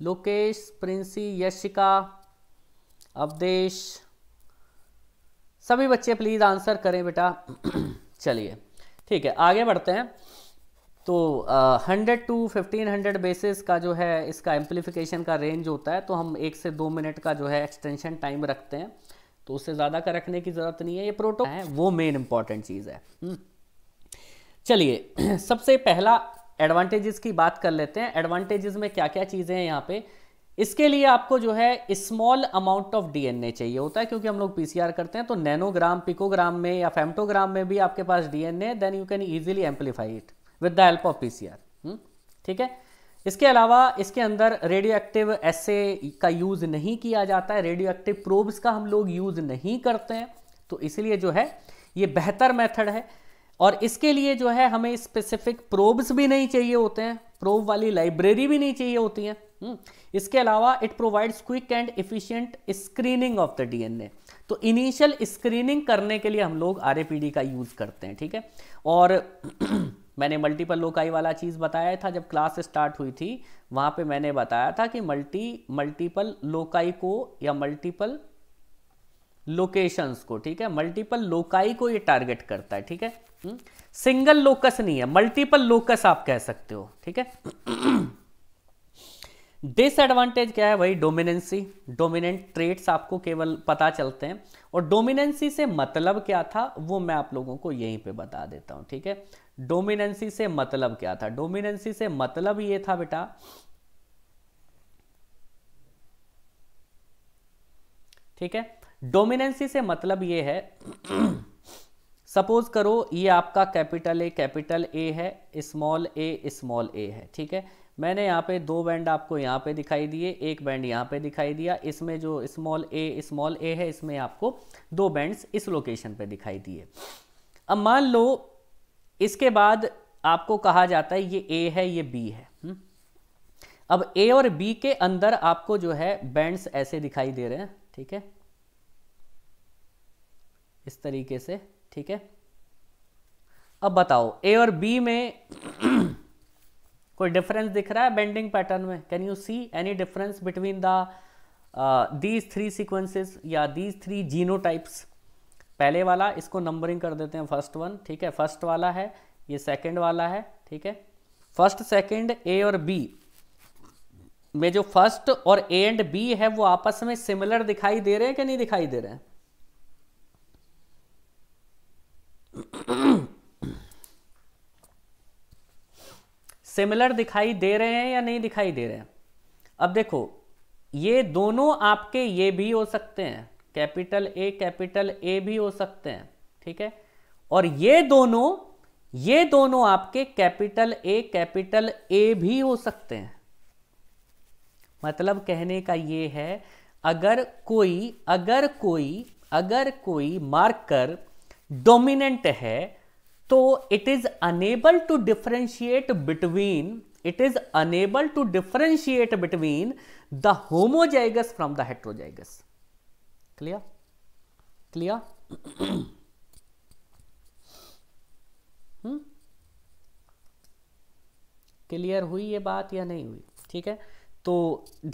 लोकेश प्रिंसी यशिका अवदेश सभी बच्चे प्लीज़ आंसर करें बेटा (clears throat) चलिए ठीक है आगे बढ़ते हैं तो hundred two fifteen hundred basis का जो है इसका एम्पलीफिकेशन का रेंज होता है तो हम एक से दो मिनट का जो है एक्सटेंशन टाइम रखते हैं तो उससे ज़्यादा का रखने की ज़रूरत नहीं है ये प्रोटो है वो मेन इंपॉर्टेंट चीज़ है हम्म। चलिए (clears throat) सबसे पहला एडवांटेजेस की बात कर लेते हैं एडवांटेजेस में क्या क्या चीज़ें हैं यहाँ पे इसके लिए आपको जो है स्मॉल अमाउंट ऑफ डीएनए चाहिए होता है क्योंकि हम लोग पीसीआर करते हैं तो नैनोग्राम पिकोग्राम में या फेमटोग्राम में भी आपके पास DNA then you can easily amplify it with the help of P ठीक है इसके अलावा इसके अंदर रेडियो एक्टिव ऐसे का यूज़ नहीं किया जाता है रेडियो एक्टिव प्रोब्स का हम लोग यूज़ नहीं करते हैं तो इसलिए जो है ये बेहतर मेथड है और इसके लिए जो है हमें स्पेसिफिक प्रोब्स भी नहीं चाहिए होते हैं प्रोब वाली लाइब्रेरी भी नहीं चाहिए होती हैं hmm? इसके अलावा it provides quick and efficient screening of the DNA तो इनिशियल स्क्रीनिंग करने के लिए हम लोग आर का यूज़ करते हैं ठीक है और (clears throat) मैंने मल्टीपल लोकाई वाला चीज़ बताया था जब क्लास स्टार्ट हुई थी वहाँ पे मैंने बताया था कि मल्टी मल्टीपल लोकाई को या मल्टीपल लोकेशंस को ठीक है मल्टीपल लोकाई को ये टारगेट करता है ठीक है सिंगल हम्म? लोकस नहीं है मल्टीपल लोकस आप कह सकते हो ठीक है डिसएडवांटेज (clears throat) क्या है वही डोमिनेंसी डोमिनेंट ट्रेट्स आपको केवल पता चलते हैं और डोमिनेंसी से मतलब क्या था वो मैं आप लोगों को यहीं पे बता देता हूं ठीक है डोमिनेंसी से मतलब क्या था डोमिनेंसी से मतलब ये था बेटा ठीक है डोमिनेंसी से मतलब ये है सपोज करो ये आपका कैपिटल ए कैपिटल ए है स्मॉल ए स्मॉल ए है ठीक है मैंने यहाँ पे दो बैंड आपको यहाँ पे दिखाई दिए एक बैंड यहाँ पे दिखाई दिया इसमें जो स्मॉल ए स्मॉल ए है इसमें आपको दो बैंड्स इस लोकेशन पे दिखाई दिए अब मान लो इसके बाद आपको कहा जाता है ये ए है ये बी है हम्म। अब ए और बी के अंदर आपको जो है बैंड्स ऐसे दिखाई दे रहे हैं ठीक है इस तरीके से ठीक है अब बताओ ए और बी में (clears throat) कोई डिफरेंस दिख रहा है बेंडिंग पैटर्न में can you see any difference between the these three sequences या दीज थ्री जीनो टाइप्स पहले वाला इसको नंबरिंग कर देते हैं फर्स्ट वन ठीक है फर्स्ट वाला है ये सेकंड वाला है ठीक है फर्स्ट सेकंड ए और बी में जो फर्स्ट और ए एंड बी है वो आपस में सिमिलर दिखाई दे रहे हैं कि नहीं दिखाई दे रहे हैं सिमिलर दिखाई दे रहे हैं या नहीं दिखाई दे रहे हैं अब देखो ये दोनों आपके ये भी हो सकते हैं कैपिटल ए कैपिटल ए भी हो सकते हैं ठीक है और ये दोनों ये दोनों आपके कैपिटल ए कैपिटल ए भी हो सकते हैं मतलब कहने का ये है अगर कोई अगर कोई अगर कोई मार्कर डोमिनेंट है तो it is unable to differentiate between it is unable to differentiate between the homozygous from the heterozygous clear clear clear हुई ये बात या नहीं हुई ठीक है तो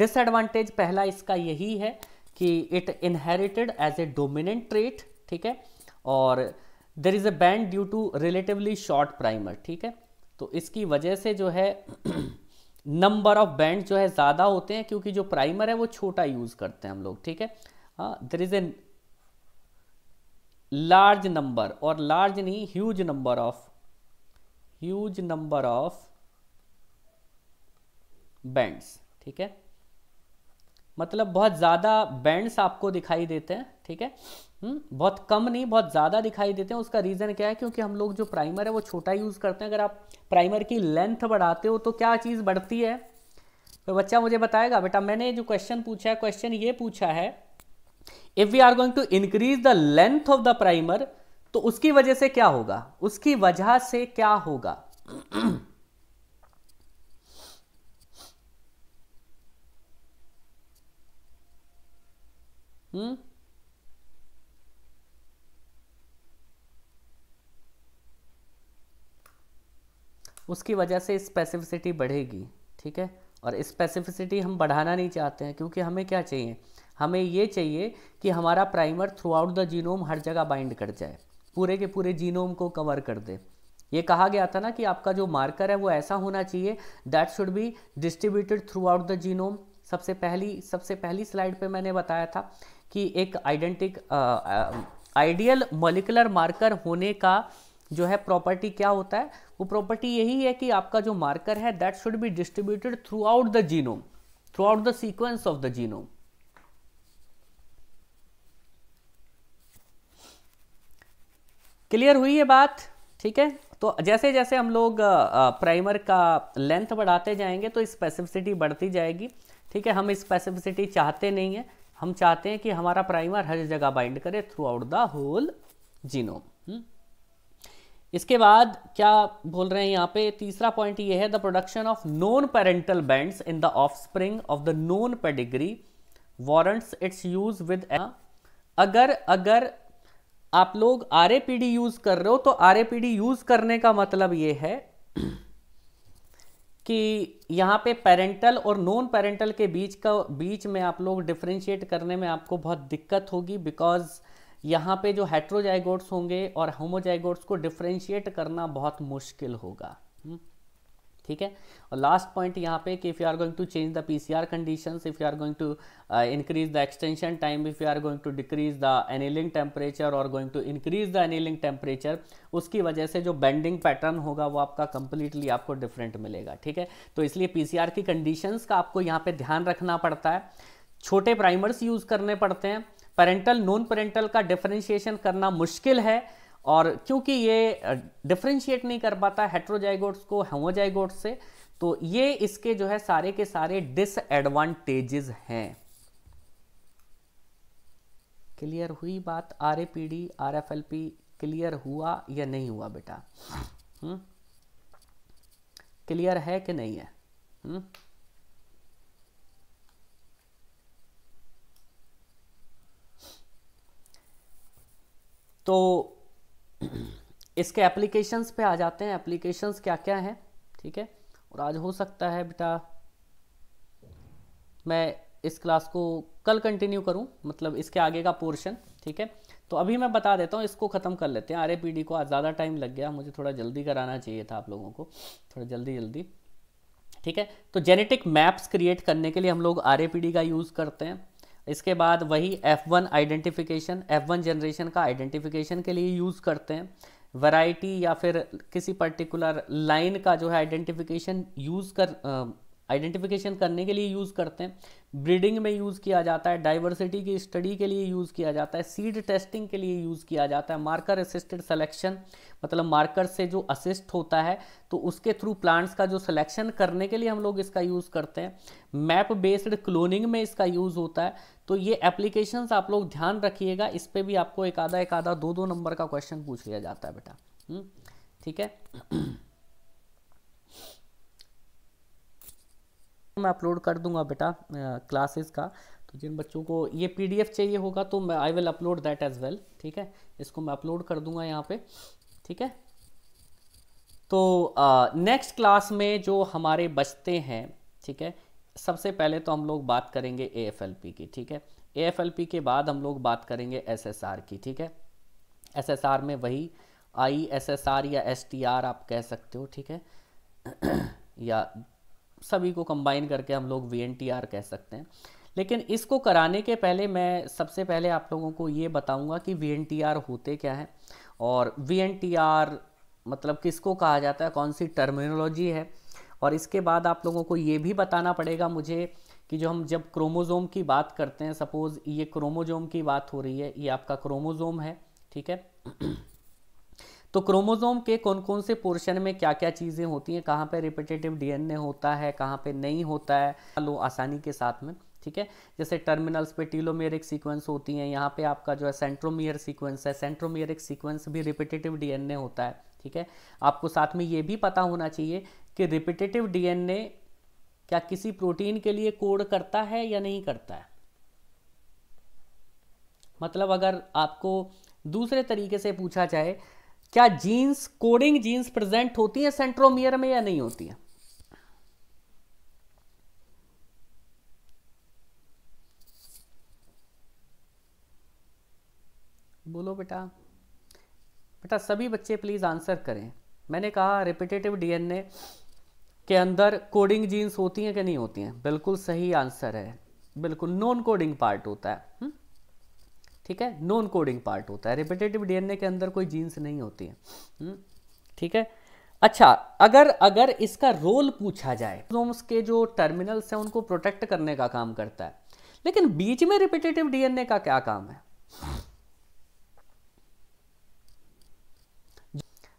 डिसएडवांटेज पहला इसका यही है कि it inherited as a dominant trait ठीक है और there is a band due to relatively short primer ठीक है तो इसकी वजह से जो है नंबर ऑफ बैंड जो है ज़्यादा होते हैं क्योंकि जो प्राइमर है वो छोटा यूज़ करते हैं हम लोग ठीक है there is a large number और लार्ज नहीं huge number of huge number of bands ठीक है मतलब बहुत ज़्यादा बैंड्स आपको दिखाई देते हैं ठीक है हुँ? हम्म, बहुत कम नहीं बहुत ज़्यादा दिखाई देते हैं उसका रीज़न क्या है क्योंकि हम लोग जो प्राइमर है वो छोटा यूज़ करते हैं अगर आप प्राइमर की लेंथ बढ़ाते हो तो क्या चीज़ बढ़ती है तो बच्चा मुझे बताएगा बेटा मैंने जो क्वेश्चन पूछा है क्वेश्चन ये पूछा है if we are going to increase the length of the primer तो उसकी वजह से क्या होगा उसकी वजह से क्या होगा हम्म? उसकी वजह से स्पेसिफिसिटी बढ़ेगी ठीक है और स्पेसिफिसिटी हम बढ़ाना नहीं चाहते हैं क्योंकि हमें क्या चाहिए हमें ये चाहिए कि हमारा primer throughout the genome हर जगह बाइंड कर जाए पूरे के पूरे जीनोम को कवर कर दे ये कहा गया था ना कि आपका जो मार्कर है वो ऐसा होना चाहिए that should be distributed throughout the genome सबसे पहली सबसे पहली स्लाइड पे मैंने बताया था कि एक आइडेंटिक आइडियल मोलिकुलर मार्कर होने का जो है प्रॉपर्टी क्या होता है वो प्रॉपर्टी यही है कि आपका जो मार्कर है that should be distributed throughout the genome throughout the sequence of the genome clear हुई है बात ठीक है तो जैसे जैसे हम लोग प्राइमर का लेंथ बढ़ाते जाएंगे तो स्पेसिफिसिटी बढ़ती जाएगी ठीक है हम स्पेसिफिसिटी चाहते नहीं है हम चाहते हैं कि हमारा प्राइमर हर जगह बाइंड करे throughout the whole genome इसके बाद क्या बोल रहे हैं यहाँ पे तीसरा पॉइंट ये है the production of non parental bands in the offspring of the non pedigree warrants its use with अगर अगर आप लोग R A P D use कर रहे हो तो R A P D use करने का मतलब ये है (clears throat) कि यहाँ पे पेरेंटल और नॉन पेरेंटल के बीच का बीच में आप लोग डिफ्रेंशिएट करने में आपको बहुत दिक्कत होगी बिकॉज यहाँ पे जो हेट्रोजाइगोट्स होंगे और होमोजाइगोट्स को डिफ्रेंशिएट करना बहुत मुश्किल होगा ठीक है और लास्ट पॉइंट यहाँ पे कि if you are going to change the P C R condition if you are going to increase the extension time if you are going to decrease the annealing temperature और going to increase the annealing temperature उसकी वजह से जो बेंडिंग पैटर्न होगा वो आपका कंप्लीटली आपको डिफरेंट मिलेगा ठीक है तो इसलिए पी सी आर की कंडीशंस का आपको यहाँ पे ध्यान रखना पड़ता है छोटे प्राइमर्स यूज़ करने पड़ते हैं पेरेंटल नॉन पेरेंटल का डिफ्रेंशिएशन करना मुश्किल है और क्योंकि ये डिफ्रेंशिएट नहीं कर पाता हेट्रोजाइगोट्स को हेमोजाइगोट्स से तो ये इसके जो है सारे के सारे डिसएडवांटेजेस हैं क्लियर हुई बात R A P D R F L P clear हुआ या नहीं हुआ बेटा क्लियर हम्म? है कि नहीं है हुँ? हम्म? तो इसके एप्लीकेशंस पे आ जाते हैं एप्लीकेशंस क्या क्या हैं ठीक है और आज हो सकता है बेटा मैं इस क्लास को कल कंटिन्यू करूं मतलब इसके आगे का पोर्शन ठीक है तो अभी मैं बता देता हूं इसको ख़त्म कर लेते हैं आर को आज ज़्यादा टाइम लग गया मुझे थोड़ा जल्दी कराना चाहिए था आप लोगों को थोड़ा जल्दी जल्दी ठीक है तो जेनेटिक मैप्स क्रिएट करने के लिए हम लोग आर का यूज़ करते हैं इसके बाद वही F1 आइडेंटिफिकेशन वन जनरेशन का आइडेंटिफिकेशन के लिए यूज़ करते हैं वैरायटी या फिर किसी पर्टिकुलर लाइन का जो है आइडेंटिफिकेशन यूज़ कर आइडेंटिफिकेशन करने के लिए यूज़ करते हैं ब्रीडिंग में यूज़ किया जाता है डाइवर्सिटी की स्टडी के लिए यूज़ किया जाता है सीड टेस्टिंग के लिए यूज़ किया जाता है मार्कर असिस्टेड सिलेक्शन मतलब मार्कर से जो असिस्ट होता है तो उसके थ्रू प्लांट्स का जो सिलेक्शन करने के लिए हम लोग इसका यूज़ करते हैं मैप बेस्ड क्लोनिंग में इसका यूज़ होता है तो ये एप्लीकेशन आप लोग ध्यान रखिएगा इस पर भी आपको एक आधा एक आधा दो दो नंबर का क्वेश्चन पूछ लिया जाता है बेटा हम्म, ठीक है मैं अपलोड कर दूंगा बेटा क्लासेस का तो जिन बच्चों को ये पीडीएफ चाहिए होगा तो मैं I will upload that as well ठीक है इसको मैं अपलोड कर दूंगा यहाँ पे ठीक है तो नेक्स्ट uh, क्लास में जो हमारे बचते हैं ठीक है सबसे पहले तो हम लोग बात करेंगे ए की ठीक है ए के बाद हम लोग बात करेंगे एस की ठीक है एस में वही आई एस या एस आप कह सकते हो ठीक है (clears throat) या सभी को कंबाइन करके हम लोग वी कह सकते हैं लेकिन इसको कराने के पहले मैं सबसे पहले आप लोगों को ये बताऊंगा कि वी होते क्या हैं और वी मतलब किसको कहा जाता है कौन सी टर्मिनोलॉजी है और इसके बाद आप लोगों को ये भी बताना पड़ेगा मुझे कि जो हम जब क्रोमोज़ोम की बात करते हैं सपोज़ ये क्रोमोज़ोम की बात हो रही है ये आपका क्रोमोज़ोम है ठीक है तो क्रोमोजोम के कौन कौन से पोर्शन में क्या क्या चीज़ें होती हैं कहाँ पे रिपीटेटिव डीएनए होता है कहाँ पे नहीं होता है लो आसानी के साथ में ठीक है जैसे टर्मिनल्स पे टीलोमेरिक सीक्वेंस होती हैं यहाँ पे आपका जो है सेंट्रोमियर सीक्वेंस है सेंट्रोमियरिक सीक्वेंस भी रिपीटेटिव डीएनए होता है ठीक है आपको साथ में ये भी पता होना चाहिए कि रिपीटेटिव डीएनए क्या किसी प्रोटीन के लिए कोड करता है या नहीं करता है मतलब अगर आपको दूसरे तरीके से पूछा जाए क्या जीन्स कोडिंग जीन्स प्रेजेंट होती है सेंट्रोमियर में या नहीं होती है बोलो बेटा बेटा सभी बच्चे प्लीज़ आंसर करें मैंने कहा रिपीटेटिव डीएनए के अंदर कोडिंग जीन्स होती हैं कि नहीं होती हैं बिल्कुल सही आंसर है बिल्कुल नॉन कोडिंग पार्ट होता है हु? हम्म? ठीक है नॉन कोडिंग पार्ट होता है रिपीटेटिव डीएनए के अंदर कोई जीन्स नहीं होती है हम्म? ठीक है अच्छा अगर अगर इसका रोल पूछा जाए के जो टर्मिनल्स हैं उनको प्रोटेक्ट करने का काम करता है लेकिन बीच में रिपीटेटिव डीएनए का क्या काम है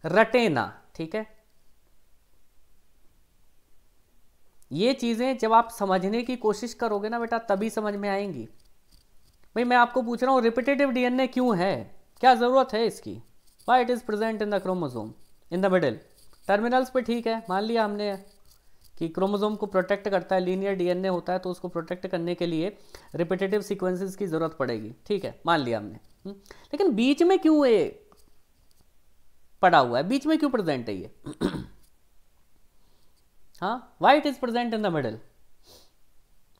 रटेना ठीक है ये चीजें जब आप समझने की कोशिश करोगे ना बेटा तभी समझ में आएंगी भाई मैं आपको पूछ रहा हूँ रिपीटेटिव डीएनए क्यों है क्या ज़रूरत है इसकी why it is present in the chromosome in the middle terminals पे ठीक है मान लिया हमने कि क्रोमोजोम को प्रोटेक्ट करता है लीनियर डीएनए होता है तो उसको प्रोटेक्ट करने के लिए रिपीटेटिव सीक्वेंसेस की ज़रूरत पड़ेगी ठीक है मान लिया हमने हम्म, लेकिन बीच में क्यों ये पड़ा हुआ है बीच में क्यों प्रेजेंट है ये (coughs) हाँ why it is present in the middle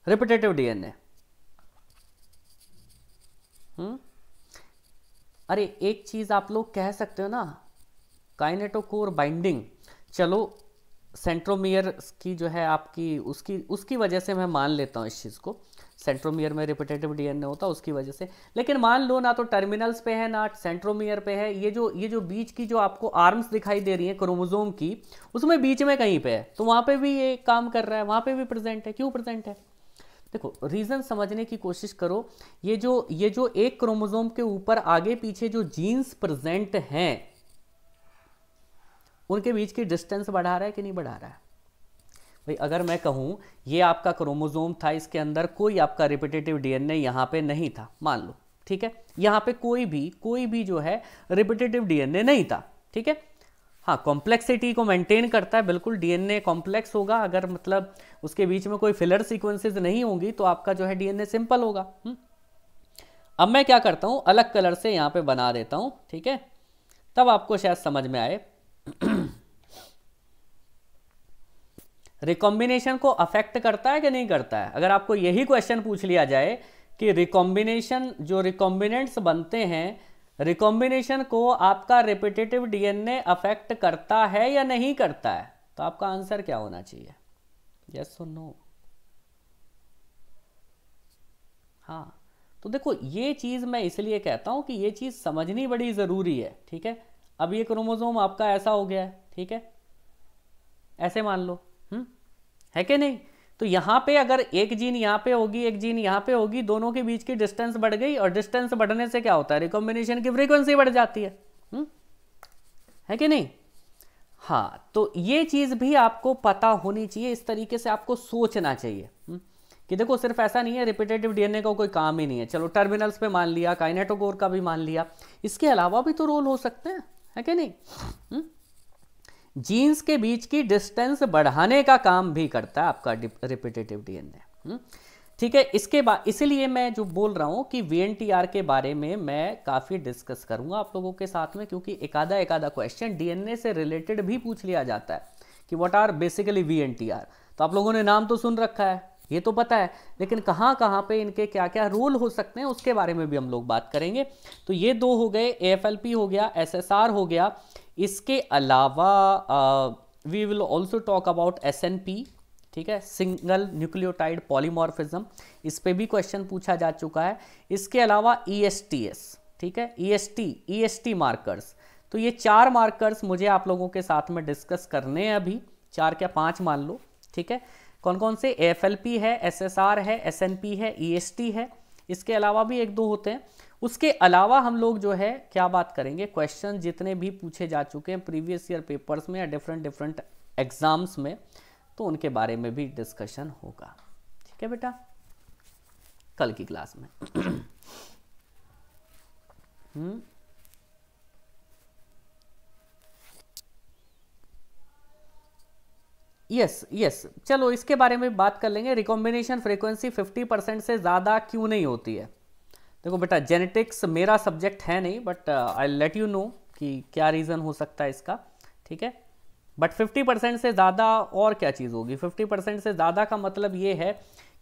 repetitive DNA हुँ? हम्म? अरे एक चीज़ आप लोग कह सकते हो ना काइनेटोकोर बाइंडिंग चलो सेंट्रोमियर की जो है आपकी उसकी उसकी वजह से मैं मान लेता हूँ इस चीज़ को सेंट्रोमियर में रिपीटेटिव डीएनए होता है उसकी वजह से लेकिन मान लो ना तो टर्मिनल्स पे है ना सेंट्रोमियर पे है ये जो ये जो बीच की जो आपको आर्म्स दिखाई दे रही है क्रोमोजोम की उसमें बीच में कहीं पे है तो वहाँ पे भी ये काम कर रहा है वहाँ पे भी प्रेजेंट है क्यों प्रेजेंट है देखो रीज़न समझने की कोशिश करो ये जो ये जो एक क्रोमोजोम के ऊपर आगे पीछे जो जीन्स प्रेजेंट हैं उनके बीच की डिस्टेंस बढ़ा रहा है कि नहीं बढ़ा रहा है भाई अगर मैं कहूं ये आपका क्रोमोजोम था इसके अंदर कोई आपका रिपीटेटिव डीएनए यहां पे नहीं था मान लो ठीक है यहां पे कोई भी कोई भी जो है रिपीटेटिव डीएनए नहीं था ठीक है हाँ कॉम्प्लेक्सिटी को मेंटेन करता है बिल्कुल डीएनए कॉम्प्लेक्स होगा अगर मतलब उसके बीच में कोई फिलर सीक्वेंसेस नहीं होंगी तो आपका जो है डीएनए सिंपल होगा हुँ? हम्म। अब मैं क्या करता हूँ अलग कलर से यहाँ पे बना देता हूँ ठीक है तब आपको शायद समझ में आए रिकॉम्बिनेशन को अफेक्ट करता है कि नहीं करता है अगर आपको यही क्वेश्चन पूछ लिया जाए कि रिकॉम्बिनेशन जो रिकॉम्बिनेंट्स बनते हैं रिकॉम्बिनेशन को आपका रिपीटेटिव डीएनए अफेक्ट करता है या नहीं करता है तो आपका आंसर क्या होना चाहिए यस और नो हाँ तो देखो ये चीज़ मैं इसलिए कहता हूं कि ये चीज़ समझनी बड़ी ज़रूरी है ठीक है अब ये क्रोमोजोम आपका ऐसा हो गया है ठीक है ऐसे मान लो हम्म है कि नहीं तो यहाँ पे अगर एक जीन यहाँ पे होगी एक जीन यहाँ पे होगी दोनों के बीच की डिस्टेंस बढ़ गई और डिस्टेंस बढ़ने से क्या होता है रिकॉम्बिनेशन की फ्रीक्वेंसी बढ़ जाती है हुँ? हम्म? है कि नहीं हाँ तो ये चीज़ भी आपको पता होनी चाहिए इस तरीके से आपको सोचना चाहिए हुँ? हम्म? कि देखो सिर्फ ऐसा नहीं है रिपीटेटिव डीएनए का कोई काम ही नहीं है चलो टर्मिनल्स पे मान लिया काइनेटोगोर का भी मान लिया इसके अलावा भी तो रोल हो सकते हैं है कि नहीं हुँ? हम्म? जीन्स के बीच की डिस्टेंस बढ़ाने का काम भी करता है आपका रिपीटेटिव डीएनए हम्म? ठीक है इसके बाद इसलिए मैं जो बोल रहा हूँ कि वी के बारे में मैं काफ़ी डिस्कस करूँगा आप लोगों के साथ में क्योंकि एकादा एकादा क्वेश्चन डीएनए से रिलेटेड भी पूछ लिया जाता है कि वॉट आर बेसिकली वी तो आप लोगों ने नाम तो सुन रखा है ये तो पता है लेकिन कहाँ कहाँ पे इनके क्या क्या रोल हो सकते हैं उसके बारे में भी हम लोग बात करेंगे तो ये दो हो गए ए हो गया एस हो गया इसके अलावा we will also talk about S N P ठीक है सिंगल न्यूक्लियोटाइड पॉलीमॉर्फिज्म इस पर भी क्वेश्चन पूछा जा चुका है इसके अलावा ई एस टी एस ठीक है E S T E S T markers तो ये चार मार्कर्स मुझे आप लोगों के साथ में डिस्कस करने हैं अभी चार क्या पांच मान लो ठीक है कौन कौन से एफ है एस है एस है ई e है इसके अलावा भी एक दो होते हैं उसके अलावा हम लोग जो है क्या बात करेंगे क्वेश्चन जितने भी पूछे जा चुके हैं प्रीवियस ईयर पेपर्स में या डिफरेंट डिफरेंट एग्जाम्स में तो उनके बारे में भी डिस्कशन होगा ठीक है बेटा कल की क्लास में hmm yes yes, yes yes. चलो इसके बारे में बात कर लेंगे रिकॉम्बिनेशन फ्रीक्वेंसी 50 परसेंट से ज़्यादा क्यों नहीं होती है देखो बेटा जेनेटिक्स मेरा सब्जेक्ट है नहीं but I let you know कि क्या रीज़न हो सकता है इसका ठीक है बट 50 परसेंट से ज़्यादा और क्या चीज़ होगी 50 परसेंट से ज़्यादा का मतलब ये है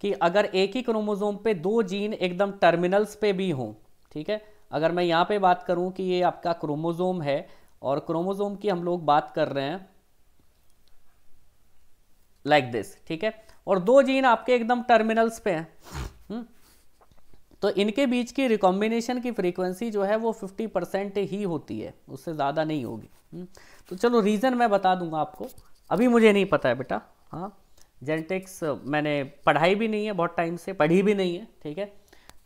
कि अगर एक ही क्रोमोजोम पे दो जीन एकदम टर्मिनल्स पे भी हों ठीक है अगर मैं यहाँ पे बात करूँ कि ये आपका क्रोमोजोम है और क्रोमोजोम की हम लोग बात कर रहे हैं लाइक like दिस ठीक है और दो जीन आपके एकदम टर्मिनल्स पे हैं हम्म? तो इनके बीच की रिकॉम्बिनेशन की फ्रीक्वेंसी जो है वो 50 परसेंट ही होती है उससे ज़्यादा नहीं होगी हम्म, तो चलो रीज़न मैं बता दूंगा आपको अभी मुझे नहीं पता है बेटा हाँ जेनेटिक्स मैंने पढ़ाई भी नहीं है बहुत टाइम से पढ़ी भी नहीं है ठीक है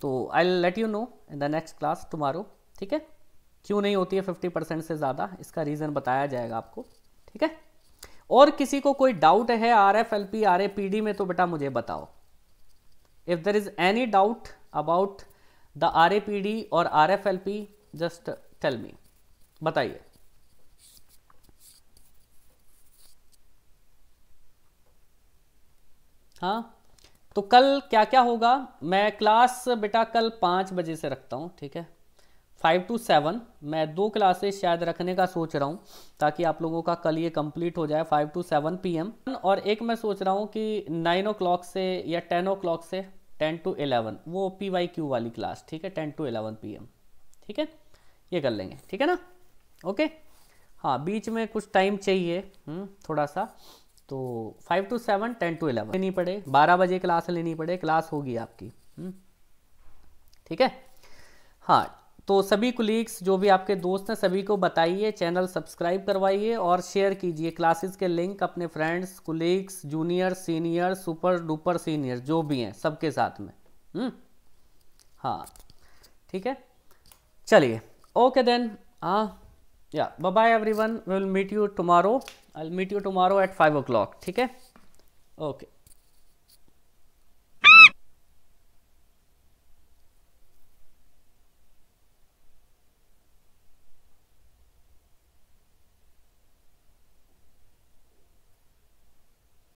तो I let you know in the next class tomorrow ठीक है क्यों नहीं होती है फिफ्टी परसेंट से ज़्यादा इसका रीज़न बताया जाएगा आपको ठीक है और किसी को कोई डाउट है R F L P R A P D में तो बेटा मुझे बताओ if there is any doubt और R F L P just tell me बताइए हाँ तो कल क्या क्या होगा मैं क्लास बेटा कल पाँच बजे से रखता हूँ ठीक है फाइव टू सेवन मैं दो क्लासेस शायद रखने का सोच रहा हूँ ताकि आप लोगों का कल ये कंप्लीट हो जाए फाइव टू सेवन पीएम और एक मैं सोच रहा हूँ कि नाइन ओ क्लॉक से या टेन ओ क्लॉक से टेन टू एलेवन वो पी वाई क्यू वाली क्लास ठीक है ten to eleven P M ठीक है ये कर लेंगे ठीक है ना ओके हाँ बीच में कुछ टाइम चाहिए हम्म, थोड़ा सा तो five to seven ten to eleven लेनी पड़े बारह बजे क्लास लेनी पड़े क्लास होगी आपकी हम्म, ठीक है हाँ तो सभी कुलीग्स जो भी आपके दोस्त हैं सभी को बताइए चैनल सब्सक्राइब करवाइए और शेयर कीजिए क्लासेस के लिंक अपने friends colleagues junior senior super duper senior जो भी हैं सबके साथ में हम्म हाँ ठीक है चलिए ओके देन हाँ या bye bye everyone will meet you tomorrow I meet you tomorrow at five o'clock ठीक है ओके